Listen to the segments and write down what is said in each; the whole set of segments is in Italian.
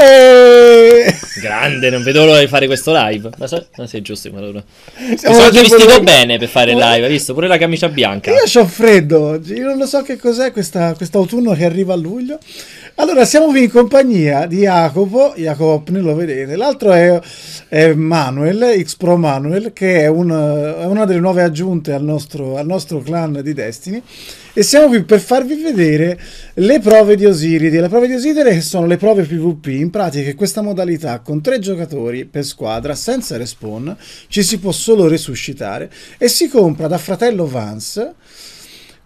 Eh. Grande, non vedo l'ora di fare questo live. Ma so, non sei giusto, ma allora. Mi sono vestito per... bene per fare il live, hai visto? Pure la camicia bianca. Io ho freddo oggi, non lo so che cos'è questa, quest'autunno che arriva a luglio. Allora, siamo qui in compagnia di Jacopo, Jacopo Apne, lo vedete, l'altro è, è, Manuel, X-Pro Manuel, che è, un, una delle nuove aggiunte al nostro, al nostro, clan di Destiny, e siamo qui per farvi vedere le prove di Osiride. Le prove di Osiride sono le prove PvP, in pratica è questa modalità con tre giocatori per squadra, senza respawn, ci si può solo resuscitare, e si compra da fratello Vance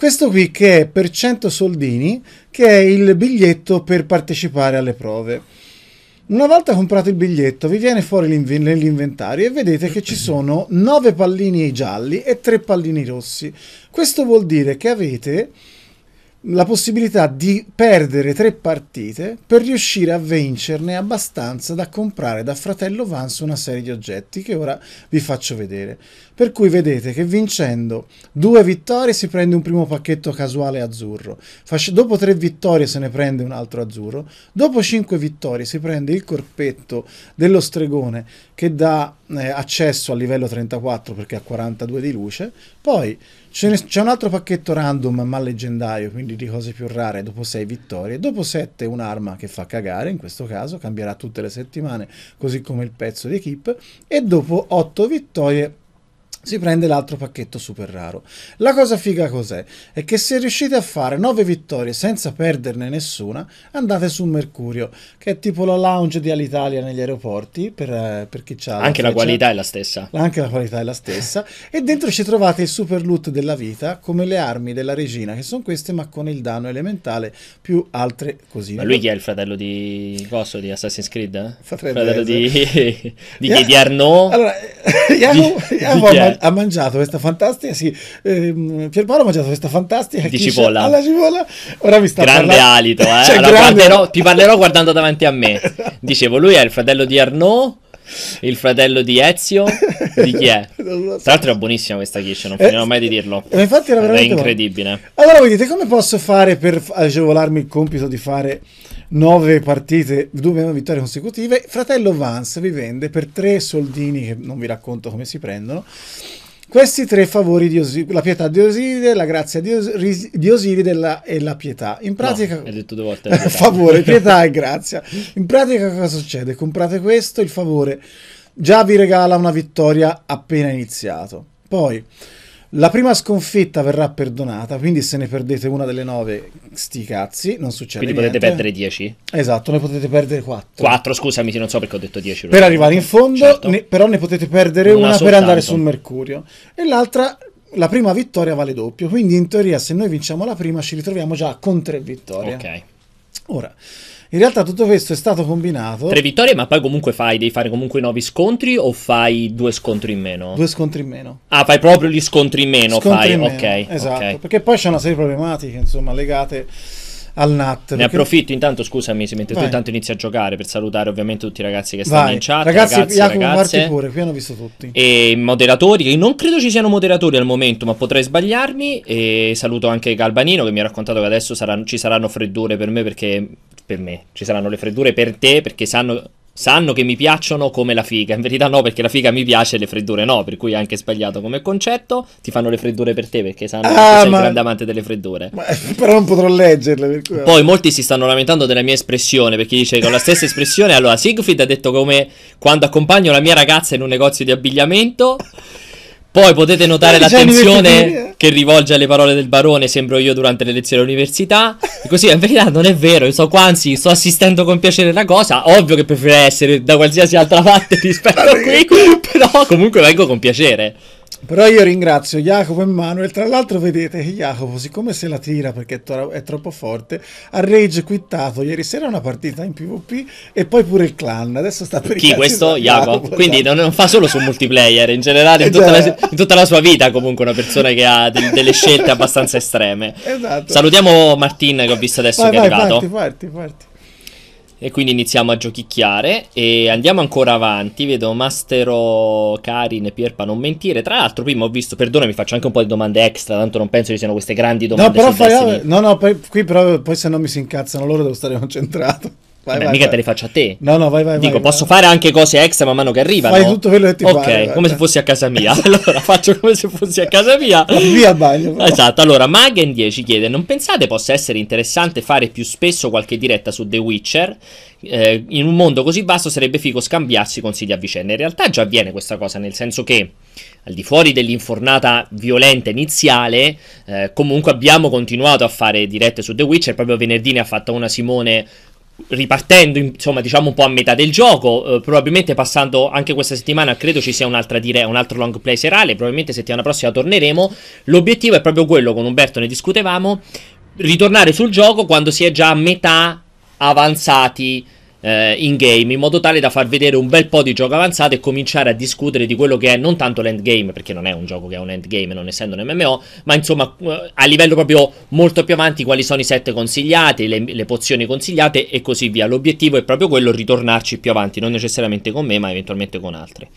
questo qui che è per 100 soldini, che è il biglietto per partecipare alle prove. Una volta comprato il biglietto vi viene fuori nell'inventario e vedete che ci sono 9 pallini gialli e 3 pallini rossi. Questo vuol dire che avete la possibilità di perdere tre partite per riuscire a vincerne abbastanza da comprare da fratello Vance una serie di oggetti che ora vi faccio vedere. Per cui vedete che vincendo due vittorie si prende un primo pacchetto casuale azzurro, dopo tre vittorie se ne prende un altro azzurro, dopo cinque vittorie si prende il corpetto dello stregone che dà eh, accesso al livello 34 perché ha 42 di luce, poi c'è un altro pacchetto random ma leggendario, quindi di cose più rare, dopo 6 vittorie. Dopo 7 un'arma che fa cagare, in questo caso cambierà tutte le settimane, così come il pezzo di equip. E dopo 8 vittorie si prende l'altro pacchetto super raro. La cosa figa cos'è? È che se riuscite a fare 9 vittorie senza perderne nessuna, andate su Mercurio, che è tipo la lounge di Alitalia negli aeroporti, per, eh, per chi c'ha... Anche la, la qualità è la stessa. Anche la qualità è la stessa. e dentro ci trovate il super loot della vita, come le armi della regina, che sono queste, ma con il danno elementale, più altre così. Ma lui chi è il fratello di... Coso, di Assassin's Creed? Eh? Fratello, di... di... Arnaud? Allora, Yano, di, Yano, ha mangiato questa fantastica, sì, ehm, Pierpaolo ha mangiato questa fantastica di cipolla. Alla cipolla. Ora mi sta grande parlando. alito, eh. Cioè, allora, grande... Guarderò, ti parlerò guardando davanti a me. Dicevo, lui è il fratello di Arnaud. Il fratello di Ezio? Di chi è? So. Tra l'altro è buonissima questa quiche, non eh, finirò eh, mai di dirlo. Eh, infatti era veramente era incredibile. Buono. Allora voi dite come posso fare per agevolarmi il compito di fare 9 partite, 2 vittorie consecutive. Fratello Vance vi vende per 3 soldini, che non vi racconto come si prendono, questi tre favori di Osiride, la pietà di Osiride, la grazia di, Os- di Osiride la, e la pietà. In pratica... No, hai detto due volte. Pietà. favore, pietà e grazia. In pratica cosa succede? Comprate questo, il favore già vi regala una vittoria appena iniziato. Poi la prima sconfitta verrà perdonata, quindi se ne perdete una delle nove, sti cazzi, non succede Quindi niente. potete perdere dieci? Esatto, ne potete perdere quattro. 4, scusami, non so perché ho detto dieci. Per arrivare in fondo, certo. ne, però ne potete perdere una, una per andare sul Mercurio. E l'altra, la prima vittoria vale doppio, quindi in teoria se noi vinciamo la prima ci ritroviamo già con tre vittorie. Ok. Ora, in realtà tutto questo è stato combinato. Tre vittorie, ma poi comunque fai, devi fare comunque nuovi scontri o fai due scontri in meno? Due scontri in meno. Ah, fai proprio gli scontri in meno, scontri fai, in meno. ok. Esatto, okay. perché poi c'è una serie di problematiche, insomma, legate al NAT. Perché... Ne approfitto intanto, scusami, se mentre Vai. tu intanto inizi a giocare per salutare ovviamente tutti i ragazzi che stanno Vai. in chat. Ragazzi, ragazzi Jacopo, ragazze, pure, qui hanno visto tutti. E moderatori, che non credo ci siano moderatori al momento, ma potrei sbagliarmi. E saluto anche Galbanino che mi ha raccontato che adesso saranno, ci saranno freddure per me perché per me, ci saranno le freddure per te perché sanno, sanno che mi piacciono come la figa. In verità no, perché la figa mi piace e le freddure no, per cui è anche sbagliato come concetto. Ti fanno le freddure per te perché sanno ah, che sei ma... grande amante delle freddure. Ma, però non potrò leggerle. Cui... Poi molti si stanno lamentando della mia espressione perché dice che ho la stessa espressione. Allora, Siegfried ha detto come quando accompagno la mia ragazza in un negozio di abbigliamento. Poi potete notare eh, l'attenzione che rivolge alle parole del barone, sembro io durante le lezioni all'università. E così, in verità non è vero, io so qua, anzi, sto assistendo con piacere la cosa. Ovvio che preferirei essere da qualsiasi altra parte rispetto a qui, però comunque vengo con piacere. Però io ringrazio Jacopo e Manuel. Tra l'altro, vedete che Jacopo, siccome se la tira perché è, troppo forte, ha rage quittato ieri sera una partita in PvP e poi pure il clan. Adesso sta per Chi questo? Jacopo. Jacopo. Esatto. Quindi non, non, fa solo su multiplayer, in generale, in tutta, la, eh, in tutta la sua vita, comunque, una persona che ha de- delle scelte abbastanza estreme. Esatto. Salutiamo Martin che ho visto adesso vai, che è arrivato. Parti, parti, parti. E quindi iniziamo a giochicchiare e andiamo ancora avanti, vedo Mastero, Karin e Pierpa non mentire. Tra l'altro prima ho visto, perdonami, faccio anche un po' di domande extra, tanto non penso ci siano queste grandi domande. No, però fai, no, no, poi, qui però poi se no mi si incazzano loro devo stare concentrato. Vai, Vabbè, vai, mica vai. te le faccio a te. No, no, vai, vai. Dico, posso fare anche cose extra man mano che arrivano. Fai tutto quello che ti Ok, pare, eh. come se fossi a casa mia. allora faccio come se fossi a casa mia. Via bagno. Però. Esatto. Allora, Magen 10 chiede: Non pensate possa essere interessante fare più spesso qualche diretta su The Witcher? Eh, in un mondo così vasto sarebbe figo scambiarsi consigli a vicenda. In realtà già avviene questa cosa, nel senso che al di fuori dell'infornata violenta iniziale, eh, comunque abbiamo continuato a fare dirette su The Witcher. Proprio venerdì ne ha fatta una Simone ripartendo insomma diciamo un po' a metà del gioco eh, probabilmente passando anche questa settimana credo ci sia un'altra dire un altro long play serale probabilmente settimana prossima torneremo l'obiettivo è proprio quello con Umberto ne discutevamo ritornare sul gioco quando si è già a metà avanzati eh, in game in modo tale da far vedere un bel po' di gioco avanzato e cominciare a discutere di quello che è non tanto l'endgame perché non è un gioco che è un endgame non essendo un MMO ma insomma eh, a livello proprio molto più avanti quali sono i set consigliati le, le pozioni consigliate e così via l'obiettivo è proprio quello ritornarci più avanti non necessariamente con me ma eventualmente con altri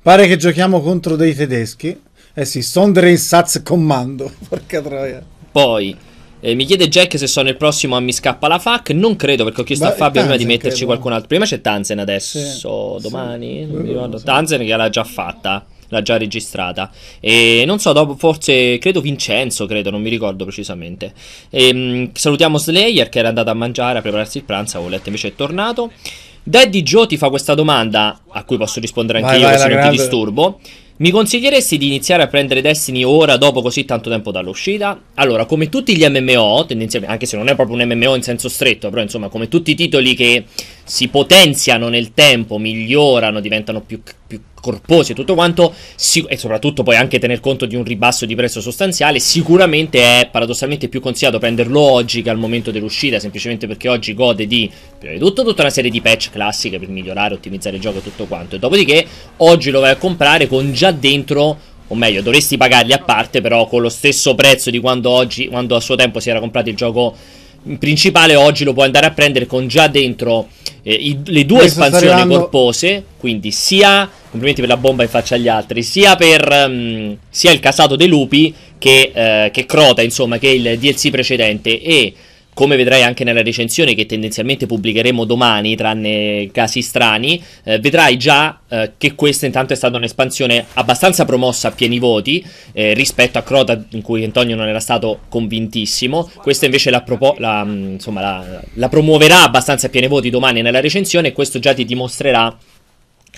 pare che giochiamo contro dei tedeschi eh sì Sondre Sondreinsatz Commando porca troia poi eh, mi chiede Jack se sono il prossimo a Mi scappa la FAC. Non credo perché ho chiesto Beh, a Fabio Tanzen, prima di metterci credo. qualcun altro. Prima c'è Tanzen adesso, sì, domani. Sì, non mi ricordo. Sì. Tanzen che l'ha già fatta. L'ha già registrata. E non so, dopo forse credo Vincenzo, credo, non mi ricordo precisamente. E, ehm, salutiamo Slayer che era andato a mangiare, a prepararsi il pranzo. Ho letto invece è tornato. Daddy Joe ti fa questa domanda a cui posso rispondere anche vai, io, vai, se non grande. ti disturbo. Mi consiglieresti di iniziare a prendere Destiny ora dopo così tanto tempo dall'uscita? Allora, come tutti gli MMO, tendenzialmente, anche se non è proprio un MMO in senso stretto, però insomma, come tutti i titoli che si potenziano nel tempo, migliorano, diventano più corposi e tutto quanto, e soprattutto poi anche tener conto di un ribasso di prezzo sostanziale, sicuramente è paradossalmente più consigliato prenderlo oggi che al momento dell'uscita, semplicemente perché oggi gode di, prima di tutto, tutta una serie di patch classiche per migliorare, ottimizzare il gioco e tutto quanto, e dopodiché oggi lo vai a comprare con già dentro o meglio, dovresti pagarli a parte, però con lo stesso prezzo di quando oggi, quando a suo tempo si era comprato il gioco principale, oggi lo puoi andare a prendere con già dentro eh, i, le due Questo espansioni corpose, quindi sia complimenti per la bomba in faccia agli altri, sia per um, sia il casato dei lupi che, eh, che Crota, insomma, che il DLC precedente e come vedrai anche nella recensione che tendenzialmente pubblicheremo domani, tranne casi strani, eh, vedrai già eh, che questa intanto è stata un'espansione abbastanza promossa a pieni voti eh, rispetto a Crota in cui Antonio non era stato convintissimo, questa invece la, la, mm, insomma, la, la promuoverà abbastanza a pieni voti domani nella recensione e questo già ti dimostrerà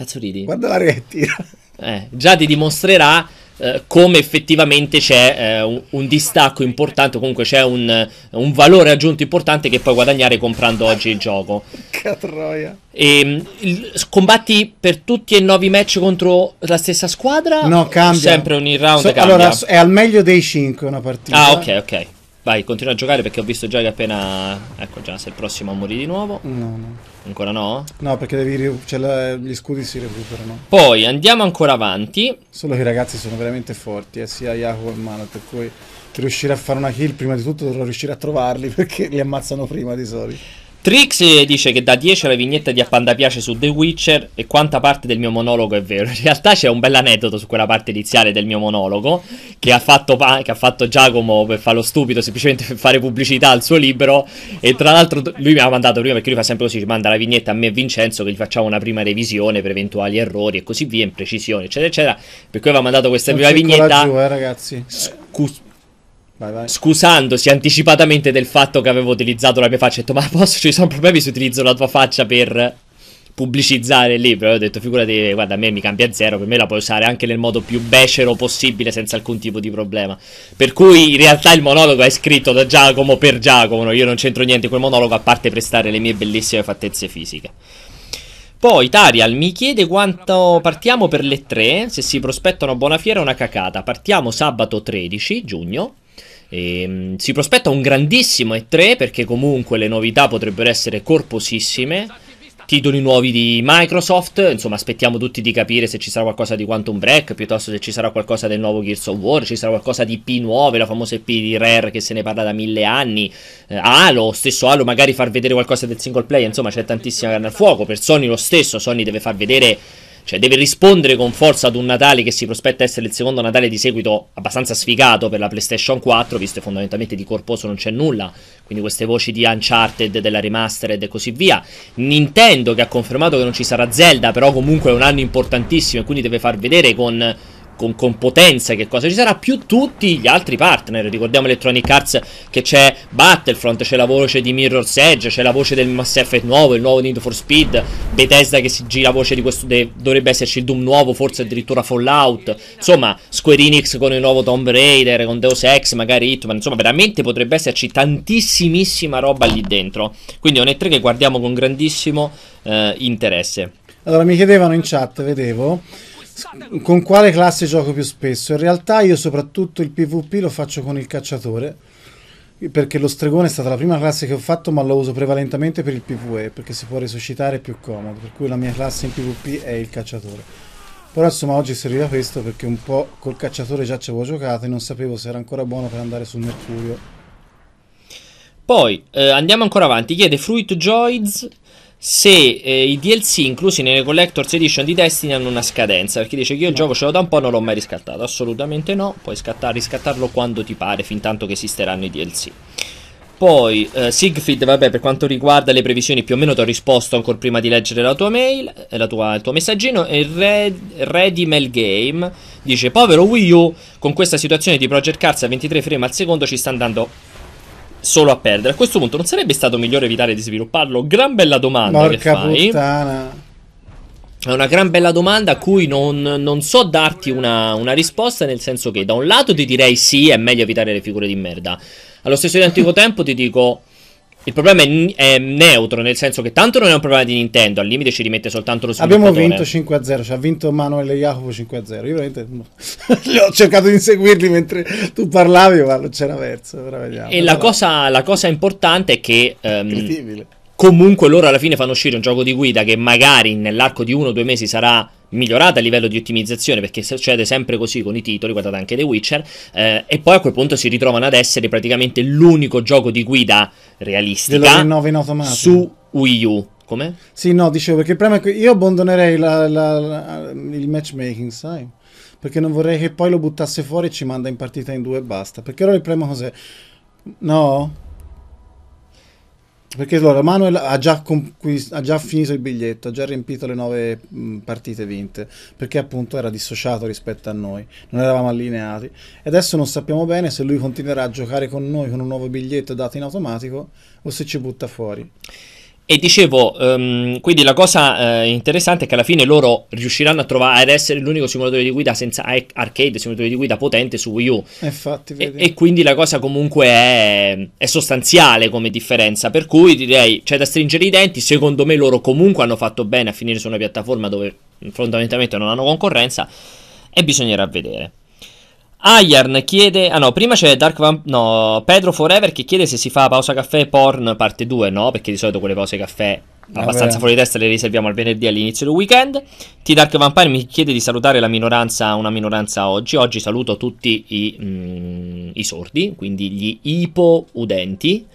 Cazzo ridi? Guarda la reattiva. Eh, già ti dimostrerà eh, come effettivamente c'è eh, un, un, distacco importante, comunque c'è un, un, valore aggiunto importante che puoi guadagnare comprando oggi il gioco. Che troia. E, ehm, il, combatti per tutti e nove i match contro la stessa squadra? No, cambia. Sempre ogni round so, Allora, è al meglio dei 5 una partita. Ah, ok, ok. Vai, continua a giocare perché ho visto già che appena... Ecco già, se il prossimo a di nuovo. No, no. Ancora no? No, perché devi... cioè, gli scudi si recuperano. Poi andiamo ancora avanti. Solo che i ragazzi sono veramente forti, eh, sia Yahoo che Mana, per cui per riuscire a fare una kill prima di tutto dovrò riuscire a trovarli perché li ammazzano prima di solito. Trix dice che da 10 la vignetta di Appanda piace su The Witcher e quanta parte del mio monologo è vero. In realtà c'è un bell'aneddoto su quella parte iniziale del mio monologo che ha fatto, che ha fatto Giacomo per fare lo stupido, semplicemente per fare pubblicità al suo libro. E tra l'altro lui mi ha mandato prima, perché lui fa sempre così, ci manda la vignetta a me e Vincenzo che gli facciamo una prima revisione per eventuali errori e così via, imprecisioni eccetera eccetera. Per cui aveva mandato questa non prima vignetta... Giù, eh, ragazzi. Scu- Vai, vai. Scusandosi anticipatamente del fatto che avevo utilizzato la mia faccia, ho detto: Ma posso? Ci sono problemi se utilizzo la tua faccia per pubblicizzare il libro. E ho detto: Figurati, guarda, a me mi cambia zero. Per me la puoi usare anche nel modo più becero possibile, senza alcun tipo di problema. Per cui in realtà il monologo è scritto da Giacomo per Giacomo. Io non c'entro niente in quel monologo a parte prestare le mie bellissime fattezze fisiche. Poi Tarial mi chiede quanto partiamo per le 3, se si prospetta una buona fiera o una cacata. Partiamo sabato 13 giugno e, ehm, si prospetta un grandissimo E3 perché comunque le novità potrebbero essere corposissime. Titoli nuovi di Microsoft, insomma aspettiamo tutti di capire se ci sarà qualcosa di Quantum Break, piuttosto se ci sarà qualcosa del nuovo Gears of War, ci sarà qualcosa di P9, la famosa IP di Rare che se ne parla da mille anni, eh, Halo, stesso Halo, magari far vedere qualcosa del single player, insomma c'è tantissima carne al fuoco, per Sony lo stesso, Sony deve far vedere cioè deve rispondere con forza ad un Natale che si prospetta essere il secondo Natale di seguito abbastanza sfigato per la PlayStation 4, visto che fondamentalmente di corposo non c'è nulla, quindi queste voci di Uncharted, della Remastered e così via. Nintendo che ha confermato che non ci sarà Zelda, però comunque è un anno importantissimo e quindi deve far vedere con con, con potenza che cosa ci sarà, più tutti gli altri partner. Ricordiamo Electronic Arts che c'è Battlefront, c'è la voce di Mirror Edge, c'è la voce del Mass Effect nuovo, il nuovo Need for Speed, Bethesda che si gira voce di questo, de- dovrebbe esserci il Doom nuovo, forse addirittura Fallout, insomma Square Enix con il nuovo Tomb Raider, con Deus Ex, magari Hitman, insomma veramente potrebbe esserci tantissimissima roba lì dentro. Quindi è un E3 che guardiamo con grandissimo eh, interesse. Allora mi chiedevano in chat, vedevo, con quale classe gioco più spesso? In realtà io soprattutto il PvP lo faccio con il cacciatore, perché lo stregone è stata la prima classe che ho fatto, ma lo uso prevalentemente per il PvE, perché si può resuscitare più comodo, per cui la mia classe in PvP è il cacciatore. Però insomma oggi serviva questo perché un po' col cacciatore già ci avevo giocato e non sapevo se era ancora buono per andare sul Mercurio. Poi eh, andiamo ancora avanti. Chiede Fruit Joys se eh, i DLC inclusi nelle Collector's Edition di Destiny hanno una scadenza, perché dice che io il gioco ce l'ho da un po', e non l'ho mai riscattato, assolutamente no, puoi scattare, riscattarlo quando ti pare, fin tanto che esisteranno i DLC. Poi eh, Siegfried, vabbè, per quanto riguarda le previsioni, più o meno ti ho risposto ancora prima di leggere la tua mail, eh, la tua, il tuo messaggino. E Red, Redimel Game dice: Povero Wii U, con questa situazione di Project Cars a 23 frame al secondo ci sta andando solo a perdere. A questo punto non sarebbe stato migliore evitare di svilupparlo? Gran bella domanda Porca puttana. È una gran bella domanda a cui non, non so darti una, una, risposta, nel senso che da un lato ti direi sì, è meglio evitare le figure di merda. Allo stesso identico tempo ti dico il problema è, è, neutro, nel senso che tanto non è un problema di Nintendo, al limite ci rimette soltanto lo sviluppatore. Abbiamo vinto 5-0, cioè ha vinto Manuel Jacopo 5-0. Io veramente ho cercato di inseguirli mentre tu parlavi, ma non c'era verso. Ora vediamo. E la, cosa, la cosa, importante è che... Um, comunque loro alla fine fanno uscire un gioco di guida che magari nell'arco di uno o due mesi sarà migliorata a livello di ottimizzazione perché succede sempre così con i titoli, guardate anche The Witcher, eh, e poi a quel punto si ritrovano ad essere praticamente l'unico gioco di guida realistica su Wii U. Come? Sì, no, dicevo perché il problema è che io abbandonerei la, la, la, il matchmaking, sai? Perché non vorrei che poi lo buttasse fuori e ci manda in partita in due e basta. Perché ora il problema cos'è? No? Perché allora Manuel ha già, conquist- ha già finito il biglietto, ha già riempito le nove partite vinte, perché appunto era dissociato rispetto a noi, non eravamo allineati. E adesso non sappiamo bene se lui continuerà a giocare con noi con un nuovo biglietto dato in automatico o se ci butta fuori. E dicevo, um, quindi la cosa eh, interessante è che alla fine loro riusciranno a trovare ad essere l'unico simulatore di guida senza arcade, simulatore di guida potente su Wii U. Infatti, e, e, quindi la cosa comunque è, è, sostanziale come differenza. Per cui direi c'è da stringere i denti. Secondo me loro comunque hanno fatto bene a finire su una piattaforma dove fondamentalmente non hanno concorrenza. E bisognerà vedere. Ayarn chiede. Ah no, prima c'è Dark Vamp. No, Pedro Forever che chiede se si fa pausa caffè porn parte 2. No, perché di solito quelle pause caffè eh abbastanza fuori testa le riserviamo al venerdì all'inizio del weekend. T-Dark Vampire mi chiede di salutare la minoranza, una minoranza oggi. Oggi saluto tutti i, mm, i sordi, quindi gli ipo-udenti.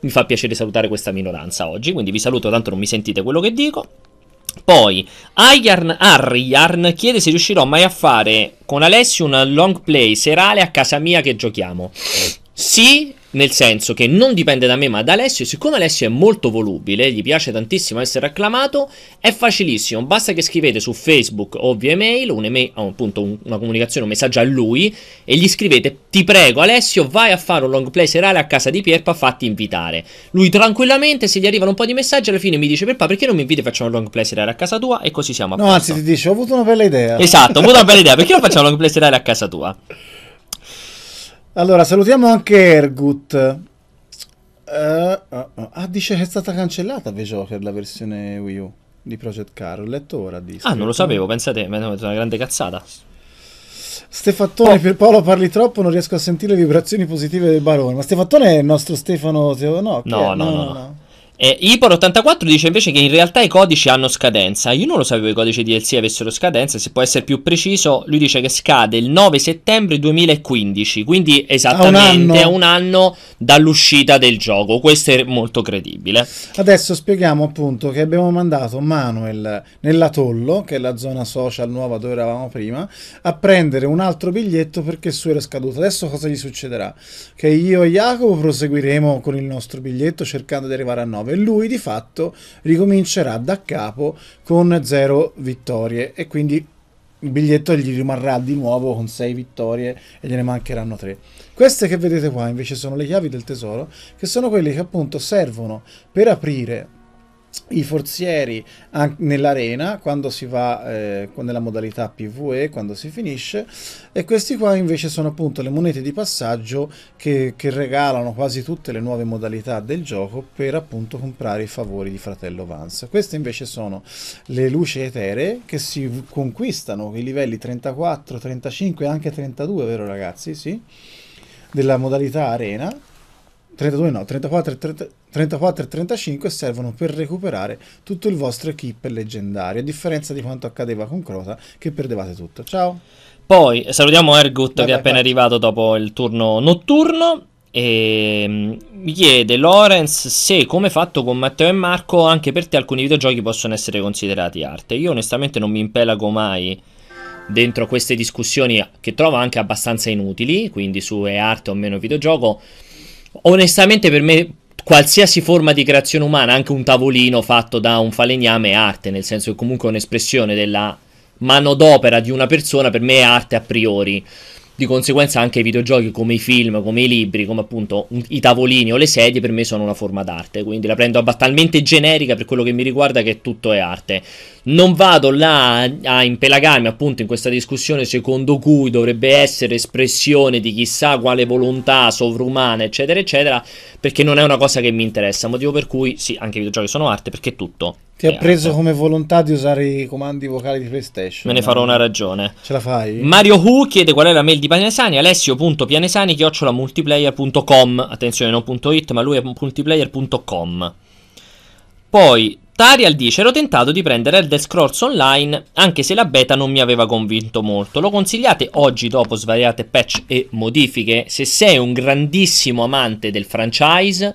Mi fa piacere salutare questa minoranza oggi, quindi vi saluto, tanto non mi sentite quello che dico. Poi, Ayarn Arriarn chiede se riuscirò mai a fare con Alessio una long play serale a casa mia che giochiamo. Sì, nel senso che non dipende da me ma da Alessio, e siccome Alessio è molto volubile, gli piace tantissimo essere acclamato, è facilissimo, basta che scrivete su Facebook o via email, un'email, ah, appunto una comunicazione, un messaggio a lui e gli scrivete ti prego Alessio vai a fare un long play serale a casa di Pierpa, fatti invitare. Lui tranquillamente se gli arrivano un po' di messaggi alla fine mi dice Pierpa perché non mi inviti e facciamo un long play serale a casa tua e così siamo a posto. No, anzi ti dice ho avuto una bella idea. Esatto, ho avuto una bella idea, perché non facciamo un long play serale a casa tua? Allora, salutiamo anche Ergut. Uh, uh, uh. Ah, dice che è stata cancellata V-Joker la versione Wii U di Project Car. Ho letto ora. Di ah, non lo sapevo, pensate, ma no, è una grande cazzata. Stefattone, oh. per Paolo parli troppo, non riesco a sentire le vibrazioni positive del barone. Ma Stefattone è il nostro Stefano... No, no, no, no, no, no. Eh, Ipor84 dice invece che in realtà i codici hanno scadenza. Io non lo sapevo i codici DLC avessero scadenza, se può essere più preciso, lui dice che scade il 9 settembre 2015, quindi esattamente un anno, un anno dall'uscita del gioco. Questo è molto credibile. Adesso spieghiamo appunto che abbiamo mandato Manuel nell'atollo, che è la zona social nuova dove eravamo prima, a prendere un altro biglietto perché il suo era scaduto. Adesso cosa gli succederà? Che io e Jacopo proseguiremo con il nostro biglietto cercando di arrivare a 9 e lui di fatto ricomincerà da capo con zero vittorie e quindi il biglietto gli rimarrà di nuovo con 6 vittorie e gliene mancheranno 3. Queste che vedete qua invece sono le chiavi del tesoro che sono quelle che appunto servono per aprire i forzieri nell'arena quando si va eh, nella modalità PvE quando si finisce e questi qua invece sono appunto le monete di passaggio che, che, regalano quasi tutte le nuove modalità del gioco per appunto comprare i favori di fratello Vance queste invece sono le luci etere che si conquistano i livelli 34 35 e anche 32 vero ragazzi sì della modalità arena 32 no, 34 e 34 e 35 servono per recuperare tutto il vostro equip leggendario, a differenza di quanto accadeva con Crota che perdevate tutto. Ciao. Poi eh, salutiamo Ergut che è appena vai. arrivato dopo il turno notturno e ehm, mi chiede Lorenz se come fatto con Matteo e Marco anche per te alcuni videogiochi possono essere considerati arte. Io onestamente non mi impelago mai dentro queste discussioni che trovo anche abbastanza inutili, quindi su è arte o meno videogioco onestamente per me qualsiasi forma di creazione umana, anche un tavolino fatto da un falegname è arte, nel senso che comunque è un'espressione della manodopera di una persona, per me è arte a priori. Di conseguenza anche i videogiochi come i film, come i libri, come appunto i tavolini o le sedie per me sono una forma d'arte, quindi la prendo talmente generica per quello che mi riguarda che tutto è arte. Non vado là a impelagarmi appunto in questa discussione secondo cui dovrebbe essere espressione di chissà quale volontà sovrumana, eccetera, eccetera, perché non è una cosa che mi interessa. Motivo per cui sì, anche i videogiochi sono arte, perché tutto. Ti ha preso arte. come volontà di usare i comandi vocali di PlayStation. Me ne no? farò una ragione. Ce la fai? Mario Hu chiede qual è la mail di Pianesani. Alessio.pianesani multiplayer.com. Attenzione, non.it, ma lui è multiplayer.com. Poi Tarial dice ero tentato di prendere Elder Scrolls Online anche se la beta non mi aveva convinto molto. Lo consigliate oggi dopo svariate patch e modifiche? Se sei un grandissimo amante del franchise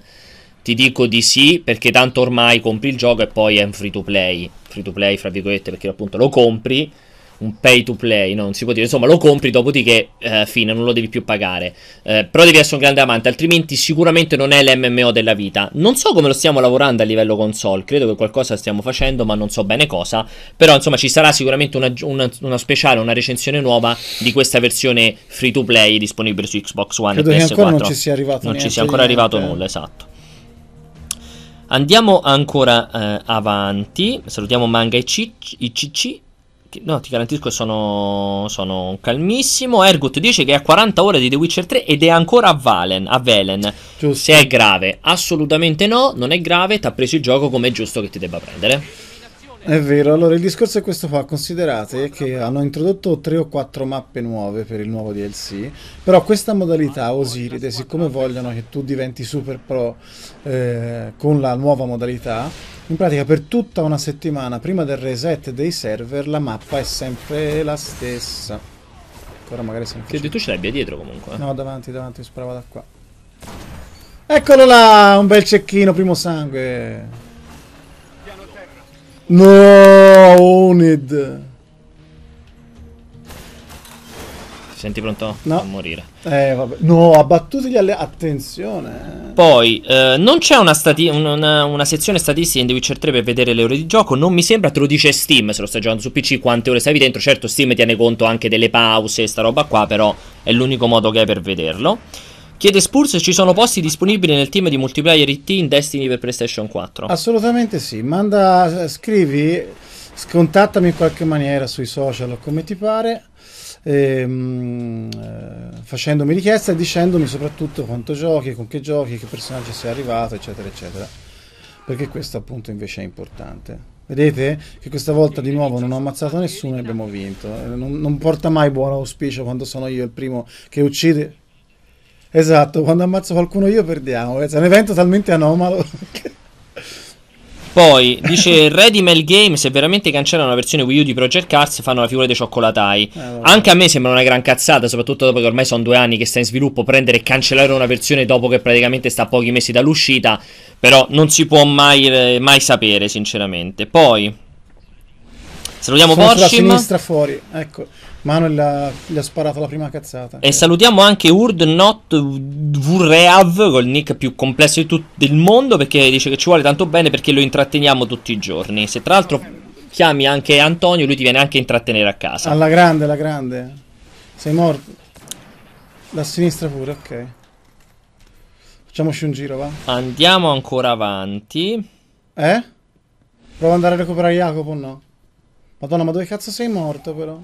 ti dico di sì perché tanto ormai compri il gioco e poi è un free to play. Free to play fra virgolette perché appunto lo compri un pay to play, no? non si può dire, insomma lo compri dopodiché eh, fine, non lo devi più pagare, eh, però devi essere un grande amante, altrimenti sicuramente non è l'MMO della vita, non so come lo stiamo lavorando a livello console, credo che qualcosa stiamo facendo ma non so bene cosa, però insomma ci sarà sicuramente una, una, una speciale, una recensione nuova di questa versione free to play disponibile su Xbox One credo e PS4, che ancora non ci sia arrivato, non ci sia ancora arrivato nulla, esatto. Andiamo ancora eh, avanti, salutiamo Manga ICC, ti, no, ti garantisco sono, sono calmissimo. Ergut dice che è a 40 ore di The Witcher 3 ed è ancora a Valen, a Valen. Giusto. Se è grave, assolutamente no, non è grave, ti ha preso il gioco come è giusto che ti debba prendere. È vero, allora il discorso è questo qua, considerate che hanno introdotto 3 o 4 mappe nuove per il nuovo DLC, però questa modalità Osiride, siccome vogliono che tu diventi super pro eh, con la nuova modalità, in pratica per tutta una settimana prima del reset dei server la mappa è sempre la stessa. Ancora magari se Credo tu ce l'abbia dietro comunque. No, davanti, davanti, sparava da qua. Eccolo là, un bel cecchino, primo sangue. No, Unid. Senti pronto no. a morire. Eh, vabbè. No, abbattuti gli alleati. Attenzione. Eh. Poi, eh, non c'è una, stati- una, una, sezione statistica in The Witcher 3 per vedere le ore di gioco. Non mi sembra, te lo dice Steam se lo stai giocando su PC, quante ore stavi dentro. Certo, Steam tiene conto anche delle pause e sta roba qua, però è l'unico modo che hai per vederlo. Chiede Spurs se ci sono posti disponibili nel team di multiplayer IT in Destiny per PlayStation 4. Assolutamente sì, manda, scrivi, scontattami in qualche maniera sui social come ti pare, ehm, eh, facendomi richiesta e dicendomi soprattutto quanto giochi, con che giochi, che personaggio sei arrivato, eccetera, eccetera. Perché questo appunto invece è importante. Vedete che questa volta di nuovo non ho ammazzato nessuno e abbiamo vinto. Eh, non, non porta mai buon auspicio quando sono io il primo che uccide Esatto, quando ammazzo qualcuno io perdiamo. È un evento talmente anomalo. Poi dice Ready Mail Games: se veramente cancellano la versione Wii U di Project Cars, fanno la figura dei cioccolatai. Eh, Anche a me sembra una gran cazzata, soprattutto dopo che ormai sono due anni che sta in sviluppo. Prendere e cancellare una versione dopo che praticamente sta a pochi mesi dall'uscita. Però non si può mai, eh, mai sapere, sinceramente. Poi salutiamo Porshim. sinistra fuori, ecco. Manuel gli ha sparato la prima cazzata. E salutiamo anche Urd Not Vurreav col nick più complesso di tut- del mondo perché dice che ci vuole tanto bene perché lo intratteniamo tutti i giorni. Se tra l'altro chiami anche Antonio, lui ti viene anche a intrattenere a casa. Alla grande, alla grande. Sei morto. Da sinistra pure, ok. Facciamoci un giro, va. Andiamo ancora avanti. Eh? Provo ad andare a recuperare Jacopo o no? Madonna, ma dove cazzo sei morto però?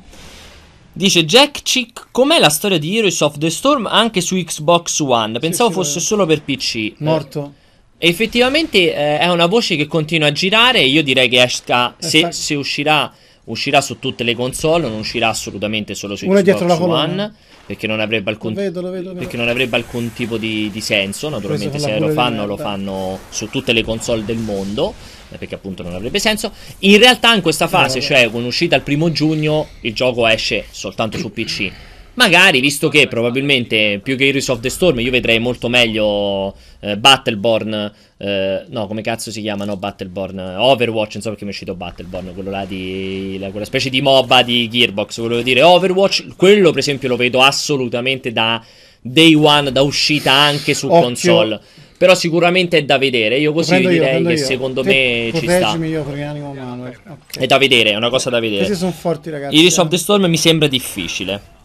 Dice Jack Chick, com'è la storia di Heroes of the Storm anche su Xbox One? Pensavo sì, sì, fosse solo per PC. Eh. Morto. Eh, effettivamente eh, è una voce che continua a girare. Io direi che esca, se, esatto. se uscirà uscirà su tutte le console, non uscirà assolutamente solo su Xbox One perché non avrebbe alcun, lo vedo, vedo, lo vedo. Avrebbe alcun tipo di, di, senso, naturalmente se lo fanno lo fanno su tutte le console del mondo eh, perché appunto non avrebbe senso. In realtà in questa fase, no, cioè con uscita il primo giugno, il gioco esce soltanto su PC Magari, visto che probabilmente più che Heroes of the Storm io vedrei molto meglio eh, Battleborn, eh, no come cazzo si chiama, no Battleborn, eh, Overwatch, non so perché mi è uscito Battleborn, quello là di, la, quella specie di MOBA di Gearbox, volevo dire Overwatch, quello per esempio lo vedo assolutamente da day one, da uscita anche su Occhio. console. Però sicuramente è da vedere. Io così vi direi che io. secondo Te me ci sta. Io perché animo mano. Eh. Okay. È da vedere, è una cosa da vedere. Questi sono forti, ragazzi. Iris of eh. the Storm mi sembra difficile.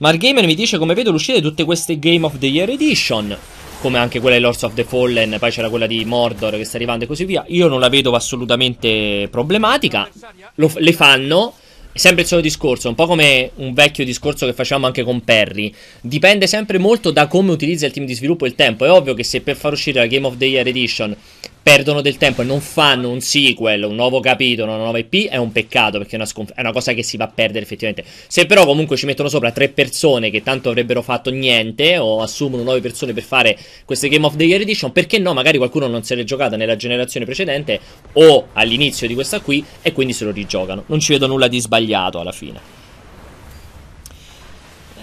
Margamer mi dice come vedo l'uscita di tutte queste Game of the Year Edition come anche quella di Lords of the Fallen, poi c'era quella di Mordor che sta arrivando e così via. Io non la vedo assolutamente problematica. Lo, le fanno. È sempre il solito discorso, un po' come un vecchio discorso che facciamo anche con Perry. Dipende sempre molto da come utilizza il team di sviluppo il tempo. È ovvio che se per far uscire la Game of the Year Edition perdono del tempo e non fanno un sequel, un nuovo capitolo, una nuova IP, è un peccato perché è una, sconf- è una, cosa che si va a perdere effettivamente. Se però comunque ci mettono sopra tre persone che tanto avrebbero fatto niente o assumono nuove persone per fare queste Game of the Year Edition, perché no? Magari qualcuno non se l'è giocata nella generazione precedente o all'inizio di questa qui e quindi se lo rigiocano. Non ci vedo nulla di sbagliato alla fine.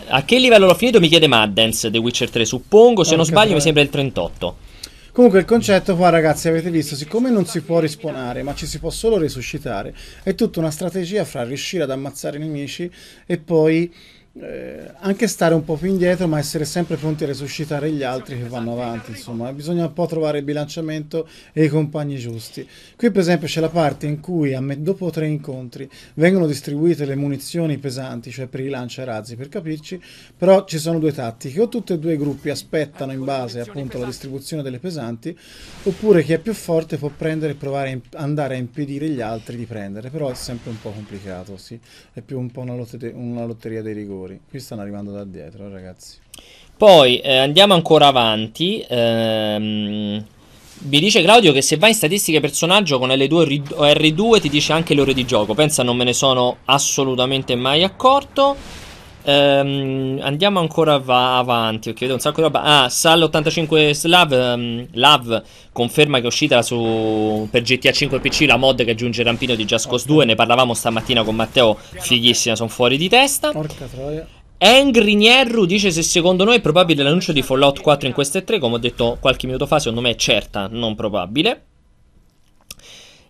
A che livello l'ho finito? Mi chiede Maddens The Witcher 3, suppongo. Se eh, non sbaglio, mi sembra il 38. Comunque il concetto qua ragazzi avete visto, siccome non si può risponare ma ci si può solo resuscitare, è tutta una strategia fra riuscire ad ammazzare i nemici e poi eh, anche stare un po' più indietro, ma essere sempre pronti a resuscitare gli altri che vanno avanti. Insomma, bisogna un po' trovare il bilanciamento e i compagni giusti. Qui, per esempio, c'è la parte in cui a me, dopo tre incontri vengono distribuite le munizioni pesanti, cioè per i lanciarazzi, per capirci. Però ci sono due tattiche: o tutti e due i gruppi aspettano in base appunto alla distribuzione delle pesanti, oppure chi è più forte può prendere e provare a andare a impedire gli altri di prendere. Però è sempre un po' complicato, sì. È più un po' una, lotte una lotteria dei rigori fuori. Qui stanno arrivando da dietro, ragazzi. Poi eh, andiamo ancora avanti. Ehm, mi dice Claudio che se vai in statistiche personaggio con L2 o R2 ti dice anche le ore di gioco. Pensa non me ne sono assolutamente mai accorto. Um, andiamo ancora va- avanti. Ok, vedo un sacco di roba. Ah, Sal85 Slav. Um, Lav conferma che è uscita su, per GTA 5 PC la mod che aggiunge rampino di Just Cause 2. Ne parlavamo stamattina con Matteo. Fighissima, sono fuori di testa. Porca troia. Angry Nierru dice se secondo noi è probabile l'annuncio di Fallout 4 in queste tre. Come ho detto qualche minuto fa, secondo me è certa, non probabile.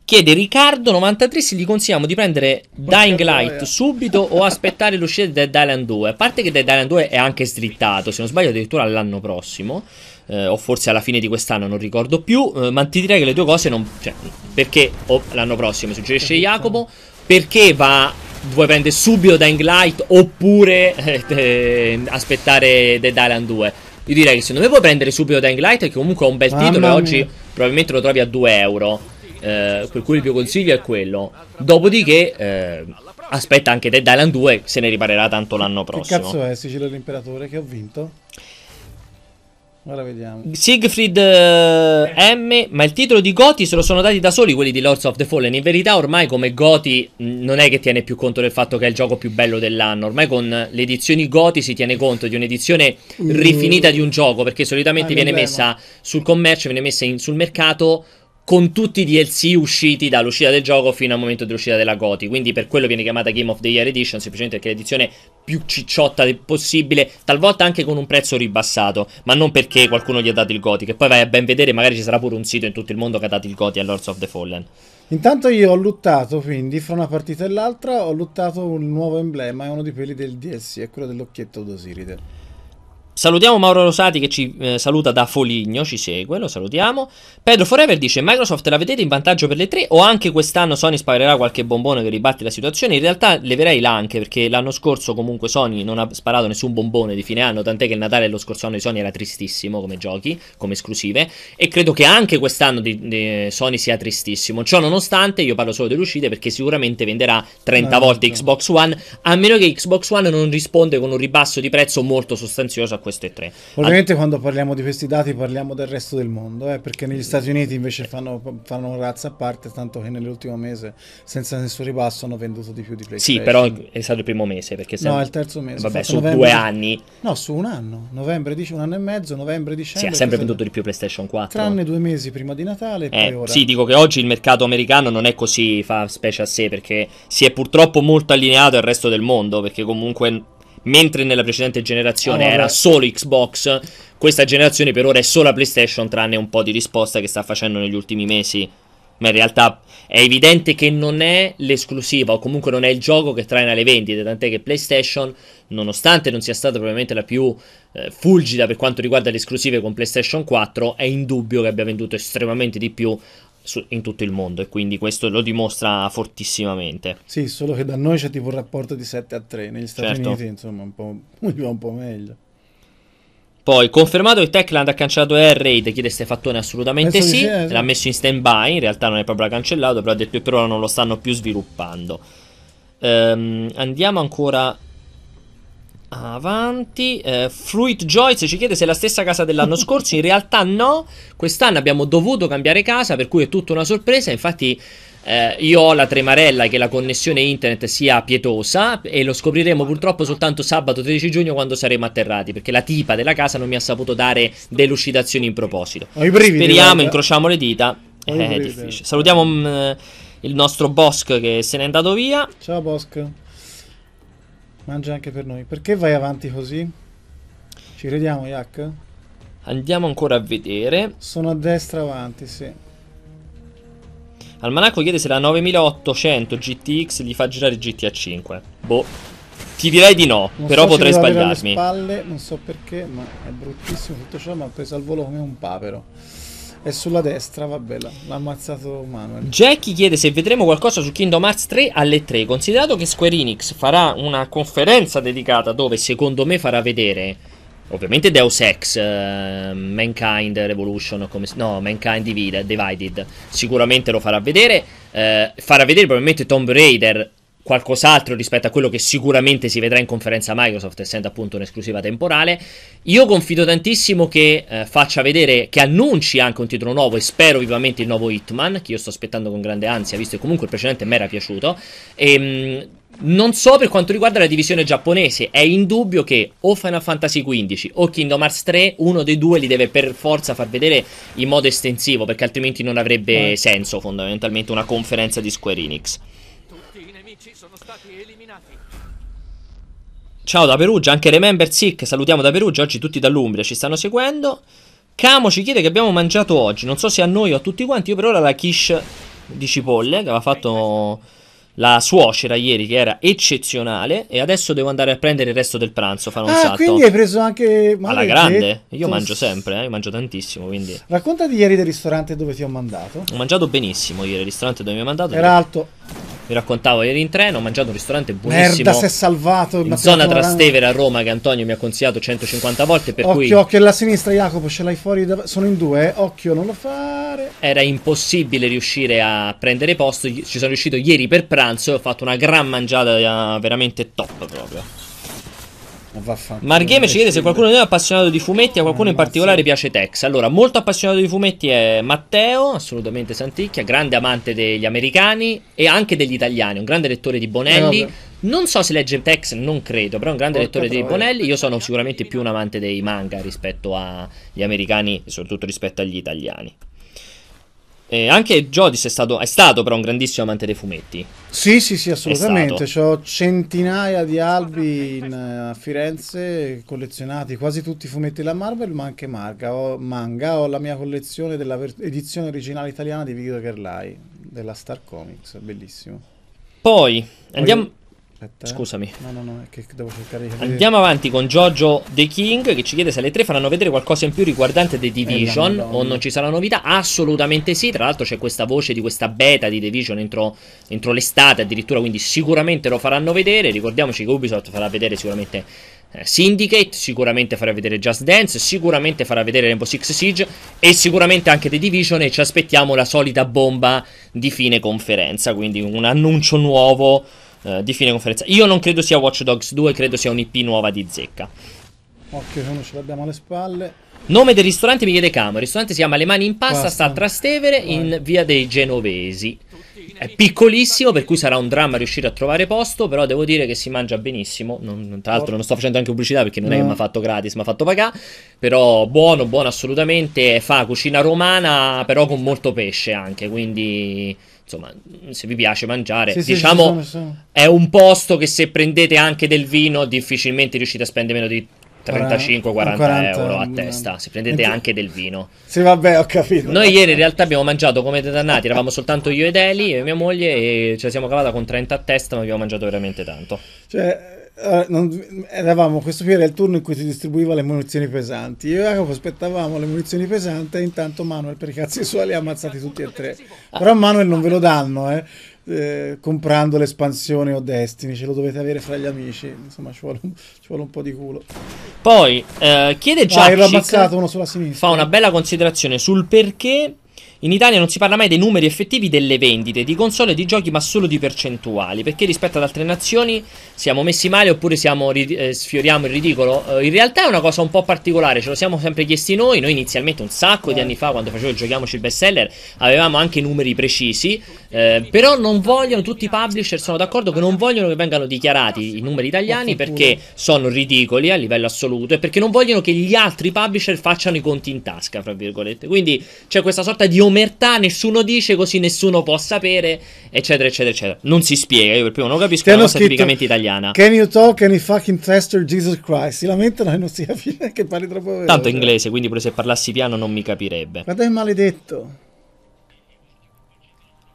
Chiede Riccardo93 se gli consigliamo di prendere Dying Light subito o aspettare l'uscita di Dead Island 2. A parte che Dead Island 2 è anche slittato, se non sbaglio addirittura l'anno prossimo, eh, o forse alla fine di quest'anno, non ricordo più, eh, ma ti direi che le due cose non... Cioè, perché oh, l'anno prossimo, suggerisce Jacopo, perché va... Vuoi prendere subito Dying Light oppure eh, aspettare Dead Island 2? Io direi che secondo me puoi prendere subito Dying Light che comunque è un bel titolo e oggi probabilmente lo trovi a 2 euro. Eh, per cui il mio consiglio è quello. Dopodiché, eh, aspetta anche Dead Island 2, se ne riparerà tanto l'anno prossimo. Che cazzo è Sigillo dell'Imperatore che ho vinto? Ora vediamo. Siegfried eh, M, ma il titolo di Goti se lo sono dati da soli quelli di Lords of the Fallen. In verità ormai come Goti mm, non è che tiene più conto del fatto che è il gioco più bello dell'anno. Ormai con le edizioni Goti si tiene conto di un'edizione mm. rifinita di un gioco, perché solitamente ah, viene messa sul commercio, viene messa in, sul mercato con tutti i DLC usciti dall'uscita del gioco fino al momento dell'uscita della GOTI. Quindi per quello viene chiamata Game of the Year Edition, semplicemente perché è l'edizione più cicciotta possibile, talvolta anche con un prezzo ribassato, ma non perché qualcuno gli ha dato il GOTI, che poi vai a ben vedere, magari ci sarà pure un sito in tutto il mondo che ha dato il GOTI a Lords of the Fallen. Intanto io ho luttato, quindi, fra una partita e l'altra, ho luttato un nuovo emblema, è uno di quelli del DLC, è quello dell'occhietto d'Osiride. Salutiamo Mauro Rosati che ci eh, saluta da Foligno, ci segue, lo salutiamo. Pedro Forever dice: Microsoft la vedete in vantaggio per le tre? O anche quest'anno Sony sparerà qualche bombone che ribatte la situazione? In realtà leverei là anche perché l'anno scorso comunque Sony non ha sparato nessun bombone di fine anno, tant'è che il Natale lo scorso anno di Sony era tristissimo come giochi, come esclusive. E credo che anche quest'anno di, di Sony sia tristissimo. Ciò nonostante, io parlo solo delle uscite perché sicuramente venderà 30 ah, volte no. Xbox One, a meno che Xbox One non risponde con un ribasso di prezzo molto sostanzioso a queste tre. Ovviamente Ad... quando parliamo di questi dati parliamo del resto del mondo, eh, perché negli Stati Uniti invece fanno, fanno razza a parte, tanto che nell'ultimo mese senza nessun ribasso hanno venduto di più di PlayStation. Sì, però è stato il primo mese, perché se... No, è il terzo mese. Vabbè, su novembre, due anni. No, su un anno, novembre, dice un anno e mezzo, novembre, dicembre. Sì, ha sempre venduto di più PlayStation 4. Tranne due mesi prima di Natale eh, ora... Sì, dico che oggi il mercato americano non è così, fa specie a sé, perché si è purtroppo molto allineato al resto del mondo, perché comunque mentre nella precedente generazione oh, era solo Xbox, questa generazione per ora è solo PlayStation, tranne un po' di risposta che sta facendo negli ultimi mesi. Ma in realtà è evidente che non è l'esclusiva, o comunque non è il gioco che traina le vendite. Tant'è che PlayStation, nonostante non sia stata probabilmente la più eh, fulgida per quanto riguarda le esclusive con PlayStation 4, è indubbio che abbia venduto estremamente di più su, in tutto il mondo e quindi questo lo dimostra fortissimamente. Sì, solo che da noi c'è tipo un rapporto di 7 a 3, negli Stati certo. Uniti insomma un po', un po' meglio. Poi, confermato che Techland ha cancellato Air Raid, chiede se assolutamente Penso sì, eh, l'ha messo in stand-by, in realtà non è proprio cancellato, però ha detto che per ora non lo stanno più sviluppando. Um, andiamo ancora Avanti, eh, Fruit Joyce ci chiede se è la stessa casa dell'anno scorso. In realtà, no. Quest'anno abbiamo dovuto cambiare casa, per cui è tutta una sorpresa. Infatti, eh, io ho la tremarella che la connessione internet sia pietosa e lo scopriremo purtroppo soltanto sabato 13 giugno quando saremo atterrati perché la tipa della casa non mi ha saputo dare delucidazioni in proposito. Brividi, Speriamo, guarda. incrociamo le dita. Eh, è difficile. Salutiamo mh, mm, il nostro Bosch che se n'è andato via. Ciao Bosch. Mangia anche per noi. Perché vai avanti così? Ci crediamo, Yak? Andiamo ancora a vedere. Sono a destra avanti, sì. Almanacco chiede se la 9800 GTX gli fa girare GTA 5. Boh. Ti direi di no, non però so potrei sbagliarmi. Spalle, non so perché, ma è bruttissimo tutto ciò, ma ha preso al volo come un papero è sulla destra, vabbè, l'ha ammazzato Manuel. Jackie chiede se vedremo qualcosa su Kingdom Hearts 3 alle 3. Considerato che Square Enix farà una conferenza dedicata dove secondo me farà vedere ovviamente Deus Ex, uh, Mankind Revolution, come, no, Mankind Divided, Divided, sicuramente lo farà vedere, uh, farà vedere probabilmente Tomb Raider qualcos'altro rispetto a quello che sicuramente si vedrà in conferenza Microsoft, essendo appunto un'esclusiva temporale. Io confido tantissimo che eh, faccia vedere, che annunci anche un titolo nuovo e spero vivamente il nuovo Hitman, che io sto aspettando con grande ansia, visto che comunque il precedente mi era piaciuto. E, ehm, mh, non so per quanto riguarda la divisione giapponese, è indubbio che o Final Fantasy XV o Kingdom Hearts 3, uno dei due li deve per forza far vedere in modo estensivo, perché altrimenti non avrebbe senso fondamentalmente una conferenza di Square Enix. Ciao da Perugia, anche Remember Sick, salutiamo da Perugia, oggi tutti dall'Umbria ci stanno seguendo. Camo ci chiede che abbiamo mangiato oggi, non so se a noi o a tutti quanti, io per ora la quiche di cipolle che aveva fatto la suocera ieri che era eccezionale e adesso devo andare a prendere il resto del pranzo, fare un ah, salto. quindi hai preso anche Alla grande? Io mangio sempre, eh? io mangio tantissimo, quindi... Racconta di ieri del ristorante dove ti ho mandato. Ho mangiato benissimo ieri, il ristorante dove mi hai mandato. Era perché... alto vi raccontavo ieri in treno, ho mangiato un ristorante buonissimo. Merda, si è salvato. In zona Trastevere a Roma che Antonio mi ha consigliato 150 volte. Per occhio, cui... occhio, la sinistra Jacopo, ce l'hai fuori, da... sono in due, eh. occhio, non lo fare. Era impossibile riuscire a prendere posto, ci sono riuscito ieri per pranzo e ho fatto una gran mangiata eh, veramente top proprio. Margame ci chiede se qualcuno di noi è appassionato di fumetti, a qualcuno in particolare piace Tex. Allora, molto appassionato di fumetti è Matteo, assolutamente Santicchia, grande amante degli americani e anche degli italiani, un grande lettore di Bonelli. Eh, non so se legge Tex, non credo, però è un grande Porca lettore di Bonelli. Io sono sicuramente più un amante dei manga rispetto agli americani e soprattutto rispetto agli italiani. Eh, anche Jodis è stato, è stato però un grandissimo amante dei fumetti. Sì, sì, sì, assolutamente. Ho centinaia di albi in, eh, a Firenze collezionati, quasi tutti i fumetti della Marvel, ma anche marga, ho, manga. Ho la mia collezione della edizione originale italiana di Vito Gerlai, della Star Comics, bellissimo. Poi andiamo... Poi Aspetta, eh. Scusami. No, no, no, che devo cercare di Andiamo avanti con Giorgio The King che ci chiede se le tre faranno vedere qualcosa in più riguardante The Division o non ci sarà novità. Assolutamente sì, tra l'altro c'è questa voce di questa beta di The Division entro, entro l'estate addirittura, quindi sicuramente lo faranno vedere. Ricordiamoci che Ubisoft farà vedere sicuramente eh, Syndicate, sicuramente farà vedere Just Dance, sicuramente farà vedere Rainbow Six Siege e sicuramente anche The Division e ci aspettiamo la solita bomba di fine conferenza, quindi un annuncio nuovo eh, di fine conferenza. Io non credo sia Watch Dogs 2, credo sia un'IP nuova di zecca. Occhio che non ce l'abbiamo alle spalle. Nome del ristorante mi chiede Camo. Il ristorante si chiama Le Mani in Pasta, Pasta. sta a Trastevere Vai. in via dei Genovesi. È piccolissimo, per cui sarà un dramma riuscire a trovare posto. Però devo dire che si mangia benissimo. Non, tra l'altro, oh. non sto facendo anche pubblicità perché non no. è che mi ha fatto gratis, mi ha fatto pagare. Però buono, buono assolutamente. Fa cucina romana, però con molto pesce anche. Quindi insomma, se vi piace mangiare, sì, diciamo, sì, sono, è un posto che se prendete anche del vino difficilmente riuscite a spendere meno di 35-40 euro a eh, testa. Se prendete anche del vino. Sì, vabbè, ho capito. Noi ieri in realtà abbiamo mangiato come dei dannati, eravamo soltanto io ed Eli e mia moglie e ce la siamo cavata con 30 a testa, ma abbiamo mangiato veramente tanto. Cioè, eh, non, eravamo, questo qui era il turno in cui si distribuiva le munizioni pesanti. Io e Jacopo aspettavamo le munizioni pesanti e intanto Manuel per i cazzi suoi li ha ammazzati tutti e tre. Però Manuel non ve lo danno, eh, eh, comprando l'espansione o Destiny, ce lo dovete avere fra gli amici. Insomma, ci vuole un, ci vuole un po' di culo. Poi eh, chiede già. Ah, uno sulla sinistra. Fa una bella considerazione sul perché in Italia non si parla mai dei numeri effettivi delle vendite di console e di giochi, ma solo di percentuali, perché rispetto ad altre nazioni siamo messi male oppure siamo, eh, sfioriamo il ridicolo. Eh, in realtà è una cosa un po' particolare, ce lo siamo sempre chiesti noi, noi inizialmente un sacco di eh. anni fa quando facevo il giochiamoci il bestseller avevamo anche numeri precisi, eh, però non vogliono, tutti i publisher sono d'accordo che non vogliono che vengano dichiarati i numeri italiani perché sono ridicoli a livello assoluto e perché non vogliono che gli altri publisher facciano i conti in tasca, fra virgolette. Quindi c'è questa sorta di omertà, nessuno dice così nessuno può sapere, eccetera, eccetera, eccetera. Non si spiega, io per primo non capisco, è una cosa tipicamente italiana. Can you talk any fucking faster, Jesus Christ? Si lamentano e non si capisce che parli troppo veloce. Tanto inglese, quindi pure se parlassi piano non mi capirebbe. Ma dai maledetto.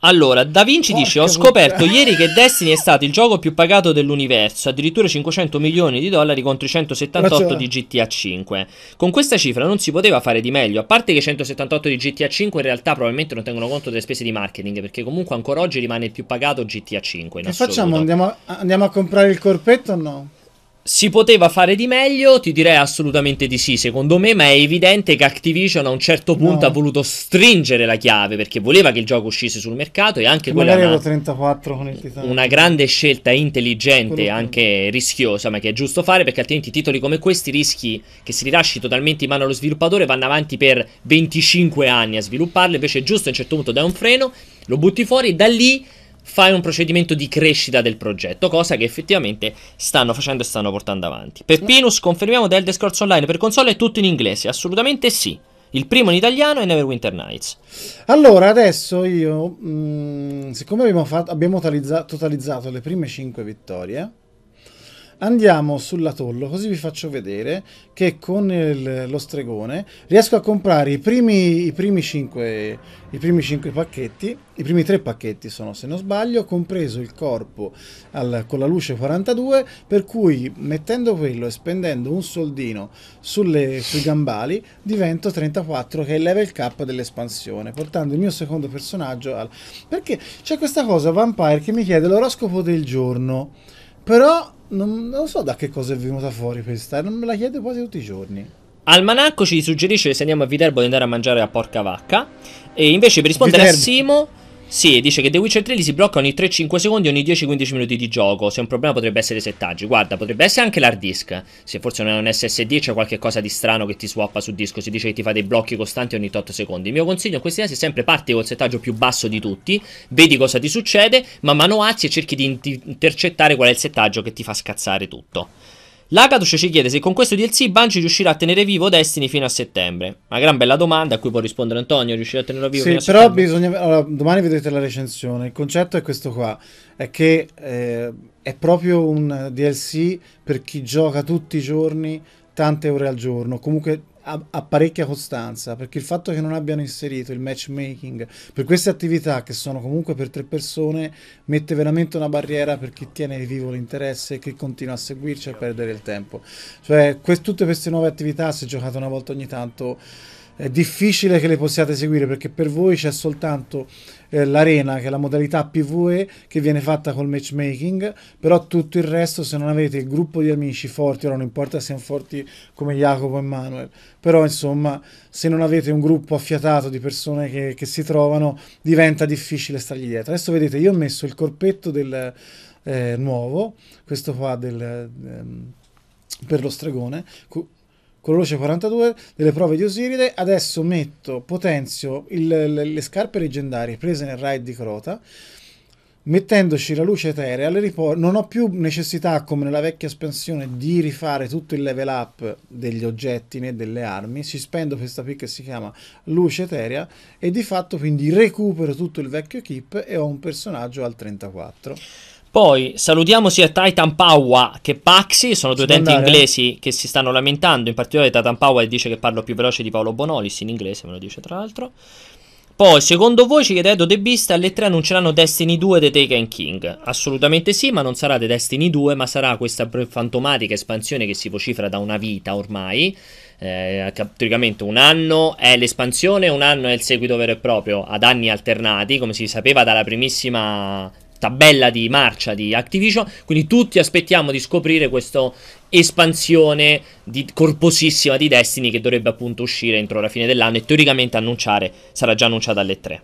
Allora, Da Vinci Porca dice: Ho scoperto puttana. ieri che Destiny è stato il gioco più pagato dell'universo, addirittura 500 milioni di dollari contro i 178 di GTA 5. Con questa cifra non si poteva fare di meglio, a parte che i 178 di GTA 5 in realtà probabilmente non tengono conto delle spese di marketing, perché comunque ancora oggi rimane il più pagato GTA 5. che assoluto. facciamo? Andiamo a, andiamo a comprare il corpetto o no? Si poteva fare di meglio? Ti direi assolutamente di sì, secondo me, ma è evidente che Activision a un certo punto no. ha voluto stringere la chiave perché voleva che il gioco uscisse sul mercato e anche quella era una, una, grande scelta intelligente, Quello anche rischiosa, ma che è giusto fare perché altrimenti titoli come questi rischi che si rilasci totalmente in mano allo sviluppatore, vanno avanti per 25 anni a svilupparli, invece è giusto a un certo punto dai un freno, lo butti fuori, da lì fai un procedimento di crescita del progetto, cosa che effettivamente stanno facendo e stanno portando avanti. Per Pinus confermiamo del Discord Online per console è tutto in inglese, assolutamente sì. Il primo in italiano è Neverwinter Nights. Allora, adesso io, mh, mm, siccome abbiamo, fatto, abbiamo totalizzato le prime 5 vittorie, andiamo sull'atollo così vi faccio vedere che con il, lo stregone riesco a comprare i primi, i primi 5 i primi 5 pacchetti i primi 3 pacchetti sono se non sbaglio compreso il corpo al, con la luce 42 per cui mettendo quello e spendendo un soldino sulle, sui gambali divento 34 che è il level cap dell'espansione portando il mio secondo personaggio al perché c'è questa cosa vampire che mi chiede l'oroscopo del giorno però non, non so da che cosa è venuta fuori questa, non me la chiede quasi tutti i giorni. Almanacco ci suggerisce se andiamo a Viterbo di andare a mangiare a porca vacca. E invece per rispondere Viterbo. a Simo sì, dice che The Witcher 3 li si blocca ogni 3-5 secondi, ogni 10-15 minuti di gioco. Se un problema potrebbe essere i settaggi. Guarda, potrebbe essere anche l'hard disk. Se forse non è un SSD, c'è qualche cosa di strano che ti swappa su disco. Si dice che ti fa dei blocchi costanti ogni 8 secondi. Il mio consiglio in questi casi è sempre parti col settaggio più basso di tutti, vedi cosa ti succede, man mano alzi e cerchi di intercettare qual è il settaggio che ti fa scazzare tutto. Lakatus ci chiede se con questo DLC Bungie riuscirà a tenere vivo Destiny fino a settembre. Una gran bella domanda a cui può rispondere Antonio, riuscirà a tenerlo vivo sì, fino a settembre? Sì, però bisogna allora, domani vedrete la recensione. Il concetto è questo qua, è che eh, è proprio un DLC per chi gioca tutti i giorni tante ore al giorno, comunque ha, parecchia costanza perché il fatto che non abbiano inserito il matchmaking per queste attività che sono comunque per tre persone mette veramente una barriera per chi tiene vivo l'interesse e chi continua a seguirci a perdere il tempo cioè quest- tutte queste nuove attività se giocate una volta ogni tanto è difficile che le possiate seguire perché per voi c'è soltanto eh, l'arena, che è la modalità PvE che viene fatta col matchmaking, però tutto il resto se non avete il gruppo di amici forti, ora non importa se siano forti come Jacopo e Manuel, però insomma se non avete un gruppo affiatato di persone che, che si trovano diventa difficile stargli dietro. Adesso vedete, io ho messo il corpetto del eh, nuovo, questo qua del, ehm, per lo stregone, con luce 42 delle prove di Osiride. Adesso metto, potenzio il, le, le, scarpe leggendarie prese nel raid di Crota, mettendoci la luce eterea, ripor- non ho più necessità, come nella vecchia espansione, di rifare tutto il level up degli oggetti né delle armi. Si spendo questa pick che si chiama luce eterea e di fatto quindi recupero tutto il vecchio equip e ho un personaggio al 34. Poi salutiamo sia Titan Power che Paxi, sono due utenti inglesi che si stanno lamentando, in particolare Titan Power dice che parlo più veloce di Paolo Bonolis in inglese, me lo dice tra l'altro. Poi, secondo voi, ci chiedevo The Beast alle 3 annunceranno Destiny 2 The Taken King? Assolutamente sì, ma non sarà The Destiny 2, ma sarà questa fantomatica espansione che si vocifera da una vita ormai. Eh, teoricamente un anno è l'espansione, un anno è il seguito vero e proprio ad anni alternati, come si sapeva dalla primissima tabella di marcia di Activision, quindi tutti aspettiamo di scoprire questa espansione di, corposissima di Destiny che dovrebbe appunto uscire entro la fine dell'anno e teoricamente annunciare, sarà già annunciata alle 3.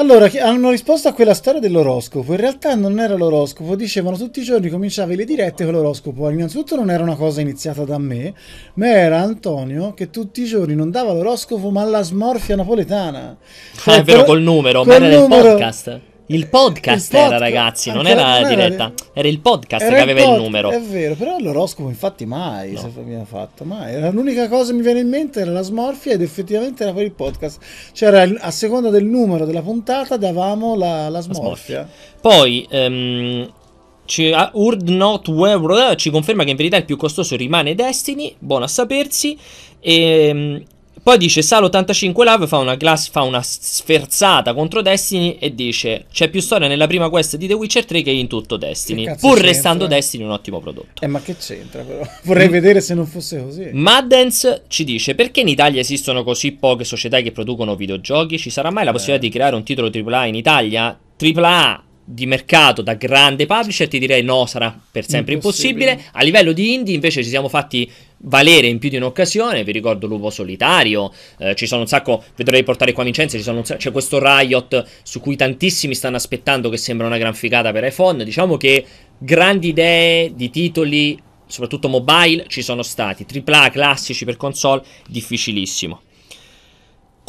Allora, hanno risposto a quella storia dell'oroscopo. In realtà non era l'oroscopo, dicevano tutti i giorni cominciavi le dirette con l'oroscopo. Innanzitutto non era una cosa iniziata da me, ma era Antonio che tutti i giorni non dava l'oroscopo, ma la smorfia napoletana. Ah, cioè, è vero, però, col numero, ma era nel podcast. Il podcast il era, podcast, ragazzi, non era, non diretta. Era il podcast era che aveva il, pod- il, numero. È vero, però l'oroscopo, infatti, mai no. abbiamo fatto. Mai. l'unica cosa che mi viene in mente era la smorfia ed effettivamente era per il podcast. Cioè, il, a seconda del numero della puntata, davamo la, la smorfia. La smorfia. Poi. Um, Urd Not World ci conferma che in verità il più costoso rimane Destiny, buono a sapersi. E, ehm, poi dice Sal85 Love fa una, glass, fa una sferzata contro Destiny e dice c'è più storia nella prima quest di The Witcher 3 che in tutto Destiny, pur restando Destiny un ottimo prodotto. Eh ma che c'entra però? Vorrei mm. vedere se non fosse così. Maddens ci dice perché in Italia esistono così poche società che producono videogiochi? Ci sarà mai la eh. possibilità eh. di creare un titolo AAA in Italia? AAA di mercato da grande publisher ti direi no, sarà per sempre impossibile. impossibile. A livello di indie invece ci siamo fatti valere in più di un'occasione, vi ricordo Lupo Solitario, eh, ci sono un sacco, vedrei portare qua Vincenzo, sacco, c'è questo Riot su cui tantissimi stanno aspettando che sembra una gran figata per iPhone, diciamo che grandi idee di titoli, soprattutto mobile, ci sono stati, AAA classici per console, difficilissimo.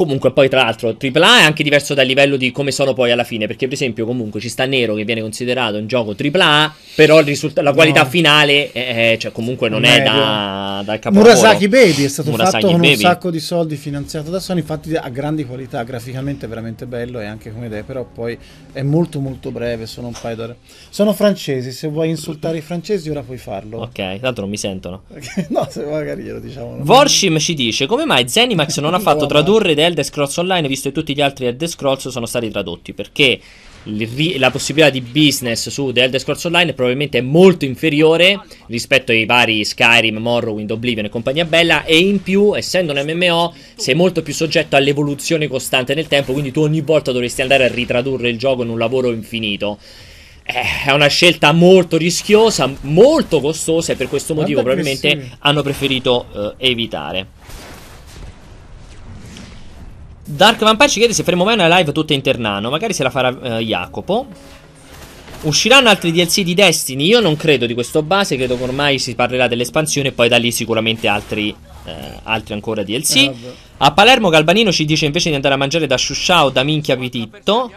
Comunque poi tra l'altro AAA è anche diverso dal livello di come sono poi alla fine Perché per esempio comunque ci sta Nero che viene considerato un gioco AAA Però risulta- la qualità no. finale è, eh, eh, cioè, comunque non Medio. è da, dal capolavoro Murasaki Baby è stato Murasaki fatto con Baby. un sacco di soldi finanziato da Sony Infatti ha grandi qualità, graficamente veramente bello e anche come idea Però poi è molto molto breve, sono un paio d'ore Sono francesi, se vuoi insultare i francesi ora puoi farlo Ok, tanto non mi sentono No, se magari glielo diciamo Vorshim ci dice come mai Zenimax non ha fatto tradurre Del Elder Scrolls Online, visto che tutti gli altri Elder Scrolls sono stati tradotti, perché la possibilità di business su The Elder Scrolls Online probabilmente è molto inferiore rispetto ai vari Skyrim, Morrowind, Oblivion e compagnia bella e in più essendo un MMO sei molto più soggetto all'evoluzione costante nel tempo quindi tu ogni volta dovresti andare a ritradurre il gioco in un lavoro infinito eh, è una scelta molto rischiosa, molto costosa e per questo motivo Guarda probabilmente sì. hanno preferito eh, evitare Dark Vampire ci chiede se faremo mai una live tutta in Ternano. Magari se la farà eh, Jacopo. Usciranno altri DLC di Destiny? Io non credo di questo base, credo che ormai si parlerà dell'espansione e poi da lì sicuramente altri, eh, altri ancora DLC. Eh, a Palermo Galbanino ci dice invece di andare a mangiare da Shusha o da Minchia Pititto.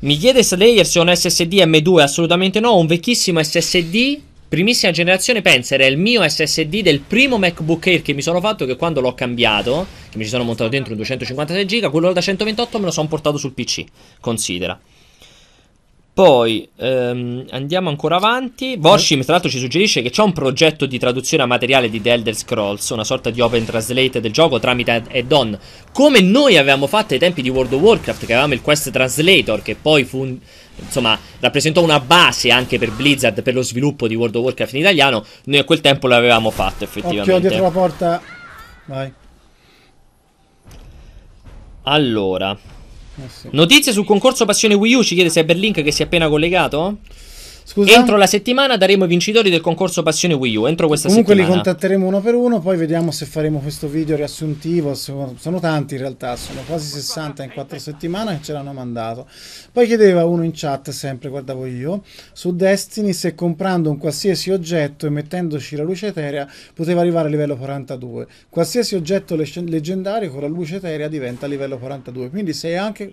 Mi chiede Slayer se ho un SSD M2, assolutamente no, ho un vecchissimo SSD primissima generazione pensa era il mio SSD del primo MacBook Air che mi sono fatto che quando l'ho cambiato, che mi ci sono montato dentro un 256 GB, quello da 128 me lo sono portato sul PC, considera. Poi ehm, andiamo ancora avanti. Voshim, tra l'altro, ci suggerisce che c'è un progetto di traduzione a materiale di The Elder Scrolls, una sorta di open translate del gioco tramite add-on. Come noi avevamo fatto ai tempi di World of Warcraft, che avevamo il Quest Translator, che poi fu un, insomma, rappresentò una base anche per Blizzard per lo sviluppo di World of Warcraft in italiano. Noi a quel tempo l'avevamo fatto effettivamente. Occhio dietro la porta. Vai. Allora. Eh sì. Notizie sul concorso Passione Wii U, ci chiede se è Berlink che si è appena collegato? Scusa? Entro la settimana daremo i vincitori del concorso Passione Wii U. Entro questa Comunque settimana. Comunque li contatteremo uno per uno, poi vediamo se faremo questo video riassuntivo. Sono, sono tanti in realtà, sono quasi 60 in 4 settimane che ce l'hanno mandato. Poi chiedeva uno in chat, sempre guardavo io, su Destiny se comprando un qualsiasi oggetto e mettendoci la luce eterea poteva arrivare a livello 42. Qualsiasi oggetto leggendario con la luce eterea diventa livello 42. Quindi se anche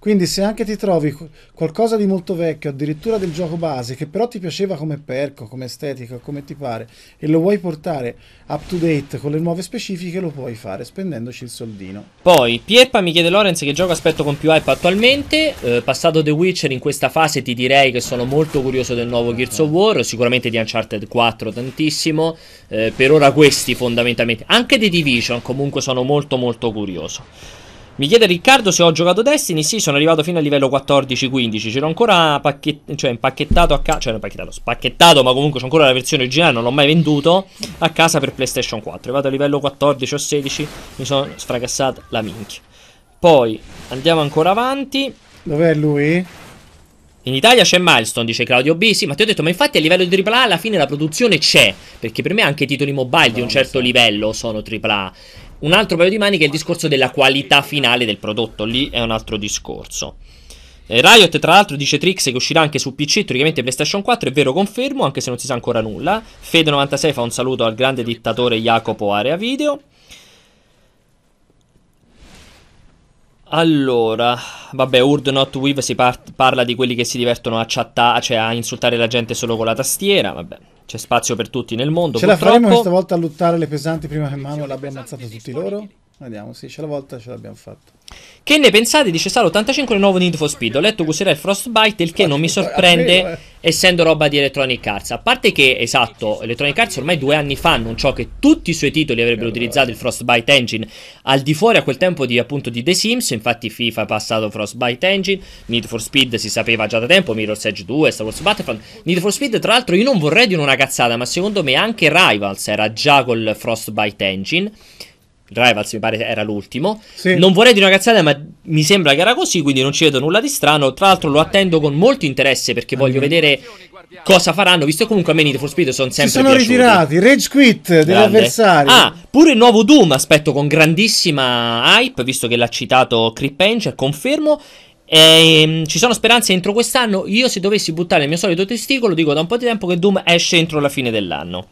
quindi se anche ti trovi qualcosa di molto vecchio, addirittura del gioco base, che però ti piaceva come perco, come estetica, come ti pare, e lo vuoi portare up to date con le nuove specifiche, lo puoi fare spendendoci il soldino. Poi Pierpa mi chiede Lorenz che gioco aspetto con più hype attualmente. Eh, passato The Witcher in questa fase ti direi che sono molto curioso del nuovo Gears of War, sicuramente di Uncharted 4 tantissimo. Eh, per ora questi fondamentalmente. Anche The Division comunque sono molto molto curioso. Mi chiede Riccardo se ho giocato Destiny. Sì, sono arrivato fino al livello 14-15. C'ero ancora pacchett- cioè, impacchettato a casa. Cioè, impacchettato, spacchettato, ma comunque c'è ancora la versione originale. Non l'ho mai venduto a casa per PlayStation 4. Arrivato a livello 14 o 16, mi sono sfracassato la minchia. Poi andiamo ancora avanti. Dov'è lui? In Italia c'è Milestone, dice Claudio B. Sì, ma ti ho detto, ma infatti a livello di AAA alla fine la produzione c'è. Perché per me anche i titoli mobile no, di un certo so. livello sono AAA un altro paio di maniche è il discorso della qualità finale del prodotto, lì è un altro discorso. Eh, Riot, tra l'altro, dice Trix che uscirà anche su PC, teoricamente PlayStation 4, è vero, confermo, anche se non si sa ancora nulla. Fede96 fa un saluto al grande dittatore Jacopo Area Video. Allora, vabbè, Urd Not Weave si par- parla di quelli che si divertono a chattare, cioè a insultare la gente solo con la tastiera, vabbè, c'è spazio per tutti nel mondo. Ce purtroppo. la faremo questa volta a lottare le pesanti prima che Manu abbia ammazzato tutti loro? Vediamo, sì, ce la volta ce l'abbiamo fatta. Che ne pensate di Cesaro 85 il nuovo Need for Speed? Ho letto che userà il Frostbite, il che non mi sorprende essendo roba di Electronic Arts. A parte che, esatto, Electronic Arts ormai due anni fa annunciò che tutti i suoi titoli avrebbero utilizzato il Frostbite Engine, al di fuori a quel tempo di, appunto, di The Sims, infatti FIFA è passato Frostbite Engine, Need for Speed si sapeva già da tempo, Mirror's Edge 2, Star Wars Battlefront, Need for Speed tra l'altro io non vorrei dire una cazzata, ma secondo me anche Rivals era già col Frostbite Engine. Rivals mi pare era l'ultimo. Sì. Non vorrei dire una cazzata, ma mi sembra che era così, quindi non ci vedo nulla di strano. Tra l'altro lo attendo con molto interesse perché ah, voglio vedere cosa faranno, visto che comunque a me Need for Speed sono sempre Si sono piaciuti. ritirati, rage quit dell'avversario. Ah, pure il nuovo Doom aspetto con grandissima hype, visto che l'ha citato Crip Angel, confermo. E, ehm, ci sono speranze entro quest'anno. Io, se dovessi buttare il mio solito testicolo, dico da un po' di tempo che Doom esce entro la fine dell'anno.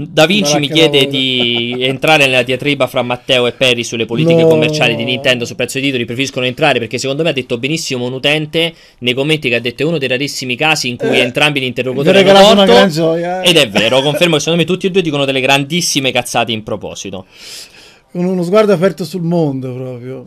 Da Vinci mi chiede lavoro. di entrare nella diatriba fra Matteo e Perry sulle politiche no. commerciali di Nintendo sul prezzo dei titoli. Preferiscono entrare perché secondo me ha detto benissimo un utente nei commenti che ha detto è uno dei rarissimi casi in cui eh, entrambi gli interlocutori hanno torto. Gioia, eh. Ed è vero, confermo che secondo me tutti e due dicono delle grandissime cazzate in proposito. Con uno sguardo aperto sul mondo proprio.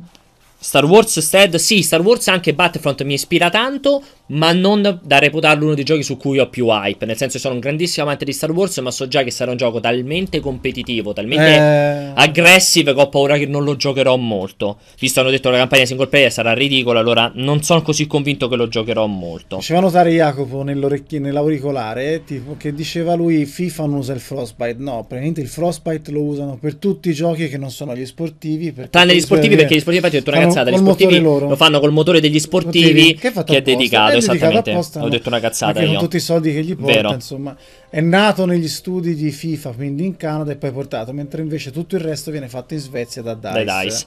Star Wars Stead, sì, Star Wars anche Battlefront mi ispira tanto, ma non da reputarlo uno dei giochi su cui ho più hype. Nel senso, sono un grandissimo amante di Star Wars, ma so già che sarà un gioco talmente competitivo, talmente eh... aggressivo, che ho paura che non lo giocherò molto. Visto hanno detto che la campagna single player sarà ridicola, allora non sono così convinto che lo giocherò molto. Ci va a notare Jacopo nell'auricolare eh, tipo, che diceva lui: FIFA non usa il Frostbite. No, praticamente il Frostbite lo usano per tutti i giochi che non sono gli sportivi. Tranne gli sportivi, perché gli sportivi, infatti, ho detto una cazzata. Gli sportivi lo fanno col motore degli sportivi, sportivi. che, che è dedicato. Eh, esattamente. Apposta, ho detto una cazzata io. Con tutti i soldi che gli porta, Vero. insomma. È nato negli studi di FIFA, quindi in Canada, e poi portato, mentre invece tutto il resto viene fatto in Svezia da DICE. DICE.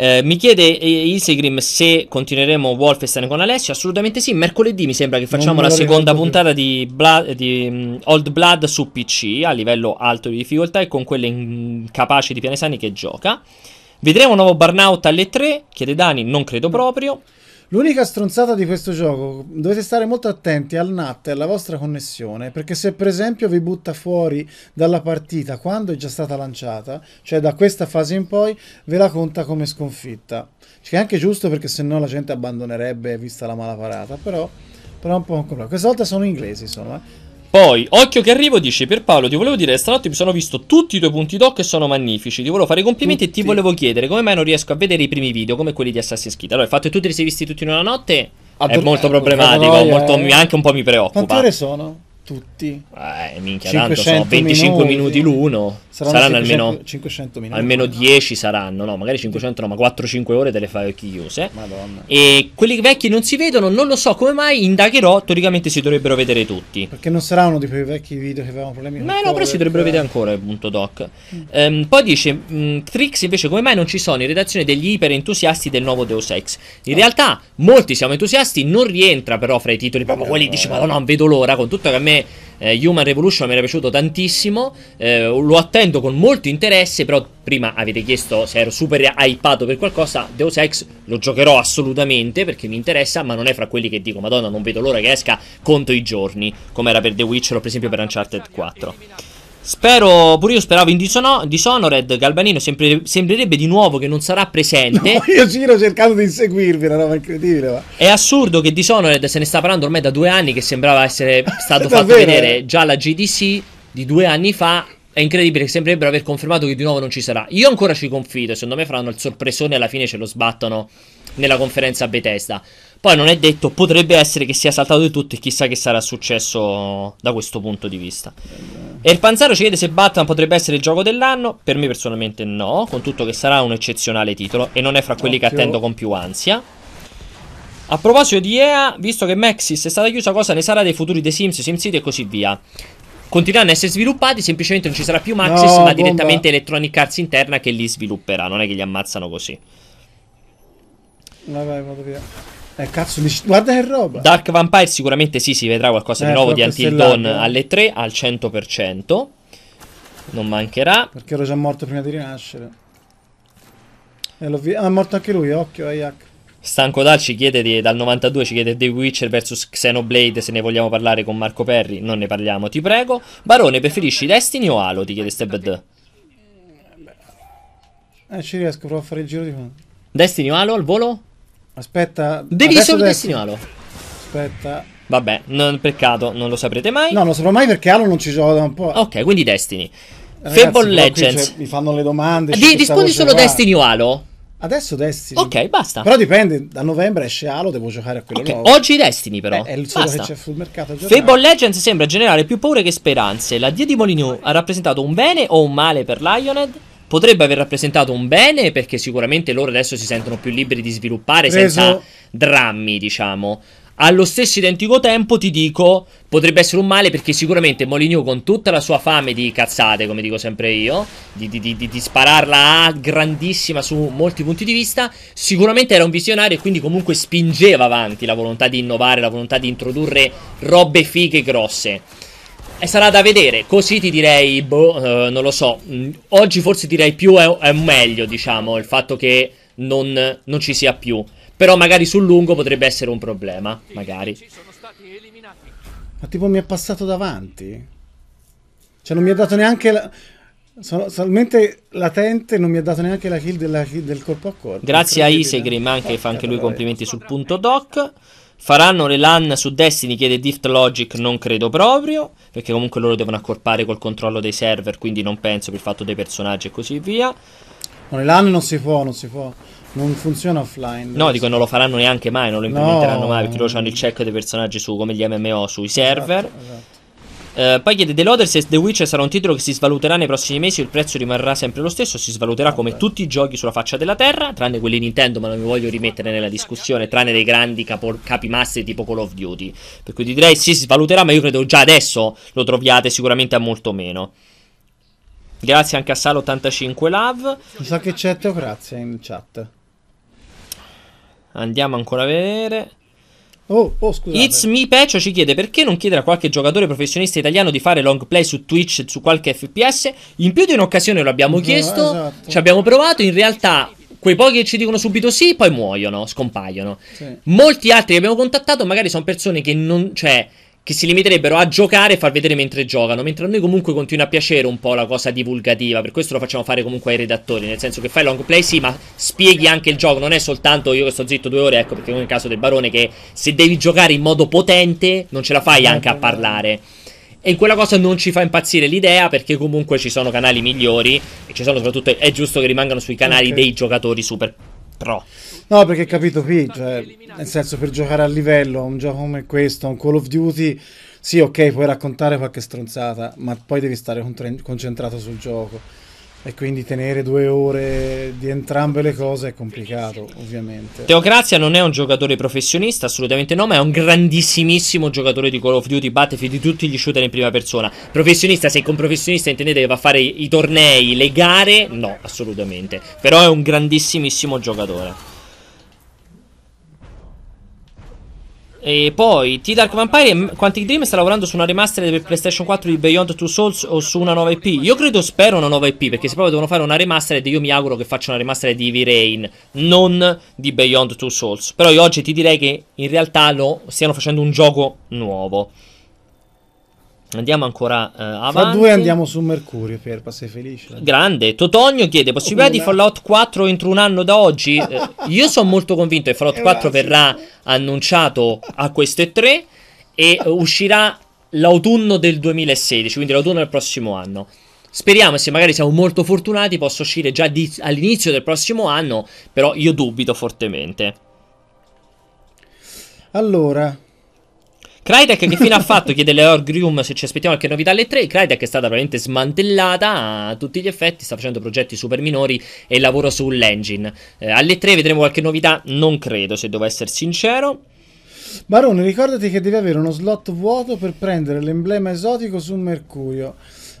Eh, mi chiede eh, Isegrim se continueremo Wolfenstein con Alessio. Assolutamente sì. Mercoledì mi sembra che facciamo la seconda puntata di, Blood, di, mm, Old Blood su PC a livello alto di difficoltà e con quelle incapaci di Pianesani che gioca. Vedremo un nuovo Burnout alle 3. Chiede Dani, non credo proprio. L'unica stronzata di questo gioco, dovete stare molto attenti al NAT e alla vostra connessione, perché se per esempio vi butta fuori dalla partita quando è già stata lanciata, cioè da questa fase in poi, ve la conta come sconfitta. Che è anche giusto perché sennò la gente abbandonerebbe vista la mala parata, però, però è un po' un complesso. Questa volta sono inglesi, insomma. eh. Poi, occhio che arrivo, dice Per Paolo, ti volevo dire, stanotte mi sono visto tutti i tuoi punti doc e sono magnifici. Ti volevo fare i complimenti tutti. e ti volevo chiedere come mai non riesco a vedere i primi video come quelli di Assassin's Creed. Allora, il fatto che tu te li sei visti tutti in una notte Ador- è molto eh, problematico, eh, molto, eh, anche un po' mi preoccupa. Quante ore sono? tutti. Eh, minchia, tanto sono 25 minuti, minuti l'uno. Saranno, saranno 500, almeno 500 minuti. Almeno 10 saranno, no, magari 500 no, ma 4-5 ore te le fai chiuse. Madonna. E quelli vecchi non si vedono, non lo so come mai, indagherò, teoricamente si dovrebbero vedere tutti. Perché non sarà uno di quei vecchi video che avevamo problemi con Ma no, però si dovrebbero eh. vedere ancora, punto doc. Mm. Um, poi dice mm, Trix invece come mai non ci sono in redazione degli iper entusiasti del nuovo Deus Ex. In oh. realtà molti siamo entusiasti, non rientra però fra i titoli proprio eh, quelli eh, "Ma no, non vedo l'ora", con tutto che a me eh, Human Revolution mi era piaciuto tantissimo, eh, lo attendo con molto interesse, però prima avete chiesto se ero super hypato per qualcosa, Deus Ex lo giocherò assolutamente perché mi interessa, ma non è fra quelli che dico, madonna non vedo l'ora che esca, conto i giorni, come era per The Witcher o per esempio per Uncharted 4. Spero, pure io speravo in Disono- Dishonored, Galbanino sempre, sembrerebbe di nuovo che non sarà presente. No, io giro cercando di inseguirvi, una roba incredibile. Ma... È assurdo che Dishonored se ne sta parlando ormai da due anni, che sembrava essere stato fatto vedere già la GDC di due anni fa. È incredibile che sembrerebbero aver confermato che di nuovo non ci sarà. Io ancora ci confido, secondo me faranno il sorpresone e alla fine ce lo sbattono nella conferenza Bethesda. Poi non è detto, potrebbe essere che sia saltato di tutto e chissà che sarà successo da questo punto di vista. E il Panzaro ci chiede se Batman potrebbe essere il gioco dell'anno. Per me personalmente no, con tutto che sarà un eccezionale titolo e non è fra quelli Occhio. che attendo con più ansia. A proposito di EA, visto che Maxis è stata chiusa, cosa ne sarà dei futuri The Sims, SimCity e così via? Continueranno a essere sviluppati, semplicemente non ci sarà più Maxis, no, ma bomba. direttamente Electronic Arts interna che li svilupperà, non è che li ammazzano così. Vabbè, vado via. Eh, cazzo, guarda che roba. Dark Vampire sicuramente sì, si vedrà qualcosa eh, di nuovo di Until Dawn alle 3 al 100%. Non mancherà. Perché ero già morto prima di rinascere. E eh, l'ho Ah, è morto anche lui, occhio, eh, Ayak. Stanco Dal ci chiede di, dal 92 ci chiede The Witcher vs Xenoblade se ne vogliamo parlare con Marco Perry, non ne parliamo, ti prego. Barone, preferisci Destiny o Halo? Ti chiede Stebed. Eh, ci riesco, provo a fare il giro di qua. Destiny o Halo al volo? Aspetta. Devi solo il segnalo. Aspetta. Vabbè, non, peccato, non lo saprete mai. No, non lo saprò mai perché Alo non ci gioca da un po'. Ok, quindi Destiny. Fable Legends. Mi fanno le domande. Di, rispondi solo qua. Destiny o Halo? Adesso Destiny. Ok, basta. Però dipende, da novembre esce Alo, devo giocare a quello okay. nuovo. Oggi Destiny però. Beh, è il solo basta. che c'è sul mercato Fable Legends sembra generare più paure che speranze. La dia di Molyneux ha rappresentato un bene o un male per Lioned? potrebbe aver rappresentato un bene perché sicuramente loro adesso si sentono più liberi di sviluppare Preso. senza drammi, diciamo. Allo stesso identico tempo ti dico, potrebbe essere un male perché sicuramente Moligno con tutta la sua fame di cazzate, come dico sempre io, di, di, di, di spararla a grandissima su molti punti di vista, sicuramente era un visionario e quindi comunque spingeva avanti la volontà di innovare, la volontà di introdurre robe fighe grosse. E sarà da vedere, così ti direi, boh, eh, non lo so, mm, oggi forse direi più è, è meglio, diciamo, il fatto che non, non, ci sia più. Però magari sul lungo potrebbe essere un problema, magari. Ma tipo mi è passato davanti? Cioè non mi ha dato neanche la... Sono talmente latente, non mi ha dato neanche la kill, della, del colpo a corpo. Grazie a Isegrim, anche, fa anche lui complimenti sul punto doc. Faranno le LAN su Destiny? Chiede Dift Logic. Non credo proprio. Perché comunque loro devono accorpare col controllo dei server. Quindi non penso per il fatto dei personaggi e così via. No, le LAN non si può, non si può. Non funziona offline. No, dico, non lo faranno neanche mai. Non lo implementeranno no. mai. Perché loro hanno il check dei personaggi su come gli MMO sui esatto, server. Esatto, esatto eh, poi chiede The Loader se The Witcher sarà un titolo che si svaluterà nei prossimi mesi o il prezzo rimarrà sempre lo stesso, si svaluterà come tutti i giochi sulla faccia della terra, tranne quelli Nintendo, ma non mi voglio rimettere nella discussione, tranne dei grandi capo- capimassi tipo Call of Duty. Per cui direi sì, si svaluterà, ma io credo già adesso lo troviate sicuramente a molto meno. Grazie anche a Salo85 Lav. Mi sa so che c'è Teocrazia in chat. Andiamo ancora a vedere. Oh, oh, scusate. It's Me Pecio ci chiede perché non chiedere a qualche giocatore professionista italiano di fare long play su Twitch su qualche FPS. In più di un'occasione lo abbiamo chiesto, no, esatto. ci abbiamo provato. In realtà, quei pochi che ci dicono subito sì, poi muoiono, scompaiono. Sì. Molti altri che abbiamo contattato, magari sono persone che non. cioè che si limiterebbero a giocare e far vedere mentre giocano, mentre a noi comunque continua a piacere un po' la cosa divulgativa, per questo lo facciamo fare comunque ai redattori, nel senso che fai long play sì, ma spieghi anche il gioco, non è soltanto io che sto zitto due ore, ecco perché come nel caso del barone che se devi giocare in modo potente non ce la fai anche a parlare. E in quella cosa non ci fa impazzire l'idea perché comunque ci sono canali migliori e ci sono soprattutto è giusto che rimangano sui canali okay. dei giocatori super Pro. No, perché capito qui, cioè, nel senso per giocare a livello, un gioco come questo, un Call of Duty, sì ok puoi raccontare qualche stronzata, ma poi devi stare concentrato sul gioco e quindi tenere due ore di entrambe le cose è complicato, ovviamente. Teocrazia non è un giocatore professionista, assolutamente no, ma è un grandissimissimo giocatore di Call of Duty, Battlefield, di tutti gli shooter in prima persona. Professionista, se con professionista intendete che va a fare i tornei, le gare, no, assolutamente. Però è un grandissimissimo giocatore. E poi T-Dark Vampire Quantic Dream sta lavorando su una remastered per PlayStation 4 di Beyond Two Souls o su una nuova IP. Io credo spero una nuova IP perché se proprio devono fare una remastered io mi auguro che facciano una remastered di Heavy Rain, non di Beyond Two Souls. Però io oggi ti direi che in realtà lo stiano facendo un gioco nuovo. Andiamo ancora eh, avanti. Fra due andiamo su Mercurio, Pierpa, sei felice. Grande. Totogno chiede possibilità di Fallout 4 entro un anno da oggi. eh, io sono molto convinto che Fallout 4 eh, verrà annunciato a queste tre e uscirà l'autunno del 2016, quindi l'autunno del prossimo anno. Speriamo, se magari siamo molto fortunati, possa uscire già di- all'inizio del prossimo anno, però io dubito fortemente. Allora, Crytek che fino ha fatto chiede Leor Grium se ci aspettiamo qualche novità alle 3 Crytek è stata veramente smantellata a tutti gli effetti sta facendo progetti super minori e lavoro sull'engine eh, alle 3 vedremo qualche novità non credo se devo essere sincero Barone ricordati che devi avere uno slot vuoto per prendere l'emblema esotico su Mercurio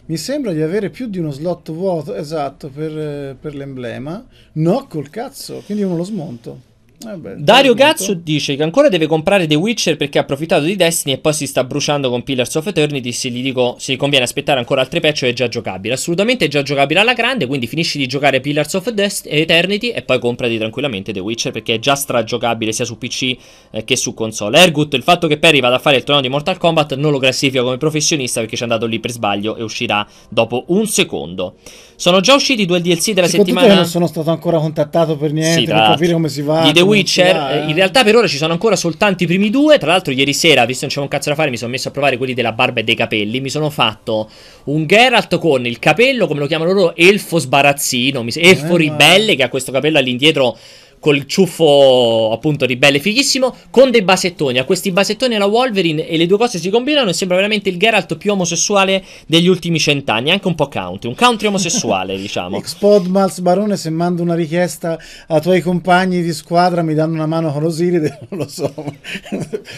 mi sembra di avere più di uno slot vuoto esatto per, eh, per l'emblema no col cazzo quindi uno lo smonto Vabbè, eh Dario Gazzo dice che ancora deve comprare The Witcher perché ha approfittato di Destiny e poi si sta bruciando con Pillars of Eternity. Se gli dico se conviene aspettare ancora altri patch è già giocabile. Assolutamente è già giocabile alla grande, quindi finisci di giocare Pillars of Dest- Eternity e poi comprati tranquillamente The Witcher perché è già stragiocabile sia su PC eh, che su console. Ergut, il fatto che Perry vada a fare il torneo di Mortal Kombat non lo classifica come professionista perché ci è andato lì per sbaglio e uscirà dopo un secondo. Sono già usciti due DLC della settimana. Io non sono stato ancora contattato per niente sì, per capire come si va. Di The Witcher, eh, in eh. realtà per ora ci sono ancora soltanto i primi due. Tra l'altro, ieri sera, visto che non c'è un cazzo da fare, mi sono messo a provare quelli della barba e dei capelli. Mi sono fatto un Geralt con il capello, come lo chiamano loro, elfo sbarazzino, eh, elfo ribelle, che ha questo capello all'indietro col ciuffo appunto ribelle fighissimo, con dei basettoni. A questi basettoni alla Wolverine e le due cose si combinano e sembra veramente il Geralt più omosessuale degli ultimi cent'anni, anche un po' country, un country omosessuale diciamo. Expod Mals Barone, se mando una richiesta ai tuoi compagni di squadra mi danno una mano con Osiride, non lo so.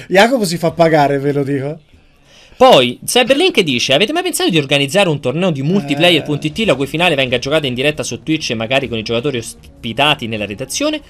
Jacopo si fa pagare, ve lo dico. Poi, Cyberlink dice: Avete mai pensato di organizzare un torneo di multiplayer.it eh. la cui finale venga giocata in diretta su Twitch e magari con i giocatori ospitati nella redazione?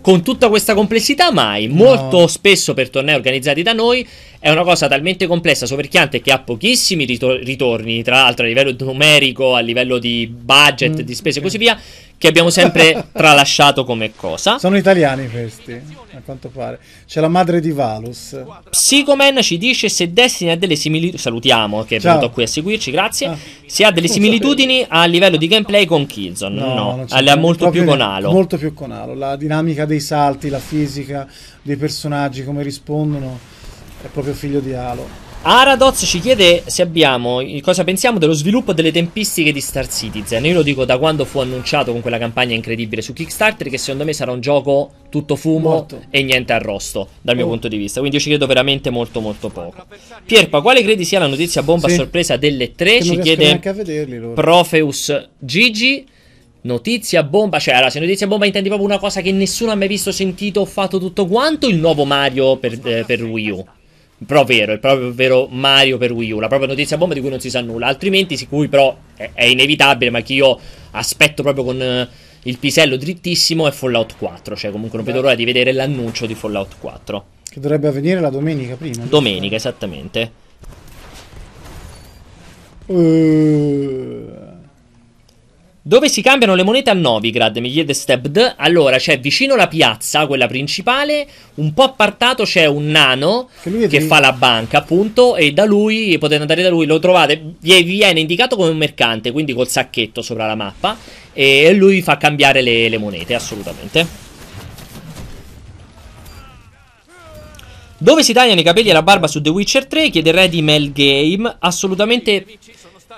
Con tutta questa complessità, mai. Molto no. spesso per tornei organizzati da noi è una cosa talmente complessa, soverchiante, che ha pochissimi ritor- ritorni, tra l'altro a livello numerico, a livello di budget, mm, di spese e okay. così via, che abbiamo sempre tralasciato come cosa. Sono italiani questi, a quanto pare. C'è la madre di Valus. Psychoman ci dice se Destiny ha delle similitudini. Salutiamo che è Ciao. venuto qui a seguirci, grazie. Ah, se ha delle similitudini a livello di gameplay con Killzone. No, no. C'è Alla, molto più con Halo. Molto più con Halo. La dinamica dei salti, la fisica dei personaggi, come rispondono è proprio figlio di Halo. Aradoz ci chiede se abbiamo cosa pensiamo dello sviluppo delle tempistiche di Star Citizen. Io lo dico da quando fu annunciato con quella campagna incredibile su Kickstarter, che secondo me sarà un gioco tutto fumo molto. e niente arrosto, dal oh. mio punto di vista. Quindi io ci credo veramente molto molto poco. Pierpa, quale credi sia la notizia bomba sì. a sorpresa delle tre? Che ci chiede a vederli, Profeus Gigi. Notizia bomba, cioè allora, se notizia bomba intendi proprio una cosa che nessuno ha mai visto, sentito o fatto tutto quanto, il nuovo Mario per, eh, per Wii U. Però vero, è proprio vero Mario per Wii U, la propria notizia bomba di cui non si sa nulla. Altrimenti, sicuro però è, è, inevitabile, ma che io aspetto proprio con eh, il pisello drittissimo è Fallout 4. Cioè, comunque non vedo l'ora di vedere l'annuncio di Fallout 4. Che dovrebbe avvenire la domenica prima. Domenica, giusto? esattamente. Uh... Dove si cambiano le monete a Novigrad, mi chiede Stebd. Allora, c'è vicino la piazza, quella principale, un po' appartato c'è un nano che, che fa la banca, appunto, e da lui, potete andare da lui, lo trovate, vi viene indicato come un mercante, quindi col sacchetto sopra la mappa, e lui fa cambiare le, le monete, assolutamente. Dove si tagliano i capelli e la barba su The Witcher 3? Chiede Ready Mel Game. Assolutamente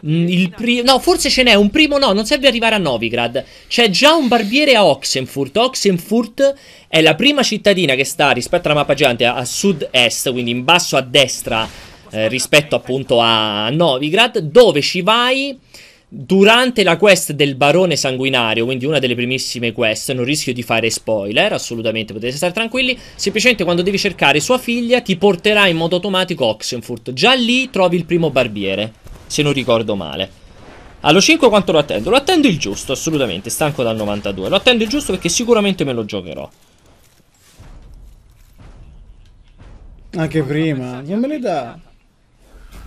Mm, il pri- no, forse ce n'è un primo. No, non serve arrivare a Novigrad. C'è già un barbiere a Oxenfurt. Oxenfurt è la prima cittadina che sta rispetto alla mappa gigante a, a sud-est, quindi in basso a destra eh, rispetto appunto a Novigrad, dove ci vai. Durante la quest del barone sanguinario, quindi una delle primissime quest, non rischio di fare spoiler, assolutamente potete stare tranquilli. Semplicemente quando devi cercare sua figlia ti porterà in modo automatico Oxenfurt. Già lì trovi il primo barbiere se non ricordo male. Allo 5 quanto lo attendo? Lo attendo il giusto, assolutamente, stanco dal 92. Lo attendo il giusto perché sicuramente me lo giocherò. Anche prima, non me le dà.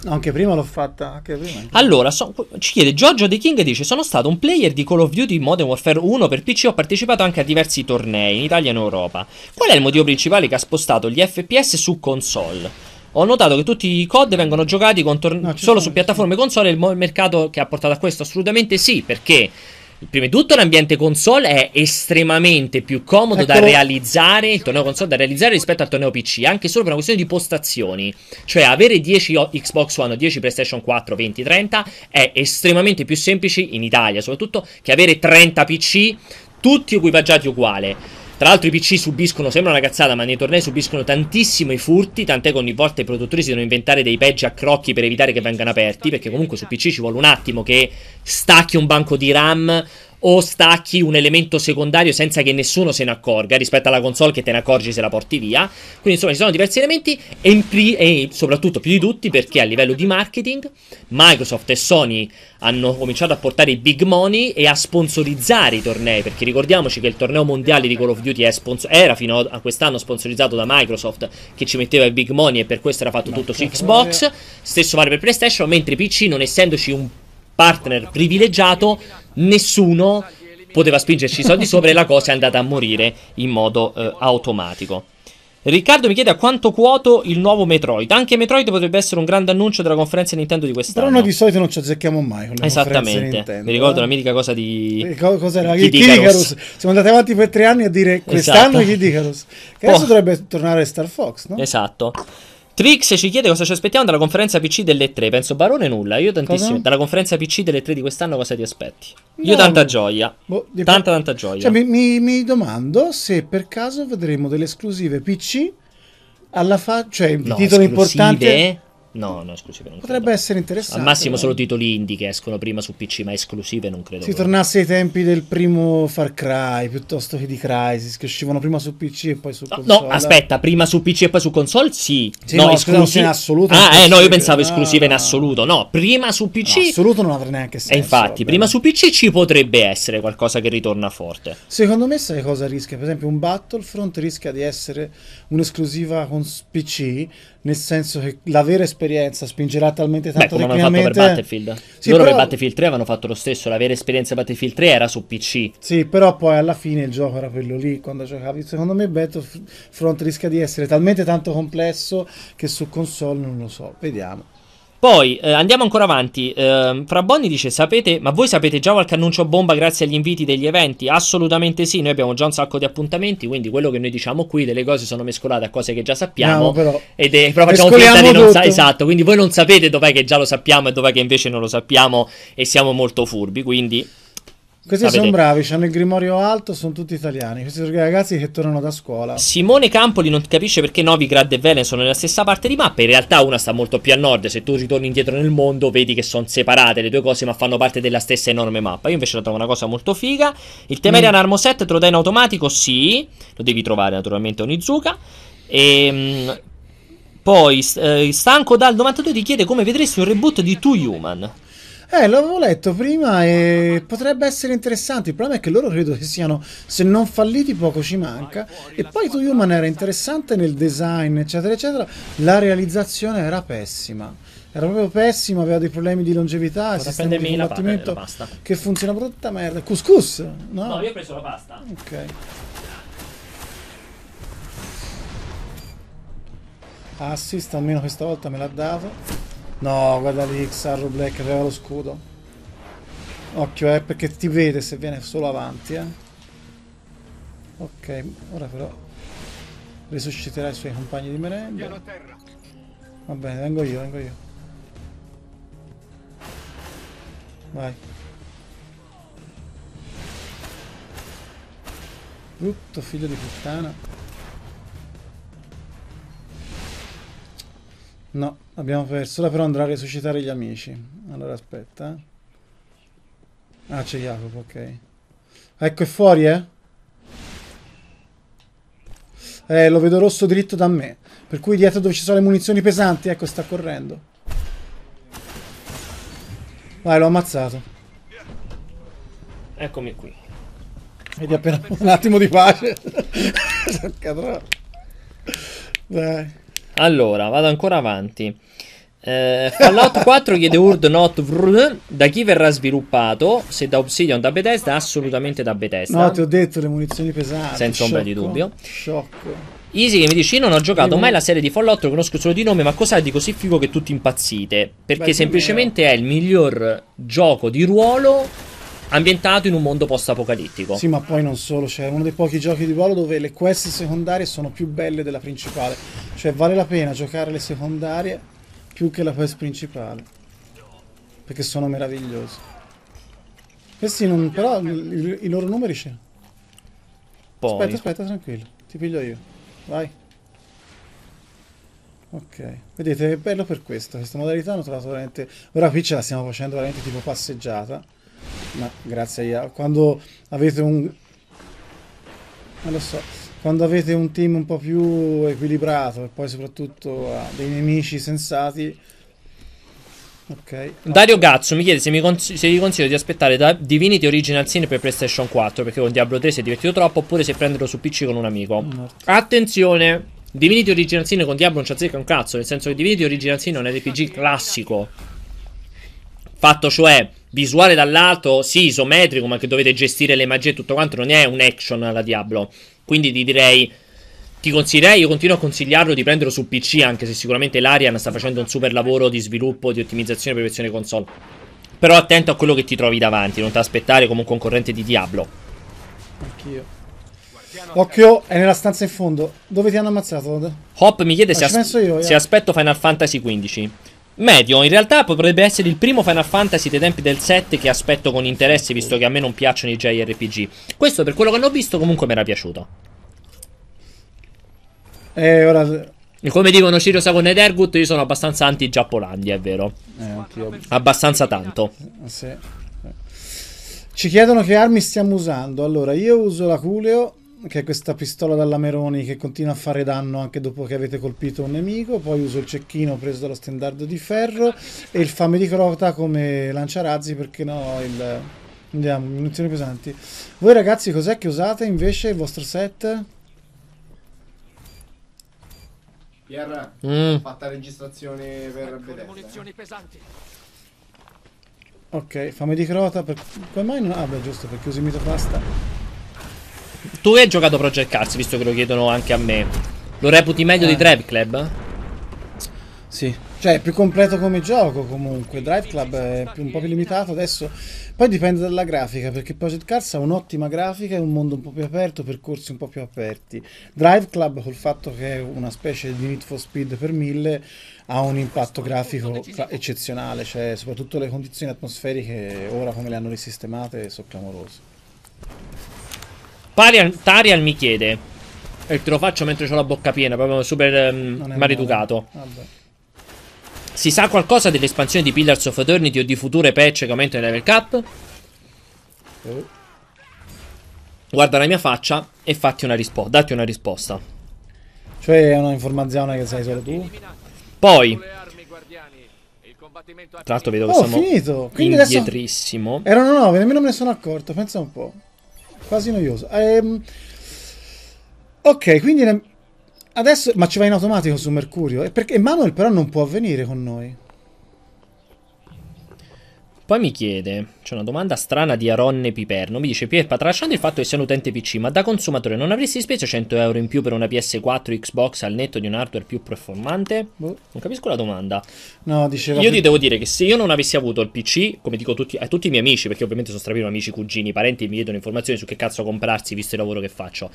No, anche prima l'ho fatta. Anche prima, anche allora, so, ci chiede Giorgio De King dice: Sono stato un player di Call of Duty Modern Warfare 1 per PC. Ho partecipato anche a diversi tornei in Italia e in Europa. Qual è il motivo principale che ha spostato gli FPS su console? Ho notato che tutti i COD vengono giocati tor- no, solo su piattaforme console. Il, il mercato che ha portato a questo? Assolutamente sì, perché prima di tutto l'ambiente console è estremamente più comodo Eccolo. da ecco. realizzare il torneo console da realizzare rispetto al torneo PC anche solo per una questione di postazioni cioè avere 10 Xbox One 10 PlayStation 4 20 30 è estremamente più semplice in Italia soprattutto che avere 30 PC tutti equipaggiati uguale tra l'altro i PC subiscono, sembra una cazzata, ma nei tornei subiscono tantissimo i furti, tant'è che ogni volta i produttori si devono inventare dei peggi a crocchi per evitare che vengano aperti, perché comunque su PC ci vuole un attimo che stacchi un banco di RAM o stacchi un elemento secondario senza che nessuno se ne accorga rispetto alla console che te ne accorgi se la porti via. Quindi insomma ci sono diversi elementi e, pri- e soprattutto più di tutti perché a livello di marketing Microsoft e Sony hanno cominciato a portare i big money e a sponsorizzare i tornei perché ricordiamoci che il torneo mondiale di Call of Duty sponsor- era fino a quest'anno sponsorizzato da Microsoft che ci metteva i big money e per questo era fatto tutto su Xbox. Stesso vale per PlayStation, mentre PC non essendoci un partner privilegiato nessuno poteva spingerci i soldi sopra e la cosa è andata a morire in modo eh, automatico. Riccardo mi chiede a quanto quoto il nuovo Metroid. Anche Metroid potrebbe essere un grande annuncio della conferenza Nintendo di quest'anno. Però noi di solito non ci azzecchiamo mai con le Esattamente. Nintendo, Mi eh. ricordo eh? la mitica cosa di eh, Co- cos'era? Kid, Kid Icarus. Siamo andati avanti per tre anni a dire quest'anno esatto. Kid Icarus. Che adesso oh. dovrebbe tornare Star Fox, no? Esatto. Trix ci chiede cosa ci aspettiamo dalla conferenza PC delle 3. Penso Barone nulla, io tantissimo. Cosa? Dalla conferenza PC delle 3 di quest'anno cosa ti aspetti? No. Io tanta gioia. Boh, tanta tanta gioia. Cioè, mi, mi, mi, domando se per caso vedremo delle esclusive PC alla fa... cioè no, titoli importanti No, no, esclusive non Potrebbe credo. essere interessante. Al massimo però. solo titoli indie che escono prima su PC, ma esclusive non credo. Si tornasse ai tempi del primo Far Cry piuttosto che di Crisis, che uscivano prima su PC e poi su no, console. No, aspetta, prima su PC e poi su console? Sì. sì no, no esclusive in assoluto. Ah, eh, no, io pensavo esclusive ah, in assoluto. No, prima su PC. No, assoluto non avrei neanche senso. E eh, infatti, vabbè. prima su PC ci potrebbe essere qualcosa che ritorna forte. Secondo me, sai cosa rischia? Per esempio, un Battlefront rischia di essere un'esclusiva con PC, nel senso che la vera esperienza esperienza spingerà talmente tanto Beh, come hanno fatto per Battlefield. Sì, Loro però... per Battlefield 3 avevano fatto lo stesso, la vera esperienza Battlefield 3 era su PC. Sì, però poi alla fine il gioco era quello lì, quando giocavi. Secondo me Battlefront rischia di essere talmente tanto complesso che su console non lo so, vediamo. Poi eh, andiamo ancora avanti. Eh, Frabonni dice: Sapete, ma voi sapete già qualche annuncio bomba grazie agli inviti degli eventi? Assolutamente sì. Noi abbiamo già un sacco di appuntamenti. Quindi quello che noi diciamo qui, delle cose sono mescolate a cose che già sappiamo. No, però, ed è, però facciamo finta di non sa- Esatto. Quindi voi non sapete dov'è che già lo sappiamo e dov'è che invece non lo sappiamo. E siamo molto furbi. Quindi questi sono bravi, hanno il grimorio alto, sono tutti italiani. Questi sono i ragazzi che tornano da scuola. Simone Campoli non capisce perché Novigrad e Velen sono nella stessa parte di mappa. In realtà una sta molto più a nord. Se tu ritorni indietro nel mondo, vedi che sono separate le due cose, ma fanno parte della stessa enorme mappa. Io invece la trovo una cosa molto figa. Il Temerian mm. 7 te lo dai in automatico? Sì, lo devi trovare naturalmente Onizuka. E ehm, poi, eh, Stanco dal 92 ti chiede come vedresti un reboot di Two Human. Eh, l'avevo letto prima e potrebbe essere interessante. Il problema è che loro credo che siano, se non falliti, poco ci manca. E poi To Human era interessante nel design, eccetera, eccetera. La realizzazione era pessima. Era proprio pessima, aveva dei problemi di longevità. Si prende meno combattimento pasta. che funziona brutta merda. Couscous, no? No, io ho preso la pasta. Ok. Assist, ah, almeno questa volta me l'ha dato. No, guarda lì Xarro Black aveva lo scudo. Occhio, eh, perché ti vede se viene solo avanti, eh. Ok, ora però risusciterà i suoi compagni di merenda. Va bene, vengo io, vengo io. Vai. Brutto figlio di puttana. No, abbiamo perso. Ora però andrà a resuscitare gli amici. Allora aspetta. Ah, c'è Jacopo, ok. Ecco, è fuori, eh? Eh, lo vedo rosso dritto da me. Per cui dietro dove ci sono le munizioni pesanti, ecco, sta correndo. Vai, l'ho ammazzato. Eccomi qui. Vedi appena un attimo di pace. Dai. Allora, vado ancora avanti. Eh, Fallout 4 chiede Urd Not Vrl da chi verrà sviluppato? Se da Obsidian, da Bethesda? Assolutamente da Bethesda. No, ti ho detto le munizioni pesanti. Senza ombra di dubbio. Sciocco. Easy che mi dice: Io non ho giocato mai la serie di Fallout, lo conosco solo di nome, ma cosa è di così figo che tutti impazzite? Perché Beh, semplicemente è il miglior gioco di ruolo ambientato in un mondo post-apocalittico. Sì, ma poi non solo, cioè è uno dei pochi giochi di ruolo dove le quest secondarie sono più belle della principale, cioè vale la pena giocare le secondarie più che la quest principale, perché sono meravigliose. Questi non, però i, i loro numeri c'è. Poi. Aspetta, aspetta, tranquillo, ti piglio io, vai. Ok, vedete è bello per questo, questa modalità hanno trovato veramente... Ora qui ce la stiamo facendo veramente tipo passeggiata. Ma grazie a quando avete un... Non lo so. Quando avete un team un po' più equilibrato e poi soprattutto ah, dei nemici sensati... Okay. Dario Gazzo mi chiede se, mi se vi consiglio di aspettare da Divinity Original Sin per PlayStation 4 perché con Diablo 3 si è divertito troppo oppure se prenderlo su PC con un amico. Attenzione, Divinity Original Sin con Diablo non ci azzecca un cazzo, nel senso che Divinity Original Sin è un RPG classico. Fatto cioè visuale dall'alto, sì, isometrico, ma che dovete gestire le magie e tutto quanto, non è un action alla Diablo. Quindi ti direi, ti consiglierei, io continuo a consigliarlo di prenderlo su PC, anche se sicuramente l'Arian sta facendo un super lavoro di sviluppo, di ottimizzazione per versione console. Però attento a quello che ti trovi davanti, non ti aspettare come un concorrente di Diablo. Anch'io. Occhio, è nella stanza in fondo. Dove ti hanno ammazzato? Hop mi chiede ah, se, as io, se eh. aspetto Final Fantasy XV. Medio, in realtà potrebbe essere il primo Final Fantasy dei tempi del 7 che aspetto con interesse visto che a me non piacciono i JRPG. Questo per quello che l'ho visto comunque mi era piaciuto. Eh, ora... E come dicono Ciro Sagon ed Ergut, io sono abbastanza anti-Giappolandia, è vero. Eh, abbastanza tanto. Eh, sì. Ci chiedono che armi stiamo usando. Allora, io uso la Culeo che è questa pistola dalla Meroni che continua a fare danno anche dopo che avete colpito un nemico, poi uso il cecchino preso dallo standard di ferro e il fame di crota come lanciarazzi perché no il... andiamo, munizioni pesanti. Voi ragazzi cos'è che usate invece il vostro set? Pierre, mm. fatta registrazione per ecco, vedere. Munizioni pesanti. Ok, fame di crota, per... come mai non... Ah beh giusto perché usi mitopasta. Tu hai giocato Project Cars, visto che lo chiedono anche a me. Lo reputi meglio eh. di Drive Club? Sì. Cioè, è più completo come gioco comunque. Drive Club è più, un po' più limitato adesso. Poi dipende dalla grafica, perché Project Cars ha un'ottima grafica, è un mondo un po' più aperto, percorsi un po' più aperti. Drive Club, col fatto che è una specie di Need for Speed per mille, ha un impatto grafico eccezionale, cioè soprattutto le condizioni atmosferiche, ora come le hanno risistemate, sono clamorose. Farian, Tarian mi chiede. E te lo faccio mentre ho la bocca piena, proprio super um, maleducato. Vabbè. Si sa qualcosa dell'espansione di Pillars of Eternity o di future patch che aumentano i level cap? Oh. Guarda la mia faccia e fatti una risposta. Datti una risposta. Cioè è una informazione che sai solo tu. Poi, tra l'altro vedo che oh, siamo finito. Quindi indietrissimo. Erano 9, nemmeno me ne sono accorto, pensa un po' quasi noioso. Ehm, ok, quindi adesso... Ma ci va in automatico su Mercurio. E perché Manuel però non può venire con noi. Poi mi chiede, c'è una domanda strana di Aronne Piperno, mi dice Pierpa, tralasciando il fatto che sei un utente PC, ma da consumatore non avresti speso 100 euro in più per una PS4 Xbox al netto di un hardware più performante? Boh. Non capisco la domanda. No, diceva... Io ti devo dire che se io non avessi avuto il PC, come dico tutti, a tutti i miei amici, perché ovviamente sono strapino amici, cugini, parenti, mi chiedono informazioni su che cazzo comprarsi visto il lavoro che faccio.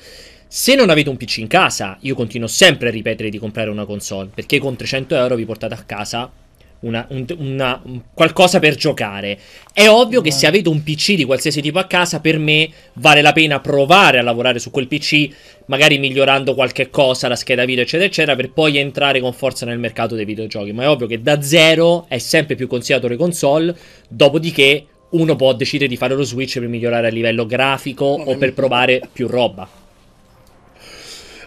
Se non avete un PC in casa, io continuo sempre a ripetere di comprare una console, perché con 300 euro vi portate a casa una, un, una, qualcosa per giocare. È ovvio che se avete un PC di qualsiasi tipo a casa, per me vale la pena provare a lavorare su quel PC, magari migliorando qualche cosa, la scheda video, eccetera, eccetera, per poi entrare con forza nel mercato dei videogiochi. Ma è ovvio che da zero è sempre più consigliato le console, dopodiché uno può decidere di fare lo switch per migliorare a livello grafico o per provare più roba.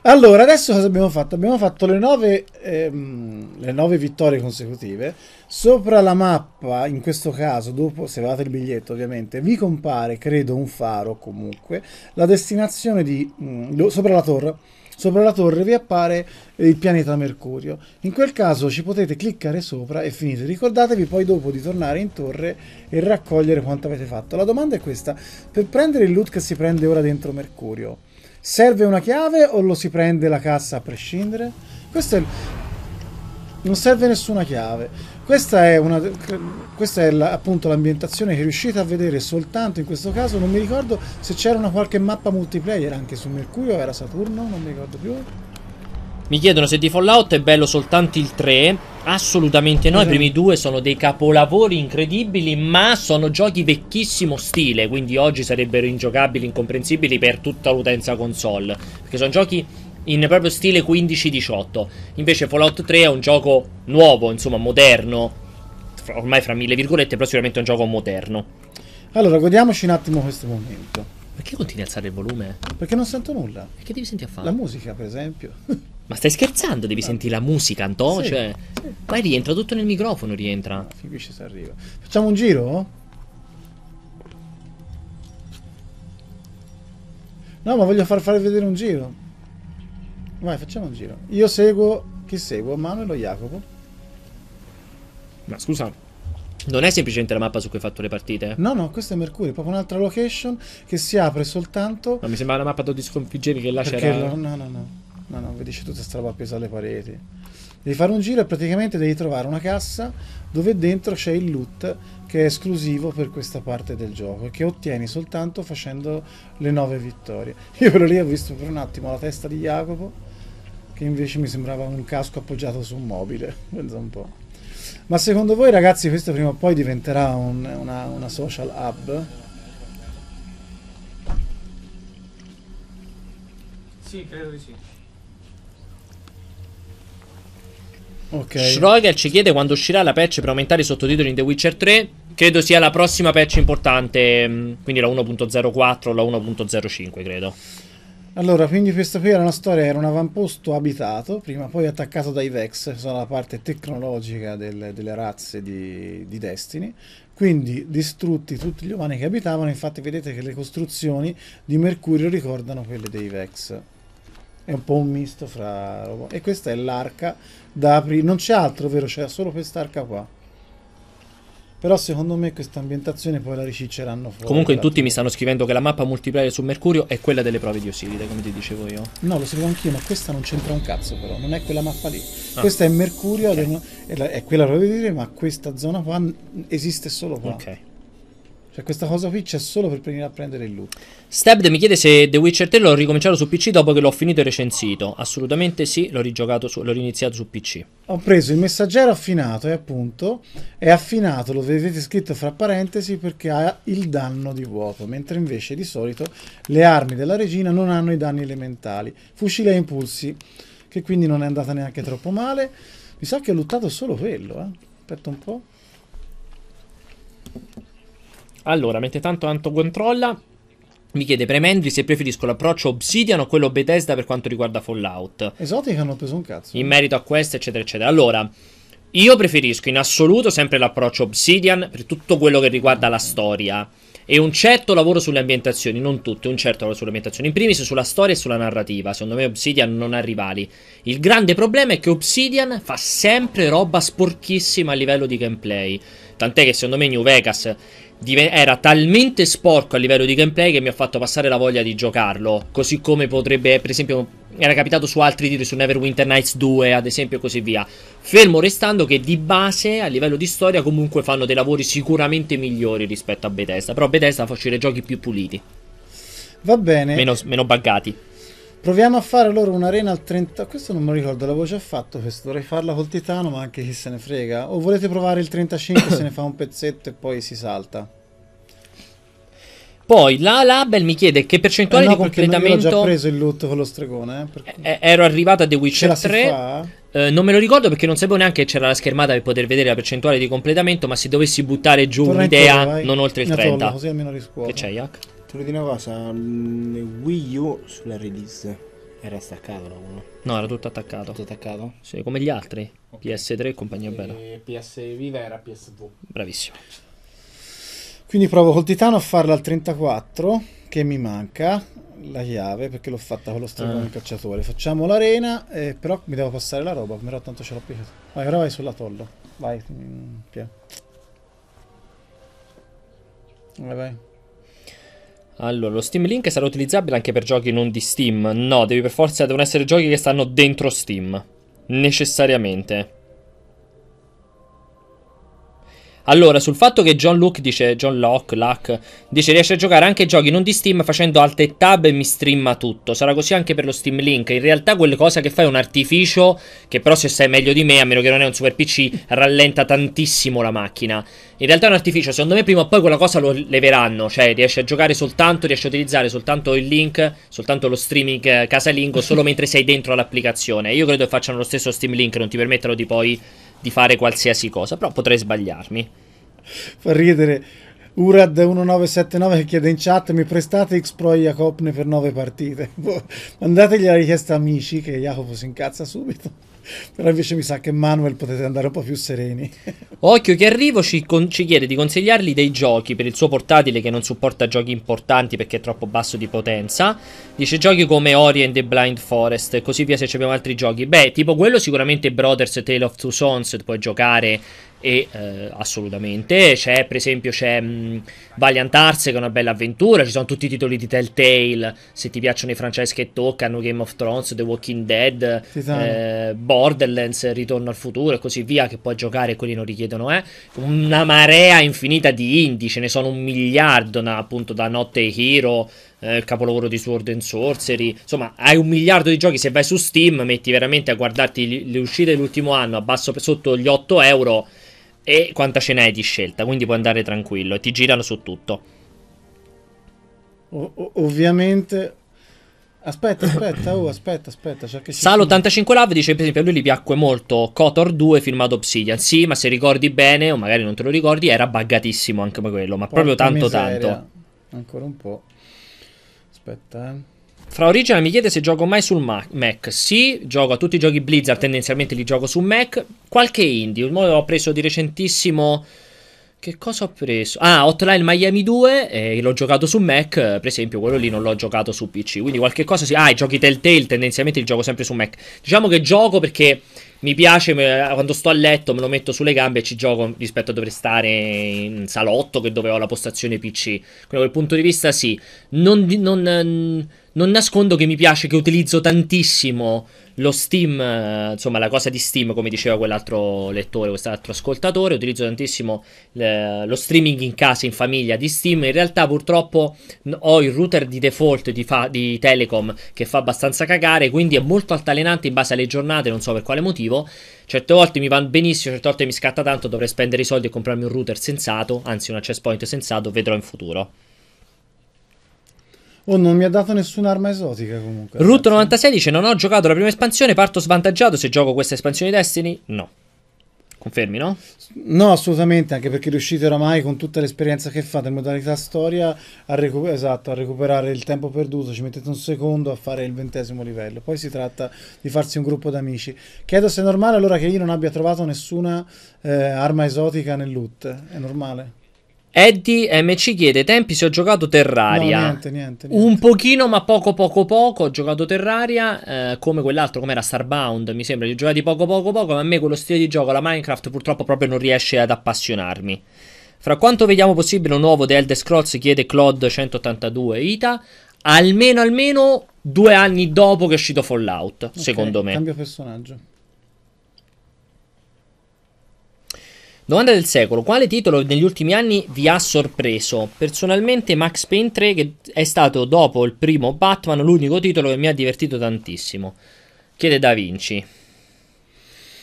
Allora, adesso cosa abbiamo fatto? Abbiamo fatto le 9 ehm, le nove vittorie consecutive. Sopra la mappa, in questo caso, dopo se avevate il biglietto ovviamente, vi compare, credo, un faro comunque, la destinazione di... Mh, mm, sopra la torre. Sopra la torre vi appare il pianeta Mercurio. In quel caso ci potete cliccare sopra e finite. Ricordatevi poi dopo di tornare in torre e raccogliere quanto avete fatto. La domanda è questa. Per prendere il loot che si prende ora dentro Mercurio, Serve una chiave o lo si prende la cassa a prescindere? Questo è... Non serve nessuna chiave. Questa è, una, questa è la, appunto l'ambientazione che riuscite a vedere soltanto in questo caso. Non mi ricordo se c'era una qualche mappa multiplayer anche su Mercurio, era Saturno, non mi ricordo più. Mi chiedono se di Fallout è bello soltanto il 3. Assolutamente no, mm-hmm. i primi due sono dei capolavori incredibili, ma sono giochi vecchissimo stile, quindi oggi sarebbero ingiocabili, incomprensibili per tutta l'utenza console, perché sono giochi in proprio stile 15-18. Invece Fallout 3 è un gioco nuovo, insomma, moderno, ormai fra mille virgolette, però sicuramente è un gioco moderno. Allora, godiamoci un attimo questo momento. Perché continui a alzare il volume? Perché non sento nulla. E che devi sentire a fare? La musica, per esempio. Ma stai scherzando? Devi ah. sentire la musica, Anto? Sì, cioè, sì. Ma rientra tutto nel microfono, rientra. Fin qui ci si arriva. Facciamo un giro? No, ma voglio far fare vedere un giro. Vai, facciamo un giro. Io seguo... Chi seguo? Manuel o Jacopo? Ma scusa, non è semplicemente la mappa su cui hai fatto le partite? No, no, questa è Mercurio, proprio un'altra location che si apre soltanto. Ma mi sembrava la mappa dove ti sconfiggeri che là c'era. No, no, no, no. No, no, vedi c'è tutta sta roba appesa alle pareti. Devi fare un giro e praticamente devi trovare una cassa dove dentro c'è il loot che è esclusivo per questa parte del gioco e che ottieni soltanto facendo le nove vittorie. Io quello lì ho visto per un attimo la testa di Jacopo che invece mi sembrava un casco appoggiato su un mobile. Pensa un po'. Ma secondo voi ragazzi questo prima o poi diventerà un, una, una social hub? Sì, credo di sì. Okay. Schroeder ci chiede quando uscirà la patch per aumentare i sottotitoli in The Witcher 3. Credo sia la prossima patch importante, mm, quindi la 1.04, o la 1.05 credo. Allora, quindi questa qui era una storia, era un avamposto abitato, prima poi attaccato dai Vex, che sono la parte tecnologica del, delle razze di, di Destiny, quindi distrutti tutti gli umani che abitavano, infatti vedete che le costruzioni di Mercurio ricordano quelle dei Vex è un po' un misto fra e questa è l'arca da aprire non c'è altro vero c'è solo quest'arca qua però secondo me questa ambientazione poi la ricicceranno fuori. Comunque in tutti mi stanno scrivendo che la mappa multiplayer su Mercurio è quella delle prove di Osiride, come ti dicevo io. No, lo sapevo anch'io, ma questa non c'entra un cazzo però, non è quella mappa lì. Ah. Questa è Mercurio, okay. è, la, è, quella prova di dire, ma questa zona qua esiste solo qua. Ok. Cioè, questa cosa qui c'è solo per venire a prendere il loot. Stabd mi chiede se The Witcher 3 l'ho ricominciato su PC dopo che l'ho finito e recensito. Assolutamente sì, l'ho rigiocato, su, l'ho riniziato su PC. Ho preso il messaggero affinato e appunto è affinato, lo vedete scritto fra parentesi perché ha il danno di vuoto, mentre invece di solito le armi della regina non hanno i danni elementali. Fucile a impulsi, che quindi non è andata neanche troppo male. Mi sa che ho lottato solo quello, eh. Aspetta un po'. Allora, mentre tanto Anto controlla, mi chiede Premendri se preferisco l'approccio Obsidian o quello Bethesda per quanto riguarda Fallout. Esotica hanno preso un cazzo. In eh. merito a questo, eccetera, eccetera. Allora, io preferisco in assoluto sempre l'approccio Obsidian per tutto quello che riguarda la storia. E un certo lavoro sulle ambientazioni, non tutte, un certo lavoro sulle ambientazioni. In primis sulla storia e sulla narrativa. Secondo me Obsidian non ha rivali. Il grande problema è che Obsidian fa sempre roba sporchissima a livello di gameplay. Tant'è che secondo me New Vegas era talmente sporco a livello di gameplay che mi ha fatto passare la voglia di giocarlo. Così come potrebbe, per esempio, era capitato su altri titoli, su Neverwinter Nights 2, ad esempio, e così via. Fermo restando che di base, a livello di storia, comunque fanno dei lavori sicuramente migliori rispetto a Bethesda. Però Bethesda fa uscire giochi più puliti. Va bene. Meno, meno buggati. Proviamo a fare loro un'arena al 30... Questo non me lo ricordo, l'avevo già fatto questo. Dovrei farla col titano, ma anche chi se ne frega. O volete provare il 35, se ne fa un pezzetto e poi si salta. Poi la Label mi chiede che percentuale eh no, di completamento... Io ho già preso il loot con lo stregone. Eh, perché... Eh, eh, ero arrivato a The Witcher 3. Eh, non me lo ricordo perché non sapevo neanche che c'era la schermata per poter vedere la percentuale di completamento. Ma se dovessi buttare giù un'idea, non oltre il 30. Tolla, così almeno riscuoto. Che c'è, Yak? Te lo dico una cosa, Wii U sulla release era staccato la 1. No, era tutto attaccato. Tutto attaccato? Sì, come gli altri. Okay. PS3 e compagnia bella. PS Viva era PSV. Bravissimo. Quindi provo col Titano a farla al 34, che mi manca la chiave perché l'ho fatta con lo stregone ah. cacciatore. Facciamo l'arena, eh, però mi devo passare la roba, però tanto ce l'ho piaciuta. Vai, ora vai sulla tolla. Vai, Pia. Mm, vai, vai. Allora, lo Steam Link sarà utilizzabile anche per giochi non di Steam? No, devi per forza, devono essere giochi che stanno dentro Steam. Necessariamente. Allora, sul fatto che John Luke dice, John Locke, Luck, dice riesce a giocare anche giochi non di Steam facendo alte tab e mi streama tutto. Sarà così anche per lo Steam Link. In realtà quelle cosa che fa è un artificio che però se sai meglio di me, a meno che non è un super PC, rallenta tantissimo la macchina. In realtà è un artificio, secondo me prima o poi quella cosa lo leveranno, cioè riesce a giocare soltanto, riesce a utilizzare soltanto il link, soltanto lo streaming eh, casalingo solo mentre sei dentro all'applicazione. Io credo che facciano lo stesso Steam Link, non ti permettono di poi di fare qualsiasi cosa, però potrei sbagliarmi. Fa ridere. Urad1979 che chiede in chat mi prestate Xpro e Jacopne per nove partite. Boh, mandategli la richiesta amici che Jacopo si incazza subito. Però invece mi sa che Manuel potete andare un po' più sereni. Occhio che arrivo ci, con- ci, chiede di consigliargli dei giochi per il suo portatile che non supporta giochi importanti perché è troppo basso di potenza. Dice giochi come Ori and the Blind Forest e così via se abbiamo altri giochi. Beh, tipo quello sicuramente Brothers Tale of Two Sons puoi giocare e eh, assolutamente c'è per esempio c'è mh, mm, Valiant Arts che è una bella avventura ci sono tutti i titoli di Telltale se ti piacciono i franchise che toccano Game of Thrones The Walking Dead eh, Borderlands Ritorno al futuro e così via che puoi giocare quelli non richiedono eh. una marea infinita di indie ce ne sono un miliardo na, appunto da Notte Hero eh, il capolavoro di Sword and Sorcery. Insomma, hai un miliardo di giochi. Se vai su Steam, metti veramente a guardarti le uscite dell'ultimo anno a basso, sotto gli 8 euro e quanta ce n'hai di scelta, quindi puoi andare tranquillo e ti girano su tutto. O- ovviamente Aspetta, aspetta, oh, aspetta, aspetta. Cioè Sal85 Love dice, per esempio, a lui gli piacque molto Kotor 2 filmato Obsidian. Sì, ma se ricordi bene, o magari non te lo ricordi, era buggatissimo anche quello, ma Porca proprio tanto miseria. tanto. Ancora un po'. Aspetta, eh. Fra Original mi chiede se gioco mai sul Mac. Sì, gioco a tutti i giochi Blizzard, tendenzialmente li gioco su Mac. Qualche indie, ho preso di recentissimo... Che cosa ho preso? Ah, Hotline Miami 2, eh, l'ho giocato su Mac, eh, per esempio, quello lì non l'ho giocato su PC, quindi qualche cosa sì. Ah, i giochi Telltale tendenzialmente li gioco sempre su Mac. Diciamo che gioco perché mi piace, me, quando sto a letto me lo metto sulle gambe e ci gioco rispetto a dover stare in salotto che dove ho la postazione PC. Quindi da quel punto di vista sì. Non... non ehm, non nascondo che mi piace, che utilizzo tantissimo lo Steam, eh, insomma la cosa di Steam, come diceva quell'altro lettore, quest'altro ascoltatore, utilizzo tantissimo eh, lo streaming in casa, in famiglia di Steam. In realtà purtroppo ho il router di default di, fa- di Telecom che fa abbastanza cagare, quindi è molto altalenante in base alle giornate, non so per quale motivo. Certe volte mi va benissimo, certe volte mi scatta tanto, dovrei spendere i soldi e comprarmi un router sensato, anzi un access point sensato, vedrò in futuro. Oh, non mi ha dato nessuna arma esotica comunque. Root96 dice: Non ho giocato la prima espansione, parto svantaggiato se gioco questa espansione di Destiny? No. Confermi, no? No, assolutamente, anche perché riuscite oramai con tutta l'esperienza che fate in modalità storia a, recu- esatto, a recuperare il tempo perduto, ci mettete un secondo a fare il ventesimo livello, poi si tratta di farsi un gruppo d'amici. Chiedo se è normale allora che io non abbia trovato nessuna eh, arma esotica nel loot, è normale? Eddie MC chiede tempi se ho giocato Terraria. No, niente, niente, niente, Un pochino, ma poco, poco, poco. Ho giocato Terraria eh, come quell'altro, come era Starbound. Mi sembra. di giocare poco, poco, poco. Ma a me quello stile di gioco, la Minecraft, purtroppo proprio non riesce ad appassionarmi. Fra quanto vediamo possibile un nuovo The Elder Scrolls, chiede Claude 182 Ita. Almeno, almeno due anni dopo che è uscito Fallout. Okay, secondo me. Cambio personaggio. Domanda del secolo, quale titolo negli ultimi anni vi ha sorpreso? Personalmente Max Payne 3 che è stato dopo il primo Batman l'unico titolo che mi ha divertito tantissimo. Chiede Da Vinci.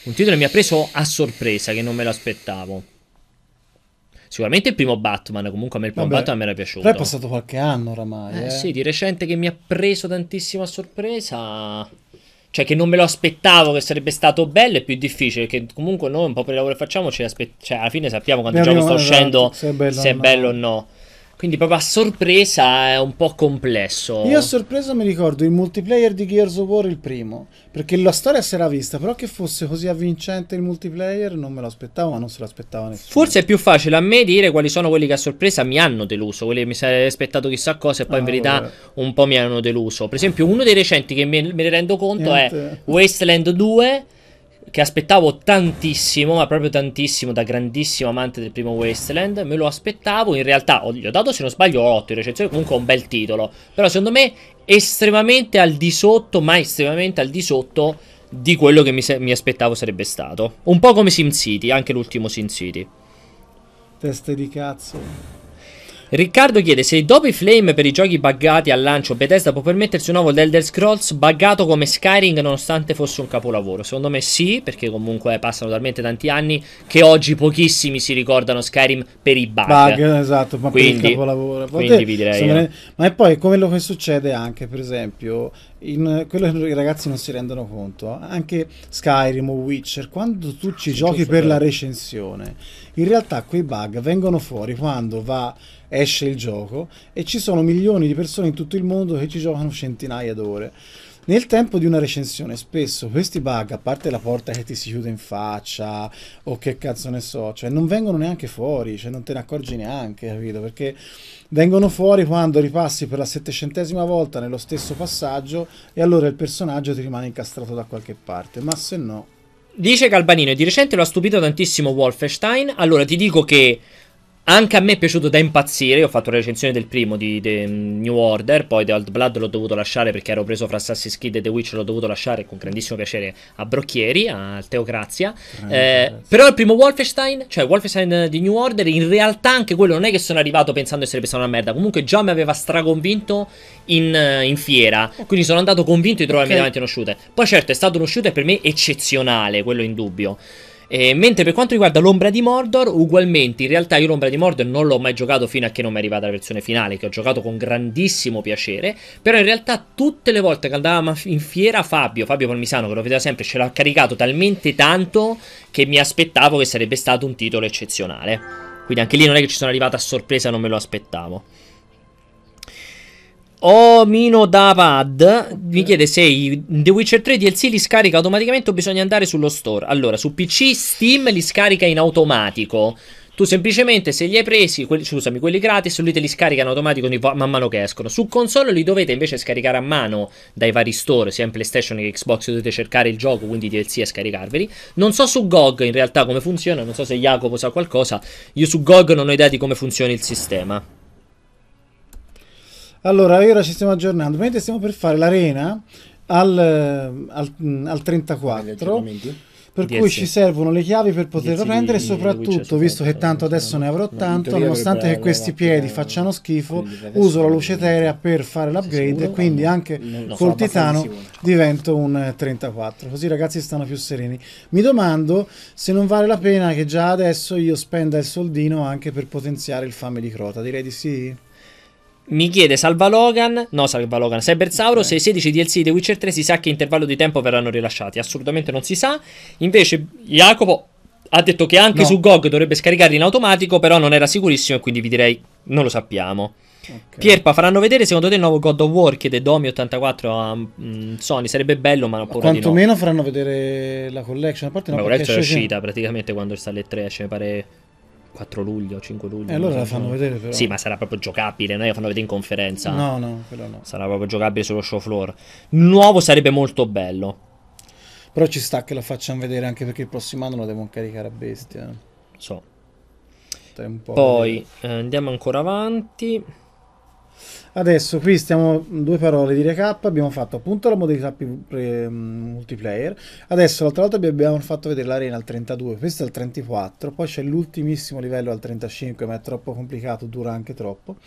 Un titolo che mi ha preso a sorpresa che non me l'aspettavo. Sicuramente il primo Batman, comunque a me il primo Vabbè, Batman mi era piaciuto. Però è passato qualche anno oramai. Eh, eh. Sì, di recente che mi ha preso tantissimo a sorpresa cioè che non me lo aspettavo che sarebbe stato bello è più difficile che comunque noi un po' per il lavoro che facciamo ce aspe- cioè, alla fine sappiamo quando Beh, il gioco sta esatto, uscendo se è bello, se è bello o no. Quindi proprio a sorpresa è un po' complesso. Io a sorpresa mi ricordo il multiplayer di Gears of War il primo, perché la storia si era vista, però che fosse così avvincente il multiplayer non me lo aspettavo, ma non se l'aspettava nessuno. Forse è più facile a me dire quali sono quelli che a sorpresa mi hanno deluso, quelli che mi sarei aspettato chissà cosa e poi ah, in verità vabbè. un po' mi hanno deluso. Per esempio uno dei recenti che me, me ne rendo conto Niente. è Wasteland 2 che aspettavo tantissimo, ma proprio tantissimo, da grandissimo amante del primo Wasteland. Me lo aspettavo, in realtà ho, gli ho dato, se non sbaglio, 8 in recensione, comunque un bel titolo. Però secondo me estremamente al di sotto, ma estremamente al di sotto di quello che mi, mi aspettavo sarebbe stato. Un po' come SimCity, anche l'ultimo SimCity. Teste di cazzo. Riccardo chiede se dopo i flame per i giochi buggati al lancio Bethesda può permettersi un nuovo The Elder Scrolls buggato come Skyrim nonostante fosse un capolavoro. Secondo me sì, perché comunque passano talmente tanti anni che oggi pochissimi si ricordano Skyrim per i bug. Bug, esatto, ma quindi, per il capolavoro. Potete, quindi vi direi. Insomma, eh. Ma poi quello che succede anche, per esempio, in, quello che i ragazzi non si rendono conto, anche Skyrim o Witcher, quando tu ci giochi per la recensione, in realtà quei bug vengono fuori quando va esce il gioco e ci sono milioni di persone in tutto il mondo che ci giocano centinaia d'ore. Nel tempo di una recensione, spesso questi bug, a parte la porta che ti si chiude in faccia, o che cazzo ne so, cioè non vengono neanche fuori, cioè non te ne accorgi neanche, capito? Perché vengono fuori quando ripassi per la settecentesima volta nello stesso passaggio e allora il personaggio ti rimane incastrato da qualche parte, ma se no... Dice Galbanino, e di recente lo ha stupito tantissimo Wolfenstein, allora ti dico che anche a me è piaciuto da impazzire. Io ho fatto la recensione del primo di, di New Order. Poi The Old Blood l'ho dovuto lasciare perché ero preso fra Assassin's Creed e The Witch. L'ho dovuto lasciare con grandissimo piacere a Brocchieri, a Teocrazia. Eh, però il primo Wolfenstein, cioè Wolfenstein di New Order, in realtà anche quello non è che sono arrivato pensando che sarebbe stata una merda. Comunque già mi aveva straconvinto in, eh, in fiera. Quindi sono andato convinto di trovarmi okay. davanti a uno shooter. Poi certo è stato uno shooter per me eccezionale, quello in dubbio. E eh, mentre per quanto riguarda l'ombra di Mordor, ugualmente, in realtà io l'ombra di Mordor non l'ho mai giocato fino a che non mi è arrivata la versione finale, che ho giocato con grandissimo piacere, però in realtà tutte le volte che andavamo in fiera Fabio, Fabio Palmisano che lo vedeva sempre, ce l'ha caricato talmente tanto che mi aspettavo che sarebbe stato un titolo eccezionale. Quindi anche lì non è che ci sono arrivato a sorpresa, non me lo aspettavo. Omino Ominodavad mi chiede se i The Witcher 3 DLC li scarica automaticamente o bisogna andare sullo store. Allora, su PC Steam li scarica in automatico. Tu semplicemente se li hai presi, quelli, scusami, quelli gratis, lui te li scarica in automatico man mano che escono. Su console li dovete invece scaricare a mano dai vari store, sia in PlayStation che Xbox, dovete cercare il gioco, quindi DLC e scaricarveli. Non so su GOG in realtà come funziona, non so se Jacopo sa qualcosa. Io su GOG non ho idea di come funziona il sistema. Allora, ora ci stiamo aggiornando. Mentre stiamo per fare l'arena al, eh, al, mm, al 34. Per DS. cui ci servono le chiavi per poterlo prendere e soprattutto, visto che tanto adesso ne avrò tanto, nonostante che questi piedi facciano schifo, uso la luce eterea per fare l'upgrade e quindi anche col titano divento un 34. Eh, Così i ragazzi stanno più sereni. Mi domando se non vale la pena che già adesso io spenda il soldino anche per potenziare il fame di crota. Direi di sì. Mi chiede Salva Logan, no Salva Logan, Cybersauro, okay. se i 16 DLC di The Witcher 3 si sa che intervallo di tempo verranno rilasciati. Assolutamente non si sa. Invece Jacopo ha detto che anche no. su GOG dovrebbe scaricarli in automatico, però non era sicurissimo e quindi vi direi non lo sappiamo. Okay. Pierpa, faranno vedere secondo te il nuovo God of War chiede Domi 84 a um, Sony? Sarebbe bello, ma paura Quanto meno no. faranno vedere la collection. A parte no, la collection è uscita praticamente quando sta alle 3, ce ne pare 4 luglio, 5 luglio. E eh, allora la fanno vedere però. Sì, ma sarà proprio giocabile, non è che fanno vedere in conferenza. No, no, quello no. Sarà proprio giocabile sullo show floor. Nuovo sarebbe molto bello. Però ci sta che la facciano vedere anche perché il prossimo anno la devono caricare a bestia. So. Tempo Poi eh, eh andiamo ancora avanti. Adesso qui stiamo due parole di recap, abbiamo fatto appunto la modalità eh, multiplayer, adesso l'altra volta vi abbiamo fatto vedere l'arena al 32, questo è al 34, poi c'è l'ultimissimo livello al 35 ma è troppo complicato, dura anche troppo.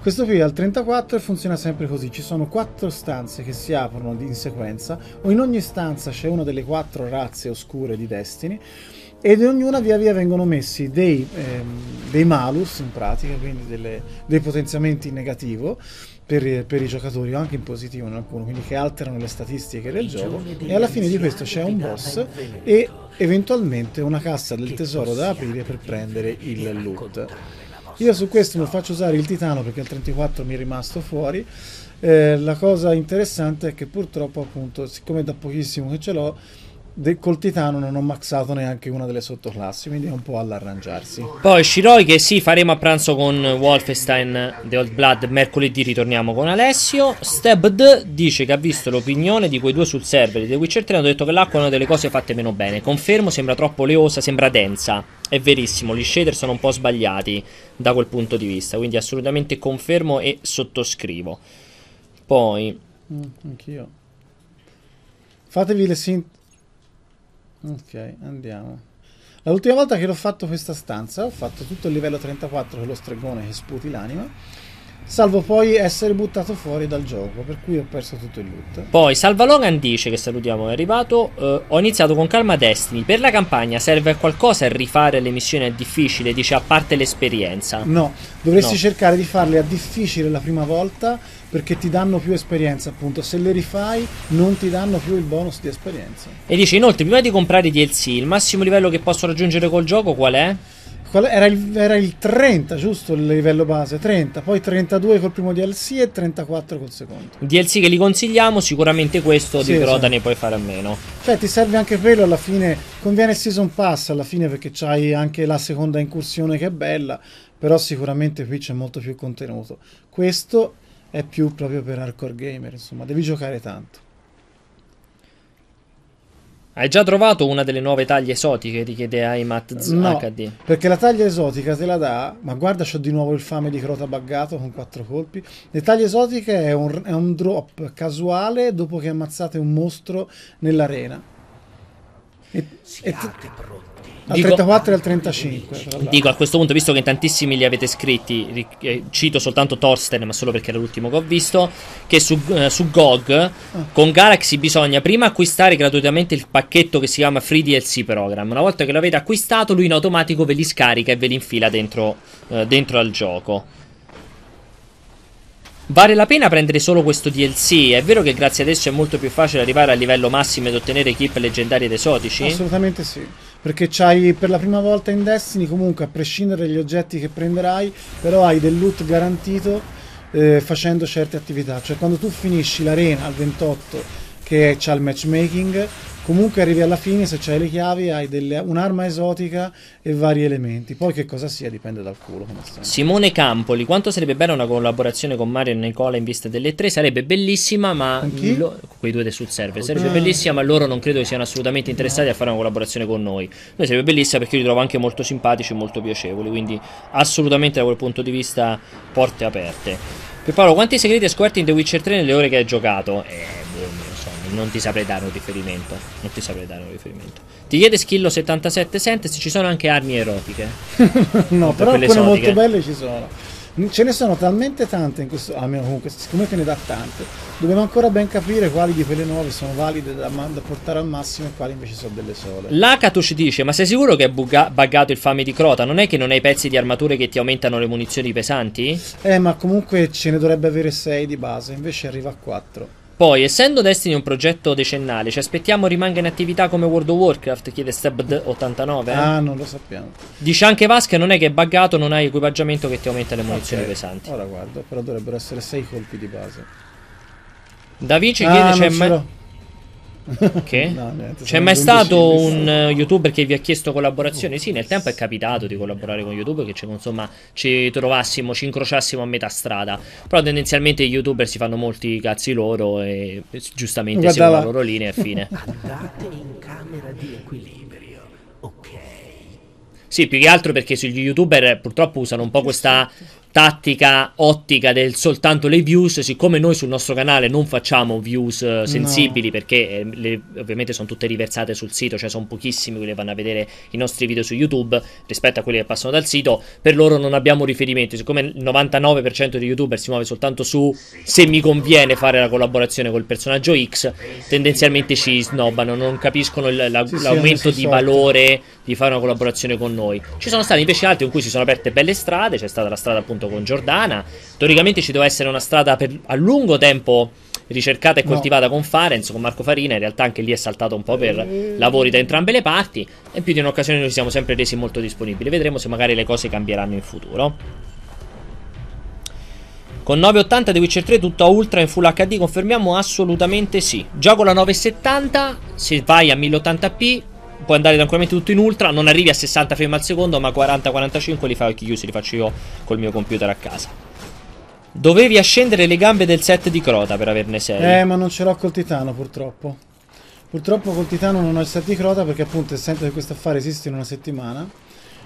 Questo qui è al 34 e funziona sempre così, ci sono quattro stanze che si aprono in sequenza, o in ogni stanza c'è una delle quattro razze oscure di Destiny, ed in ognuna via via vengono messi dei, ehm, dei malus in pratica, quindi delle, dei potenziamenti in negativo per, per, i giocatori o anche in positivo in alcuni, quindi che alterano le statistiche del gioco e alla fine di questo c'è un boss e eventualmente una cassa del tesoro da aprire per prendere il loot. Io su questo non faccio usare il titano perché il 34 mi è rimasto fuori. Eh, la cosa interessante è che purtroppo appunto siccome da pochissimo che ce l'ho de- col Titano non ho maxato neanche una delle sottoclassi, quindi è un po' all'arrangiarsi. Poi Shiroi che sì, faremo a pranzo con Wolfenstein The Old Blood, mercoledì ritorniamo con Alessio. Stebd dice che ha visto l'opinione di quei due sul server di The Witcher 3 hanno detto che l'acqua è una delle cose fatte meno bene. Confermo, sembra troppo oleosa, sembra densa. È verissimo, gli shader sono un po' sbagliati da quel punto di vista, quindi assolutamente confermo e sottoscrivo. Poi... Mm, anch'io. Fatevi le, sin- Ok, andiamo. L'ultima volta che l'ho fatto questa stanza, ho fatto tutto il livello 34 con lo stregone che sputi l'anima salvo poi essere buttato fuori dal gioco, per cui ho perso tutto il loot. Poi Salvalogan dice che salutiamo, è arrivato, eh, ho iniziato con calma Destiny, per la campagna serve a qualcosa a rifare le missioni a difficile, dice a parte l'esperienza. No, dovresti no. cercare di farle a difficile la prima volta perché ti danno più esperienza appunto se le rifai non ti danno più il bonus di esperienza e dice inoltre prima di comprare DLC il massimo livello che posso raggiungere col gioco qual è? Era il, era il, 30, giusto? Il livello base 30, poi 32 col primo DLC e 34 col secondo. DLC che li consigliamo, sicuramente questo sì, di Groda sì. ne puoi fare a meno. Cioè, ti serve anche quello alla fine. Conviene il season pass alla fine perché c'hai anche la seconda incursione che è bella. Però sicuramente qui c'è molto più contenuto. Questo è più proprio per hardcore gamer, insomma, devi giocare tanto. Hai già trovato una delle nuove taglie esotiche? Richiede chiede Aimat no, HD. Perché la taglia esotica te la dà. Ma guarda, c'ho di nuovo il fame di crota buggato con quattro colpi. Le taglie esotiche è un, è un drop casuale dopo che ammazzate un mostro nell'arena. E, si e pronti. Ah, dal 34 al 35. Dico a questo punto, visto che tantissimi li avete scritti, eh, cito soltanto Torsten, ma solo perché era l'ultimo che ho visto, che su, eh, su GOG ah. con Galaxy bisogna prima acquistare gratuitamente il pacchetto che si chiama Free DLC Program. Una volta che lo avete acquistato, lui in automatico ve li scarica e ve li infila dentro, eh, dentro al gioco. Vale la pena prendere solo questo DLC? È vero che grazie ad esso è molto più facile arrivare al livello massimo ed ottenere equip leggendari ed esotici? Assolutamente sì perché c'hai per la prima volta in Destiny comunque a prescindere dagli oggetti che prenderai però hai del loot garantito eh, facendo certe attività cioè quando tu finisci l'arena al 28 che c'ha il matchmaking Comunque arrivi alla fine, se c'hai le chiavi, hai delle, un'arma esotica e vari elementi. Poi che cosa sia dipende dal culo. Simone Campoli, quanto sarebbe bella una collaborazione con Mario e Nicola in vista delle tre? Sarebbe bellissima, ma lo, quei due del sul server. Sarebbe bellissima, ma loro non credo che siano assolutamente interessati no. a fare una collaborazione con noi. Noi sarebbe bellissima perché io li trovo anche molto simpatici e molto piacevoli. Quindi, assolutamente da quel punto di vista, porte aperte. Per Paolo, quanti segreti hai scoperti in The Witcher 3 nelle ore che hai giocato? Eh, boh non ti saprei dare un riferimento. Non ti saprei dare un riferimento. Ti chiede Schillo 77 Cent se ci sono anche armi erotiche. no, però quelle esotiche. molto belle ci sono. Ce ne sono talmente tante in questo, ah, almeno comunque, siccome te ne dà tante, dobbiamo ancora ben capire quali di quelle nuove sono valide da, da portare al massimo e quali invece sono delle sole. L'Akatush dice, ma sei sicuro che è bugga- buggato il fame di Crota? Non è che non hai pezzi di armature che ti aumentano le munizioni pesanti? Eh, ma comunque ce ne dovrebbe avere 6 di base, invece arriva a 4. Poi, essendo Destiny un progetto decennale, ci aspettiamo rimanga in attività come World of Warcraft? Chiede Stabd89. Eh? Ah, non lo sappiamo. Dice anche Vasca: non è che è buggato, non hai equipaggiamento che ti aumenta le munizioni okay. pesanti. Ora guardo, però dovrebbero essere 6 colpi di base. Da Vinci ah, chiede: c'è mai. Che? no, niente, C'è mai stato un uh, youtuber che vi ha chiesto collaborazione? Oh, sì, nel tempo è capitato di collaborare con youtuber che insomma ci trovassimo, ci incrociassimo a metà strada. Però tendenzialmente i youtuber si fanno molti cazzi loro e giustamente Guarda seguono la loro linea e fine. Andate in camera di equilibrio, ok? Sì, più che altro perché sugli youtuber purtroppo usano un po' questa tattica ottica del soltanto le views, siccome noi sul nostro canale non facciamo views eh, sensibili no. perché eh, le, ovviamente sono tutte riversate sul sito, cioè sono pochissimi quelli che vanno a vedere i nostri video su YouTube rispetto a quelli che passano dal sito, per loro non abbiamo riferimenti, siccome il 99% di youtuber si muove soltanto su se mi conviene fare la collaborazione col personaggio X, tendenzialmente ci snobbano, non capiscono il, la, sì, l'aumento sì, di esatto. valore di fare una collaborazione con noi. Ci sono stati invece altri in cui si sono aperte belle strade, c'è stata la strada appunto appunto con Giordana. Teoricamente ci doveva essere una strada per, a lungo tempo ricercata e coltivata no. con Farenz, con Marco Farina, in realtà anche lì è saltato un po' per e... Eh. lavori da entrambe le parti e più di un'occasione noi ci siamo sempre resi molto disponibili, vedremo se magari le cose cambieranno in futuro. Con 980 The Witcher 3 tutto a ultra in full HD confermiamo assolutamente sì. Gioco la 970, se vai a 1080p puoi andare tranquillamente tutto in ultra, non arrivi a 60 frame al secondo, ma 40-45 li fai occhi chiusi, li faccio io col mio computer a casa. Dovevi ascendere le gambe del set di Crota per averne 6. Eh, ma non ce l'ho col titano purtroppo. Purtroppo col titano non ho il set di Crota perché appunto essendo che questo affare esiste in una settimana,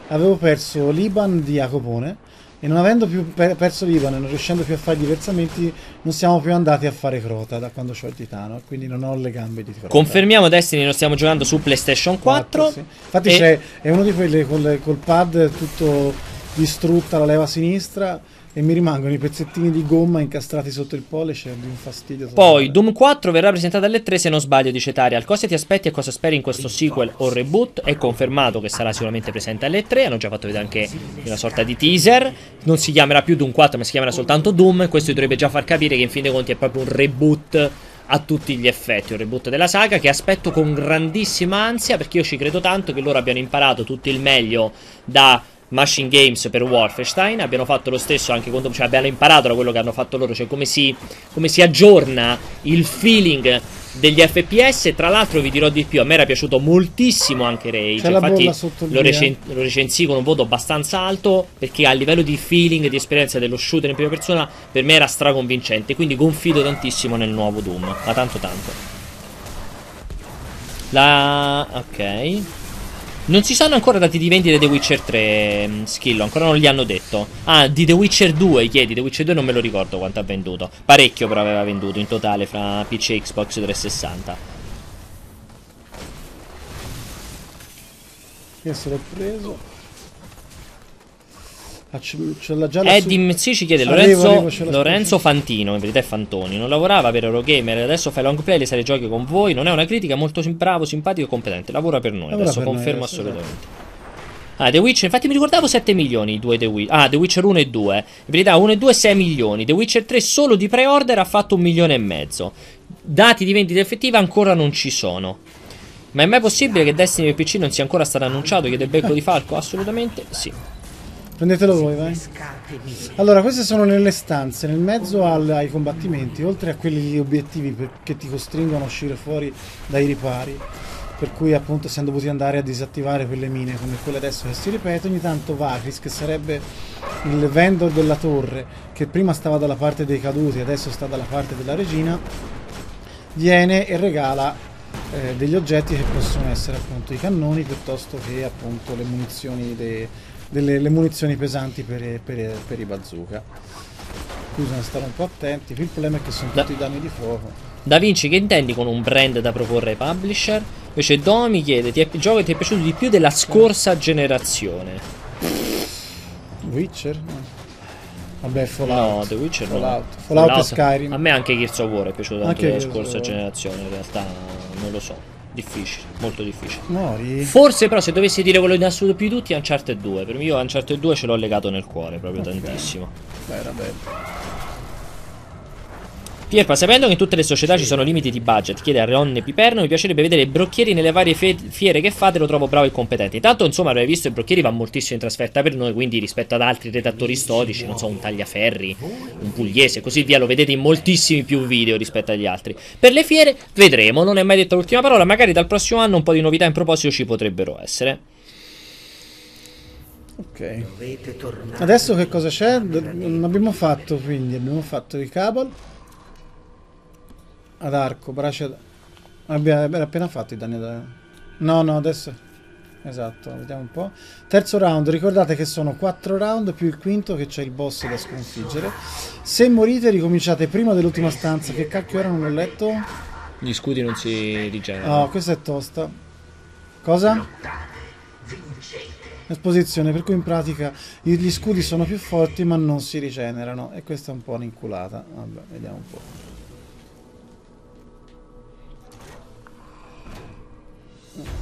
avevo perso l'Iban di Jacopone e non avendo più perso l'Ivan e non riuscendo più a fare gli versamenti non siamo più andati a fare crota da quando ho il titano quindi non ho le gambe di crota confermiamo Destiny lo stiamo giocando su PlayStation 4, 4 sì. infatti e... è uno di quelli col, col pad tutto distrutta la leva sinistra e mi rimangono i pezzettini di gomma incastrati sotto il pollice di un fastidio. Poi Doom 4 verrà presentato alle 3 se non sbaglio dice Tarial. Cosa ti aspetti e cosa speri in questo sequel o reboot? È confermato che sarà sicuramente presente alle 3, hanno già fatto vedere anche una sorta di teaser. Non si chiamerà più Doom 4 ma si chiamerà soltanto Doom. Questo dovrebbe già far capire che in fin dei conti è proprio un reboot a tutti gli effetti, un reboot della saga che aspetto con grandissima ansia perché io ci credo tanto che loro abbiano imparato tutto il meglio da Machine Games per Wolfenstein. Abbiamo fatto lo stesso anche quando cioè abbiamo imparato da quello che hanno fatto loro, cioè come si, come si aggiorna il feeling degli FPS. Tra l'altro, vi dirò di più: a me era piaciuto moltissimo anche Rage. Cioè, infatti, lo, recen- eh. lo, recensì con un voto abbastanza alto perché a livello di feeling, di esperienza dello shooter in prima persona, per me era straconvincente. Quindi confido tantissimo nel nuovo Doom. Ma tanto, tanto. La. Ok. Non si sanno ancora dati di vendita The Witcher 3 mm, Skill, ancora non gli hanno detto Ah, di The Witcher 2, chiedi The Witcher 2 non me lo ricordo quanto ha venduto Parecchio però aveva venduto in totale fra PC e Xbox 360 Io se l'ho preso Ah, Eddie C ci chiede Lorenzo, Lorenzo Fantino, in verità è Fantoni, non lavorava per Eurogamer, adesso fai long play, le serie giochi con voi, non è una critica, molto bravo, simpatico e competente, lavora per noi, lavora adesso per confermo noi, assolutamente. Ah, The Witcher, infatti mi ricordavo 7 milioni, 2 The Witcher. Ah, The Witcher 1 e 2. In verità 1 e 2 6 milioni, The Witcher 3 solo di pre-order ha fatto un milione e mezzo. Dati di vendita effettiva ancora non ci sono. Ma è mai possibile che Destiny per PC non sia ancora stato annunciato? Chiede il becco di Falco? Assolutamente sì. Prendetelo voi, vai. Allora, queste sono nelle stanze, nel mezzo al, ai combattimenti, oltre a quelli obiettivi per, che ti costringono a uscire fuori dai ripari. Per cui appunto siamo dovuti andare a disattivare quelle mine come quelle adesso che si ripete, ogni tanto Vakris, che sarebbe il vendor della torre, che prima stava dalla parte dei caduti, adesso sta dalla parte della regina, viene e regala eh, degli oggetti che possono essere appunto i cannoni piuttosto che appunto le munizioni dei delle munizioni pesanti per, per, per i bazooka. Qui bisogna stare un po' attenti. il problema è che sono da tutti danni di fuoco. Da Vinci, che intendi con un brand da proporre ai publisher? Invece Domi mi chiede, ti è, il gioco che ti è piaciuto di più della scorsa generazione? Witcher? No. Vabbè, Fallout. No, The Witcher Fallout. no. Fallout, Fallout, Fallout e Skyrim. A me anche Gears of War è piaciuto anche della scorsa generazione, in realtà non lo so. Difficile, molto difficile. Muori? Forse però se dovessi dire quello in assoluto più di tutti Uncharted 2. Per me io Uncharted 2 ce l'ho legato nel cuore proprio okay. tantissimo. Beh, era bello. Pierpa, sapendo che in tutte le società ci sono limiti di budget, chiede a Ronne Piperno, mi piacerebbe vedere brocchieri nelle varie fiere che fate, lo trovo bravo e competente. Tanto, insomma, avrai visto, i brocchieri va moltissimo in trasferta per noi, quindi rispetto ad altri redattori storici, non so, un Tagliaferri, un Pugliese, e così via, lo vedete in moltissimi più video rispetto agli altri. Per le fiere vedremo, non è mai detta l'ultima parola, magari dal prossimo anno un po' di novità in proposito ci potrebbero essere. Ok. Adesso che cosa c'è? Non Abbiamo fatto, quindi, abbiamo fatto i cable ad arco, braccia... Abbiamo appena fatto i danni da... No, no, adesso... Esatto, vediamo un po'. Terzo round, ricordate che sono 4 round più il quinto che c'è il boss da sconfiggere. Se morite ricominciate prima dell'ultima stanza. Che cacchio erano nel letto? Gli scudi non si rigenerano. No, ah, questa è tosta. Cosa? Esposizione, per cui in pratica gli scudi sono più forti ma non si rigenerano. E questa è un po' un'inculata. Vabbè, vediamo un po'.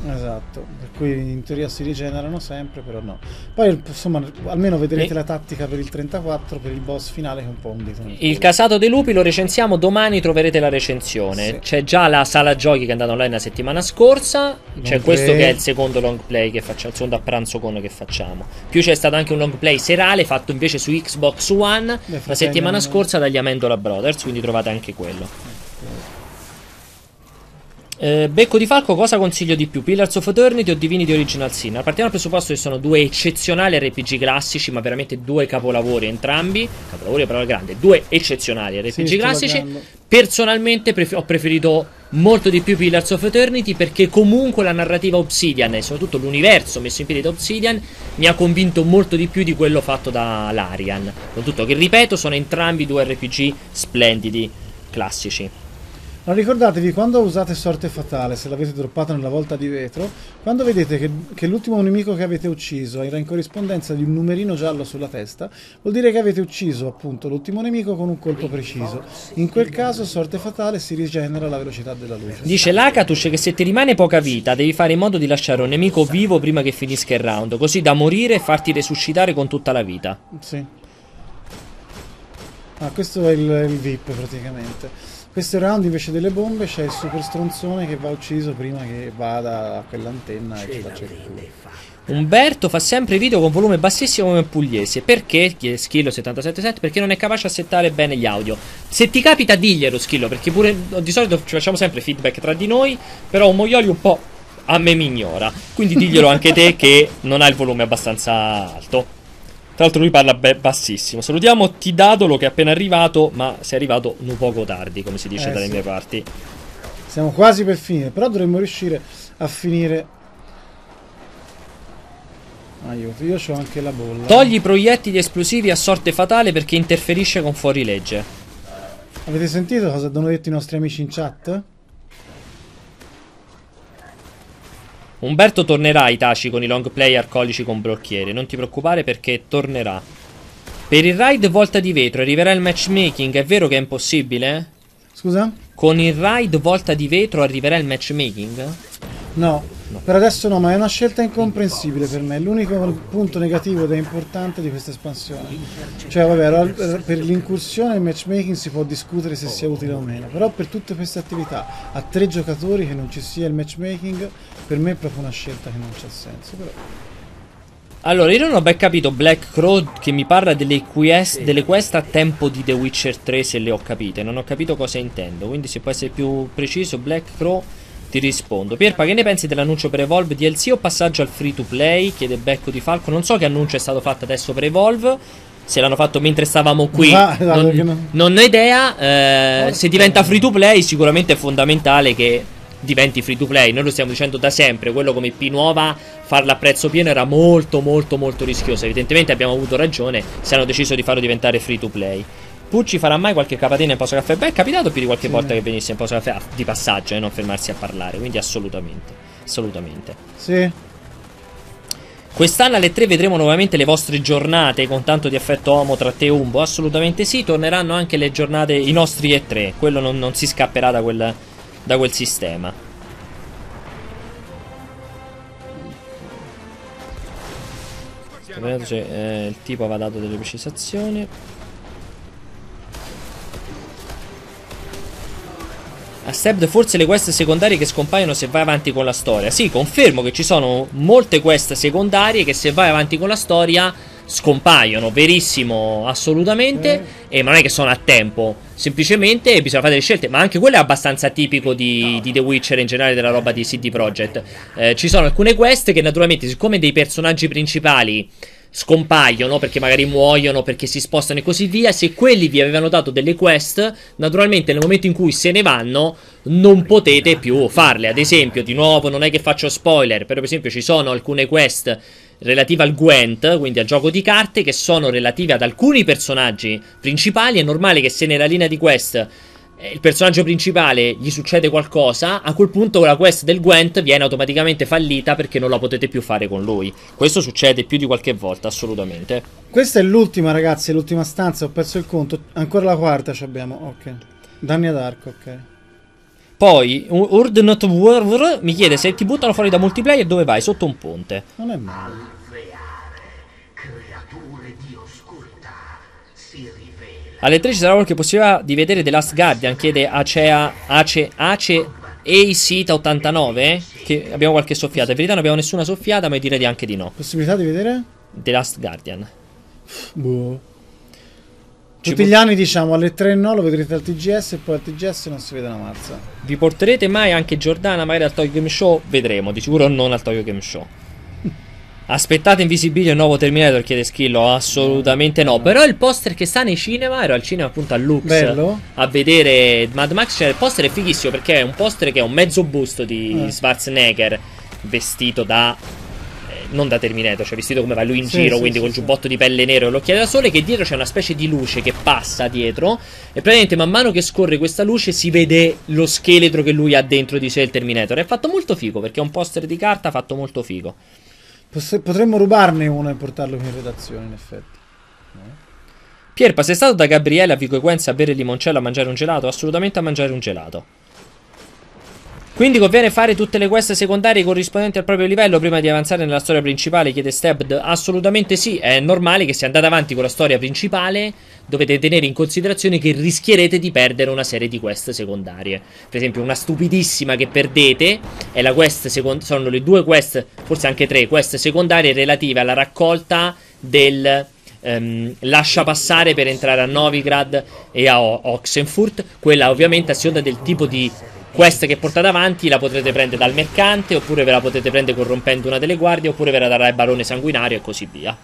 Esatto, per cui in teoria si rigenerano sempre, però no. Poi insomma, almeno vedrete e... la tattica per il 34, per il boss finale che è un po' un dito. Il casato dei lupi lo recensiamo domani, troverete la recensione. Sì. C'è già la sala giochi che è andata online la settimana scorsa, non c'è play. questo che è il secondo long play che facciamo, il secondo a pranzo con che facciamo. Più c'è stato anche un long play serale fatto invece su Xbox One la settimana scorsa dagli Amendola Brothers, quindi trovate anche quello. Eh, eh, becco di Falco, cosa consiglio di più? Pillars of Eternity o Divini di Original Sin? Partiamo dal presupposto che sono due eccezionali RPG classici, ma veramente due capolavori entrambi. Capolavori è parola grande, due eccezionali RPG sì, classici. Personalmente pref ho preferito molto di più Pillars of Eternity perché comunque la narrativa Obsidian e soprattutto l'universo messo in piedi da Obsidian mi ha convinto molto di più di quello fatto da Larian. Con tutto che ripeto, sono entrambi due RPG splendidi, classici. Ma ricordatevi, quando usate sorte fatale, se l'avete droppata nella volta di vetro, quando vedete che, che l'ultimo nemico che avete ucciso era in corrispondenza di un numerino giallo sulla testa, vuol dire che avete ucciso appunto l'ultimo nemico con un colpo preciso. In quel caso sorte fatale si rigenera alla velocità della luce. Dice l'Akatush che se ti rimane poca vita devi fare in modo di lasciare un nemico vivo prima che finisca il round, così da morire e farti resuscitare con tutta la vita. Sì. Ah, questo è il, il VIP praticamente. Questo round invece delle bombe c'è il super stronzone che va ucciso prima che vada a quell'antenna e ci faccia il culo. Umberto fa sempre video con volume bassissimo come pugliese. Perché? Schillo 777 perché non è capace a settare bene gli audio. Se ti capita diglielo Schillo, perché pure di solito ci facciamo sempre feedback tra di noi, però Moioli un po' a me mi ignora. Quindi diglielo anche te che non ha il volume abbastanza alto. Tra l'altro lui parla be- bassissimo. Salutiamo Tidadolo che è appena arrivato, ma sei arrivato un poco tardi, come si dice eh, dalle sì. mie parti. Siamo quasi per finire, però dovremmo riuscire a finire Aiuto, ah, io ho anche la bolla. Togli i proiettili esplosivi a sorte fatale perché interferisce con fuorilegge. Avete sentito cosa hanno detto i nostri amici in chat? Umberto tornerà ai Taci con i long play arcolici con brocchiere, non ti preoccupare perché tornerà. Per il ride volta di vetro arriverà il matchmaking, è vero che è impossibile? Scusa? Con il ride volta di vetro arriverà il matchmaking? No. Per adesso no, ma è una scelta incomprensibile per me. È l'unico punto negativo ed è importante di questa espansione. Cioè, vabbè, per l'incursione e il matchmaking si può discutere se sia utile o meno. Però per tutte queste attività a tre giocatori che non ci sia il matchmaking, per me è proprio una scelta che non c'ha senso. Però. Allora, io non ho ben capito Black Crow che mi parla delle quest, delle quest, a tempo di The Witcher 3, se le ho capite. Non ho capito cosa intendo, quindi se può essere più preciso, Black Crow ti rispondo. Pierpa, che ne pensi dell'annuncio per Evolve DLC o passaggio al free to play? Chiede Becco di Falco. Non so che annuncio è stato fatto adesso per Evolve. Se l'hanno fatto mentre stavamo qui, ah, non, non... ho idea. Eh, se diventa free to play, sicuramente è fondamentale che diventi free to play. Noi lo stiamo dicendo da sempre. Quello come P nuova, farla a prezzo pieno era molto, molto, molto rischioso. Evidentemente abbiamo avuto ragione se hanno deciso di farlo diventare free to play. Pucci farà mai qualche capatina in pausa caffè? Beh, è capitato più di qualche sì. volta che venisse in pausa caffè ah, di passaggio e eh, non fermarsi a parlare, quindi assolutamente, assolutamente. Sì. Quest'anno alle 3 vedremo nuovamente le vostre giornate con tanto di affetto homo tra te e Umbo, assolutamente sì, torneranno anche le giornate, i nostri E3, quello non, non si scapperà da quel, da quel sistema. Cioè, eh, il tipo aveva dato delle precisazioni. a Stabbed forse le quest secondarie che scompaiono se vai avanti con la storia. Sì, confermo che ci sono molte quest secondarie che se vai avanti con la storia scompaiono, verissimo, assolutamente, eh. e non è che sono a tempo, semplicemente bisogna fare delle scelte, ma anche quello è abbastanza tipico di, no. di The Witcher in generale della roba di CD Projekt. Eh, ci sono alcune quest che naturalmente, siccome dei personaggi principali scompaiono perché magari muoiono, perché si spostano e così via. Se quelli vi avevano dato delle quest, naturalmente nel momento in cui se ne vanno, non potete più farle. Ad esempio, di nuovo, non è che faccio spoiler, però per esempio ci sono alcune quest relative al Gwent, quindi al gioco di carte, che sono relative ad alcuni personaggi principali. È normale che se nella linea di quest eh, il personaggio principale gli succede qualcosa, a quel punto la quest del Gwent viene automaticamente fallita perché non la potete più fare con lui. Questo succede più di qualche volta, assolutamente. Questa è l'ultima, ragazzi, l'ultima stanza, ho perso il conto. Ancora la quarta ci abbiamo, ok. Danni ad arco, ok. Poi, Ord Not mi chiede se ti buttano fuori da multiplayer dove vai? Sotto un ponte. Non è male. Alle 3 ci sarà qualche possibilità di vedere The Last Guardian, chiede Acea, Ace, Ace Eisita 89, che abbiamo qualche soffiata. In verità non abbiamo nessuna soffiata, ma direi anche di no. Possibilità di vedere? The Last Guardian. Boh. Ci Tutti gli anni diciamo alle 3 no, lo vedrete al TGS e poi al TGS non si vede una mazza. Vi porterete mai anche Giordana magari al Toy Game Show? Vedremo, di sicuro non al Toy Game Show. Aspettate Invisibilia un nuovo Terminator, chiede Schillo? Assolutamente no. Però il poster che sta nei cinema, ero al cinema appunto a Lux Bello. a vedere Mad Max. Cioè, il poster è fighissimo perché è un poster che è un mezzo busto di eh. Schwarzenegger vestito da. Eh, non da Terminator, cioè vestito come va lui in sì, giro, sì, quindi sì, con giubbotto di pelle nero e l'occhiale da sole, che dietro c'è una specie di luce che passa dietro. E praticamente man mano che scorre questa luce si vede lo scheletro che lui ha dentro di sé il Terminator. È fatto molto figo perché è un poster di carta fatto molto figo. Potremmo rubarne uno e portarlo qui in redazione, in effetti. Pierpa, sei stato da Gabriele a Vico Equenza a bere il limoncello a mangiare un gelato? Assolutamente a mangiare un gelato. Quindi conviene fare tutte le quest secondarie corrispondenti al proprio livello prima di avanzare nella storia principale, chiede Stabbed. Assolutamente sì, è normale che se andate avanti con la storia principale dovete tenere in considerazione che rischierete di perdere una serie di quest secondarie. Per esempio una stupidissima che perdete è la quest sono le due quest, forse anche tre quest secondarie relative alla raccolta del... Um, lascia passare per entrare a Novigrad e a o Oxenfurt. Quella ovviamente a seconda del tipo di questa che portate avanti la potrete prendere dal mercante oppure ve la potete prendere corrompendo una delle guardie oppure ve la darà il barone sanguinario e così via.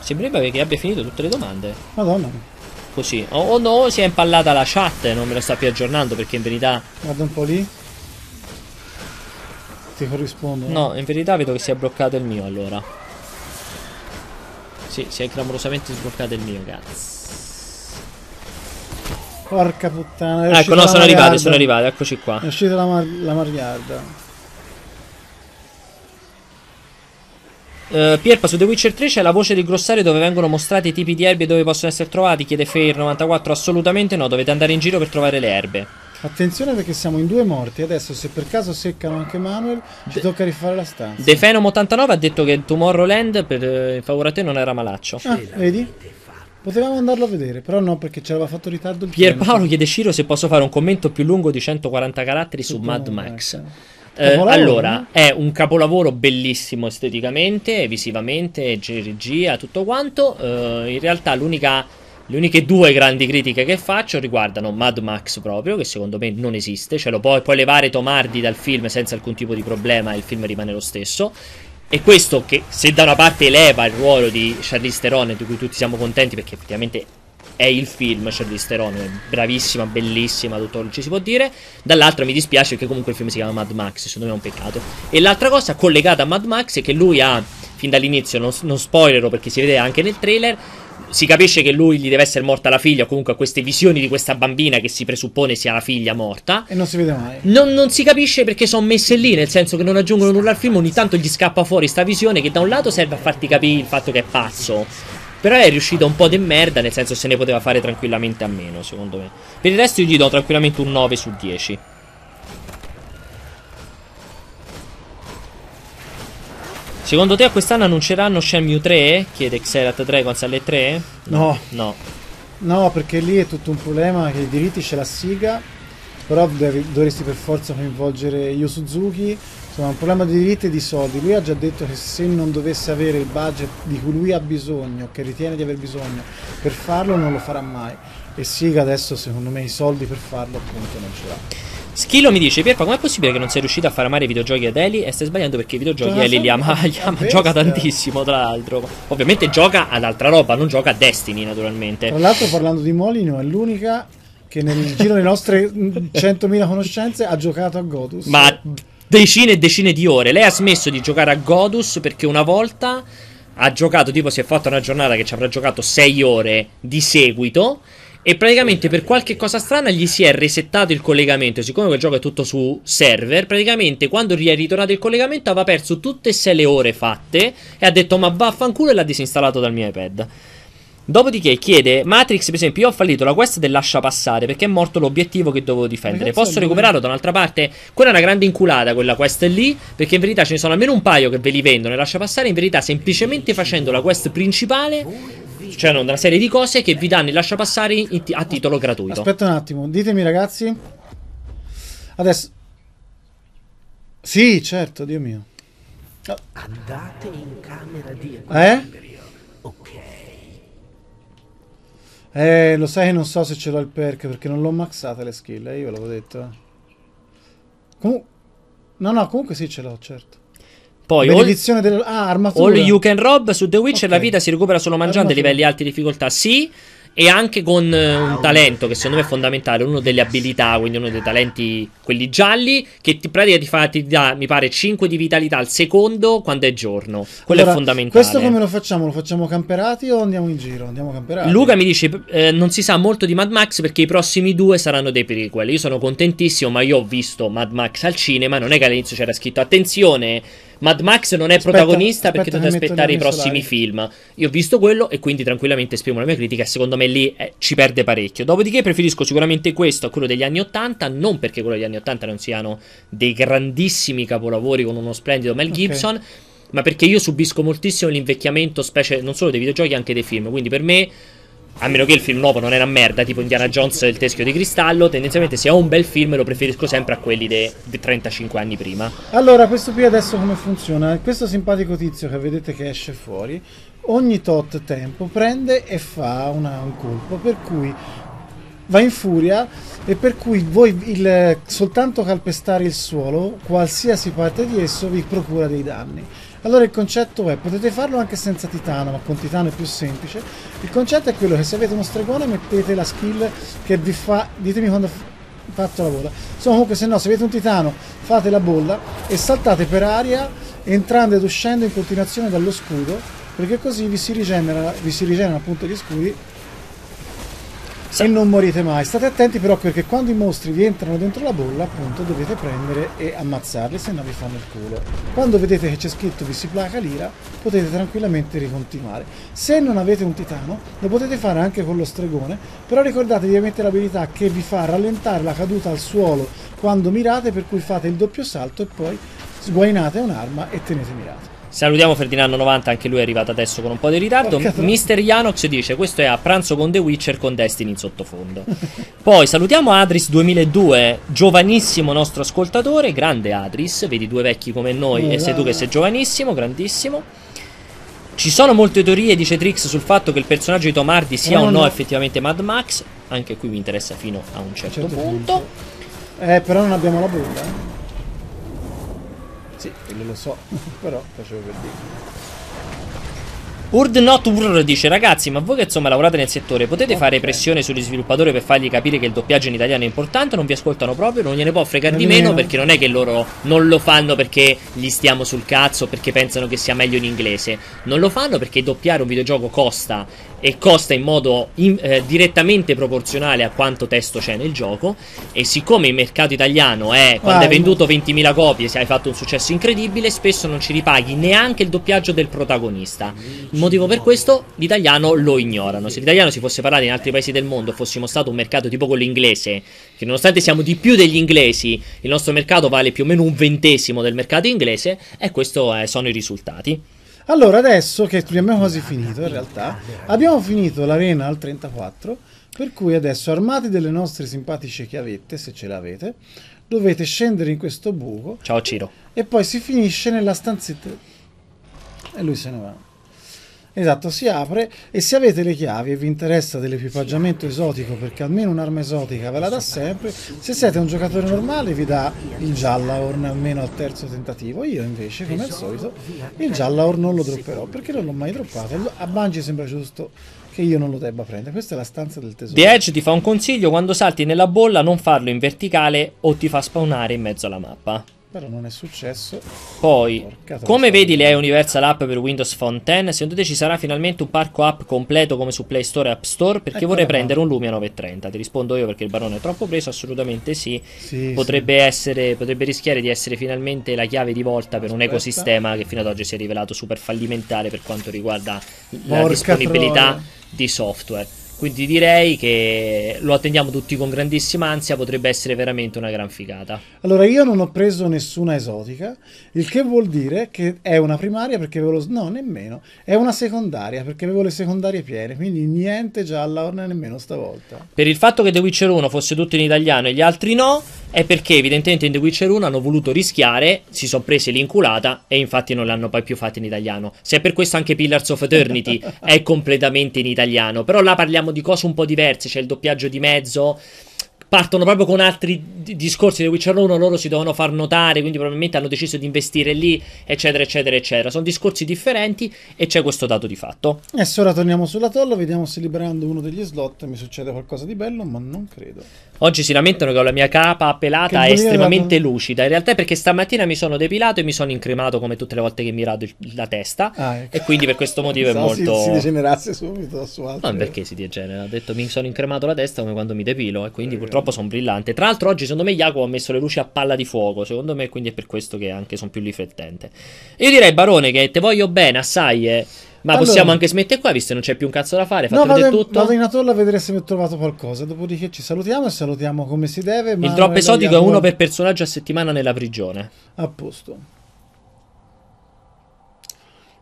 Sembrerebbe che abbia finito tutte le domande. Madonna. Così. O, oh, no, si è impallata la chat, non me la sta più aggiornando perché in verità... Guarda un po' lì. Ti corrisponde. No, eh? in verità vedo che si è bloccato il mio allora. Sì, si è clamorosamente sbloccato il mio, cazzo. Porca puttana. Ecco, no, sono mariarda. arrivati, sono arrivati, eccoci qua. È uscita la, mar la mariarda. Uh, Pierpa, su The Witcher 3 c'è la voce del grossario dove vengono mostrati i tipi di erbe e dove possono essere trovati, chiede Fair94. Assolutamente no, dovete andare in giro per trovare le erbe. Attenzione perché siamo in due morti. Adesso, se per caso seccano anche Manuel, ci De tocca rifare la stanza. defenom 89 ha detto che Tomorrowland, per, eh, in favore a te, non era malaccio. Ah, vedi? Potevamo andarlo a vedere, però no, perché ci aveva fatto ritardo il Pierpaolo treno. chiede Ciro se posso fare un commento più lungo di 140 caratteri Tutto su Mad Max. Eh, allora, è un capolavoro bellissimo esteticamente, visivamente, regia, tutto quanto. Eh, in realtà l'unica le uniche due grandi critiche che faccio riguardano Mad Max proprio, che secondo me non esiste, cioè lo puoi, puoi levare Tomardi dal film senza alcun tipo di problema e il film rimane lo stesso. E questo che se da una parte eleva il ruolo di Charlize Theron, di cui tutti siamo contenti perché effettivamente è il film Charlize Theron, è bravissima, bellissima, tutto non ci si può dire, dall'altra mi dispiace perché comunque il film si chiama Mad Max, secondo me è un peccato. E l'altra cosa collegata a Mad Max è che lui ha, fin dall'inizio, non, non spoilerò perché si vede anche nel trailer, si capisce che lui gli deve essere morta la figlia, o comunque a queste visioni di questa bambina che si presuppone sia la figlia morta. E non si vede mai. Non, non si capisce perché sono messe lì, nel senso che non aggiungono nulla al film, ogni tanto gli scappa fuori sta visione che da un lato serve a farti capire il fatto che è pazzo. Però è riuscito un po' di merda, nel senso se ne poteva fare tranquillamente a meno, secondo me. Per il resto io gli do tranquillamente un 9 su 10. Secondo te a quest'anno annunceranno Shenmue 3? Chiede Xerath Dragons alle 3? No. No. No, perché lì è tutto un problema che i diritti ce la siga, però devi, dovresti per forza coinvolgere Yu Suzuki. Insomma, è un problema di diritti e di soldi. Lui ha già detto che se non dovesse avere il budget di cui lui ha bisogno, che ritiene di aver bisogno, per farlo non lo farà mai. E Siga adesso secondo me i soldi per farlo appunto non ce l'ha. Schillo mi dice Pierpa com'è possibile che non sei riuscito a far amare i videogiochi ad Eli? E stai sbagliando perché i videogiochi Eli li ama, li ama gioca tantissimo tra l'altro Ovviamente gioca ad altra roba, non gioca a Destiny naturalmente Tra l'altro parlando di Molino è l'unica che nel giro delle nostre 100.000 conoscenze ha giocato a Godus Ma decine e decine di ore Lei ha smesso di giocare a Godus perché una volta ha giocato, tipo si è fatta una giornata che ci avrà giocato 6 ore di seguito e praticamente per qualche cosa strana gli si è resettato il collegamento. Siccome quel gioco è tutto su server, praticamente quando gli è ritornato il collegamento aveva perso tutte e sei le ore fatte e ha detto ma vaffanculo e l'ha disinstallato dal mio iPad. Dopodiché chiede Matrix, per esempio, io ho fallito la quest del lascia passare perché è morto l'obiettivo che dovevo difendere. Ragazzi, Posso recuperarlo da un'altra parte? Quella è una grande inculata, quella quest lì, perché in verità ce ne sono almeno un paio che ve li vendono e lascia passare. In verità, semplicemente facendo la quest principale c'erano cioè, una serie di cose che vi danno il lascia passare a titolo gratuito. Aspetta un attimo, ditemi ragazzi. Adesso... Sì, certo, Dio mio. Oh. Andate in camera di Eh? Ok. Eh, lo sai che non so se ce l'ho il perk perché non l'ho maxata le skill, eh, io l'avevo detto. Comunque... No, no, comunque sì ce l'ho, certo. Poi Benedizione all, del, ah, armatura. All You Can Rob su The Witcher okay. la vita si recupera solo mangiando armatura. livelli alti di difficoltà, sì, e anche con eh, un talento che secondo me è fondamentale, uno delle abilità, quindi uno dei talenti quelli gialli che ti pratica ti, fa, ti dà mi pare 5 di vitalità al secondo quando è giorno. Quello allora, è fondamentale. Questo come lo facciamo? Lo facciamo camperati o andiamo in giro? Andiamo camperati. Luca mi dice eh, non si sa molto di Mad Max perché i prossimi due saranno dei prequel. Io sono contentissimo, ma io ho visto Mad Max al cinema, non è che all'inizio c'era scritto attenzione Mad Max non è aspetta, protagonista aspetta, perché dovete aspettare i prossimi solari. film. Io ho visto quello e quindi tranquillamente esprimo la mia critica secondo me lì eh, ci perde parecchio. Dopodiché preferisco sicuramente questo a quello degli anni 80, non perché quello degli anni 80 non siano dei grandissimi capolavori con uno splendido Mel Gibson. Okay ma perché io subisco moltissimo l'invecchiamento, specie non solo dei videogiochi, anche dei film. Quindi per me a meno che il film nuovo non è una merda, tipo Indiana Jones e il teschio di cristallo, tendenzialmente se ho un bel film lo preferisco sempre a quelli di 35 anni prima. Allora, questo qui adesso come funziona? Questo simpatico tizio che vedete che esce fuori, ogni tot tempo prende e fa una, un colpo, per cui va in furia e per cui voi il, soltanto calpestare il suolo, qualsiasi parte di esso, vi procura dei danni. Allora il concetto è, potete farlo anche senza titano, ma con titano è più semplice, il concetto è quello che se avete uno stregone mettete la skill che vi fa... Ditemi quando fatto la bolla. Insomma, comunque, se no, se avete un titano, fate la bolla e saltate per aria entrando ed uscendo in continuazione dallo scudo, perché così vi si vi si rigenerano appunto gli scudi e non morite mai. State attenti però perché quando i mostri vi entrano dentro la bolla, appunto, dovete prendere e ammazzarli, se no vi fanno il culo. Quando vedete che c'è scritto vi si placa l'ira, potete tranquillamente ricontinuare. Se non avete un titano, lo potete fare anche con lo stregone, però ricordatevi di mettere l'abilità che vi fa rallentare la caduta al suolo quando mirate, per cui fate il doppio salto e poi sguainate un'arma e tenete mirato. Salutiamo Ferdinando90, anche lui è arrivato adesso con un po' di ritardo. Porca Mister Yanox dice: Questo è a pranzo con The Witcher con Destiny in sottofondo. Poi salutiamo Adris2002, giovanissimo nostro ascoltatore, grande Adris. Vedi due vecchi come noi, oh, e sei tu che sei giovanissimo, grandissimo. Ci sono molte teorie, dice Trix, sul fatto che il personaggio di Tom Hardy sia eh, no, o no, no, effettivamente Mad Max. Anche qui mi interessa fino a un certo, certo punto. punto. Eh, però non abbiamo la bolla. Eh quello lo so, però facevo per dire. Urd not urd dice ragazzi ma voi che insomma lavorate nel settore potete okay. fare pressione sugli sviluppatori per fargli capire che il doppiaggio in italiano è importante non vi ascoltano proprio non gliene può fregare di meno perché non è che loro non lo fanno perché gli stiamo sul cazzo perché pensano che sia meglio in inglese non lo fanno perché doppiare un videogioco costa e costa in modo in, eh, direttamente proporzionale a quanto testo c'è nel gioco e siccome il mercato italiano è quando hai venduto 20.000 copie se hai fatto un successo incredibile spesso non ci ripaghi neanche il doppiaggio del protagonista il motivo per questo l'italiano lo ignorano se l'italiano si fosse parlato in altri paesi del mondo fossimo stato un mercato tipo quello inglese che nonostante siamo di più degli inglesi il nostro mercato vale più o meno un ventesimo del mercato inglese e questi eh, sono i risultati allora, adesso che abbiamo quasi finito, in realtà, abbiamo finito l'arena al 34, per cui adesso, armati delle nostre simpatiche chiavette, se ce l'avete, dovete scendere in questo buco. Ciao Ciro. E poi si finisce nella stanzetta. E lui se ne va. Esatto, si apre e se avete le chiavi e vi interessa dell'equipaggiamento esotico perché almeno un'arma esotica ve la dà sempre, se siete un giocatore normale vi dà il Jallahorn almeno al terzo tentativo, io invece come al solito il Jallahorn non lo dropperò perché non l'ho mai droppato, a Bungie sembra giusto che io non lo debba prendere, questa è la stanza del tesoro. The Edge ti fa un consiglio, quando salti nella bolla non farlo in verticale o ti fa spawnare in mezzo alla mappa. Però non è successo. Poi, come vedi le Universal App per Windows Phone 10? Secondo te ci sarà finalmente un parco app completo come su Play Store e App Store? Perché ecco vorrei prendere un Lumia 930. Ti rispondo io perché il barone è troppo preso, assolutamente sì. sì potrebbe, sì. Essere, potrebbe rischiare di essere finalmente la chiave di volta per Aspetta. un ecosistema che fino ad oggi si è rivelato super fallimentare per quanto riguarda la disponibilità troia. di software. Quindi direi che lo attendiamo tutti con grandissima ansia, potrebbe essere veramente una gran figata. Allora, io non ho preso nessuna esotica, il che vuol dire che è una primaria perché avevo lo... no, nemmeno, è una secondaria perché avevo le secondarie piene, quindi niente gialla orna nemmeno stavolta. Per il fatto che The Witcher 1 fosse tutto in italiano e gli altri no, è perché evidentemente in The Witcher 1 hanno voluto rischiare, si sono presi l'inculata e infatti non l'hanno poi più fatta in italiano. Se è per questo anche Pillars of Eternity è completamente in italiano, però là parliamo di cose un po' diverse, c'è il doppiaggio di mezzo partono proprio con altri discorsi di Witcher 1, loro si devono far notare, quindi probabilmente hanno deciso di investire lì, eccetera, eccetera, eccetera. Sono discorsi differenti e c'è questo dato di fatto. Adesso ora torniamo sulla tolla, vediamo se liberando uno degli slot mi succede qualcosa di bello, ma non credo. Oggi si lamentano che ho la mia capa pelata è estremamente la... lucida. In realtà è perché stamattina mi sono depilato e mi sono incremato come tutte le volte che mi rado la testa. Ah, ecco. E quindi per questo motivo non è molto. Si, si degenerasse subito su altro. Non perché si degenera. Ha detto mi sono incremato la testa come quando mi depilo. E quindi eh, purtroppo eh. sono brillante. Tra l'altro, oggi secondo me Jacopo ha messo le luci a palla di fuoco. Secondo me, quindi è per questo che anche sono più riflettente. Io direi, Barone, che te voglio bene, assai. Eh. Ma allora, possiamo anche smettere qua, visto che non c'è più un cazzo da fare. Fatelo no, vado, tutto. vado in atolla a vedere se mi ho trovato qualcosa. Dopodiché ci salutiamo e salutiamo come si deve. Il drop esotico è uno per personaggio a settimana nella prigione. A posto.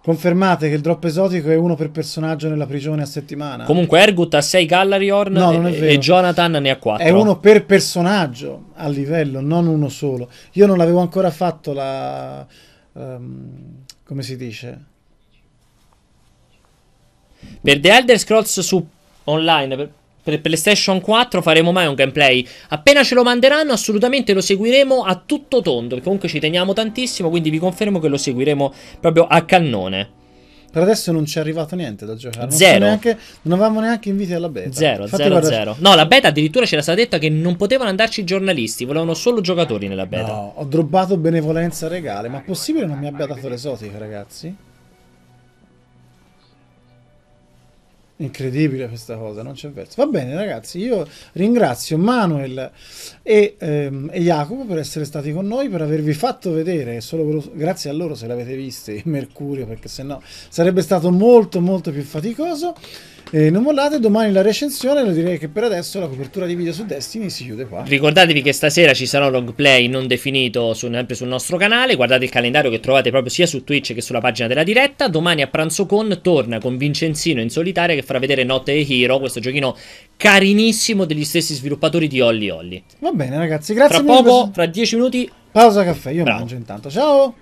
Confermate che il drop esotico è uno per personaggio nella prigione a settimana. Comunque Ergut ha 6 Gallarihorn no, e, e, Jonathan ne ha 4. È uno per personaggio a livello, non uno solo. Io non l'avevo ancora fatto la... Um, come si dice? Per The Elder Scrolls su online, per, per PlayStation 4 faremo mai un gameplay. Appena ce lo manderanno, assolutamente lo seguiremo a tutto tondo. comunque ci teniamo tantissimo, quindi vi confermo che lo seguiremo proprio a cannone. Per adesso non ci è arrivato niente da giocare. Non zero. Neanche, non avevamo neanche inviti alla beta. Zero, Infatti zero, guarda... zero. No, la beta addirittura c'era stata detta che non potevano andarci i giornalisti, volevano solo giocatori nella beta. No, ho droppato benevolenza regale, ma possibile non mi abbia dato l'esotica, ragazzi? Incredibile questa cosa, non c'è verso. Va bene ragazzi, io ringrazio Manuel e, ehm, e, Jacopo per essere stati con noi, per avervi fatto vedere, solo per, grazie a loro se l'avete visto, Mercurio, perché sennò sarebbe stato molto molto più faticoso. Eh, non mollate domani la recensione, lo direi che per adesso la copertura di video su Destiny si chiude qua. Ricordatevi che stasera ci sarà un long play non definito su, sempre sul nostro canale, guardate il calendario che trovate proprio sia su Twitch che sulla pagina della diretta. Domani a pranzo con torna con Vincenzino in solitaria che farà vedere Notte e Hero, questo giochino carinissimo degli stessi sviluppatori di Olli Olli. Va bene ragazzi, grazie. Tra poco, questo... fra 10 minuti... Pausa caffè, io Bravo. mangio intanto. Ciao!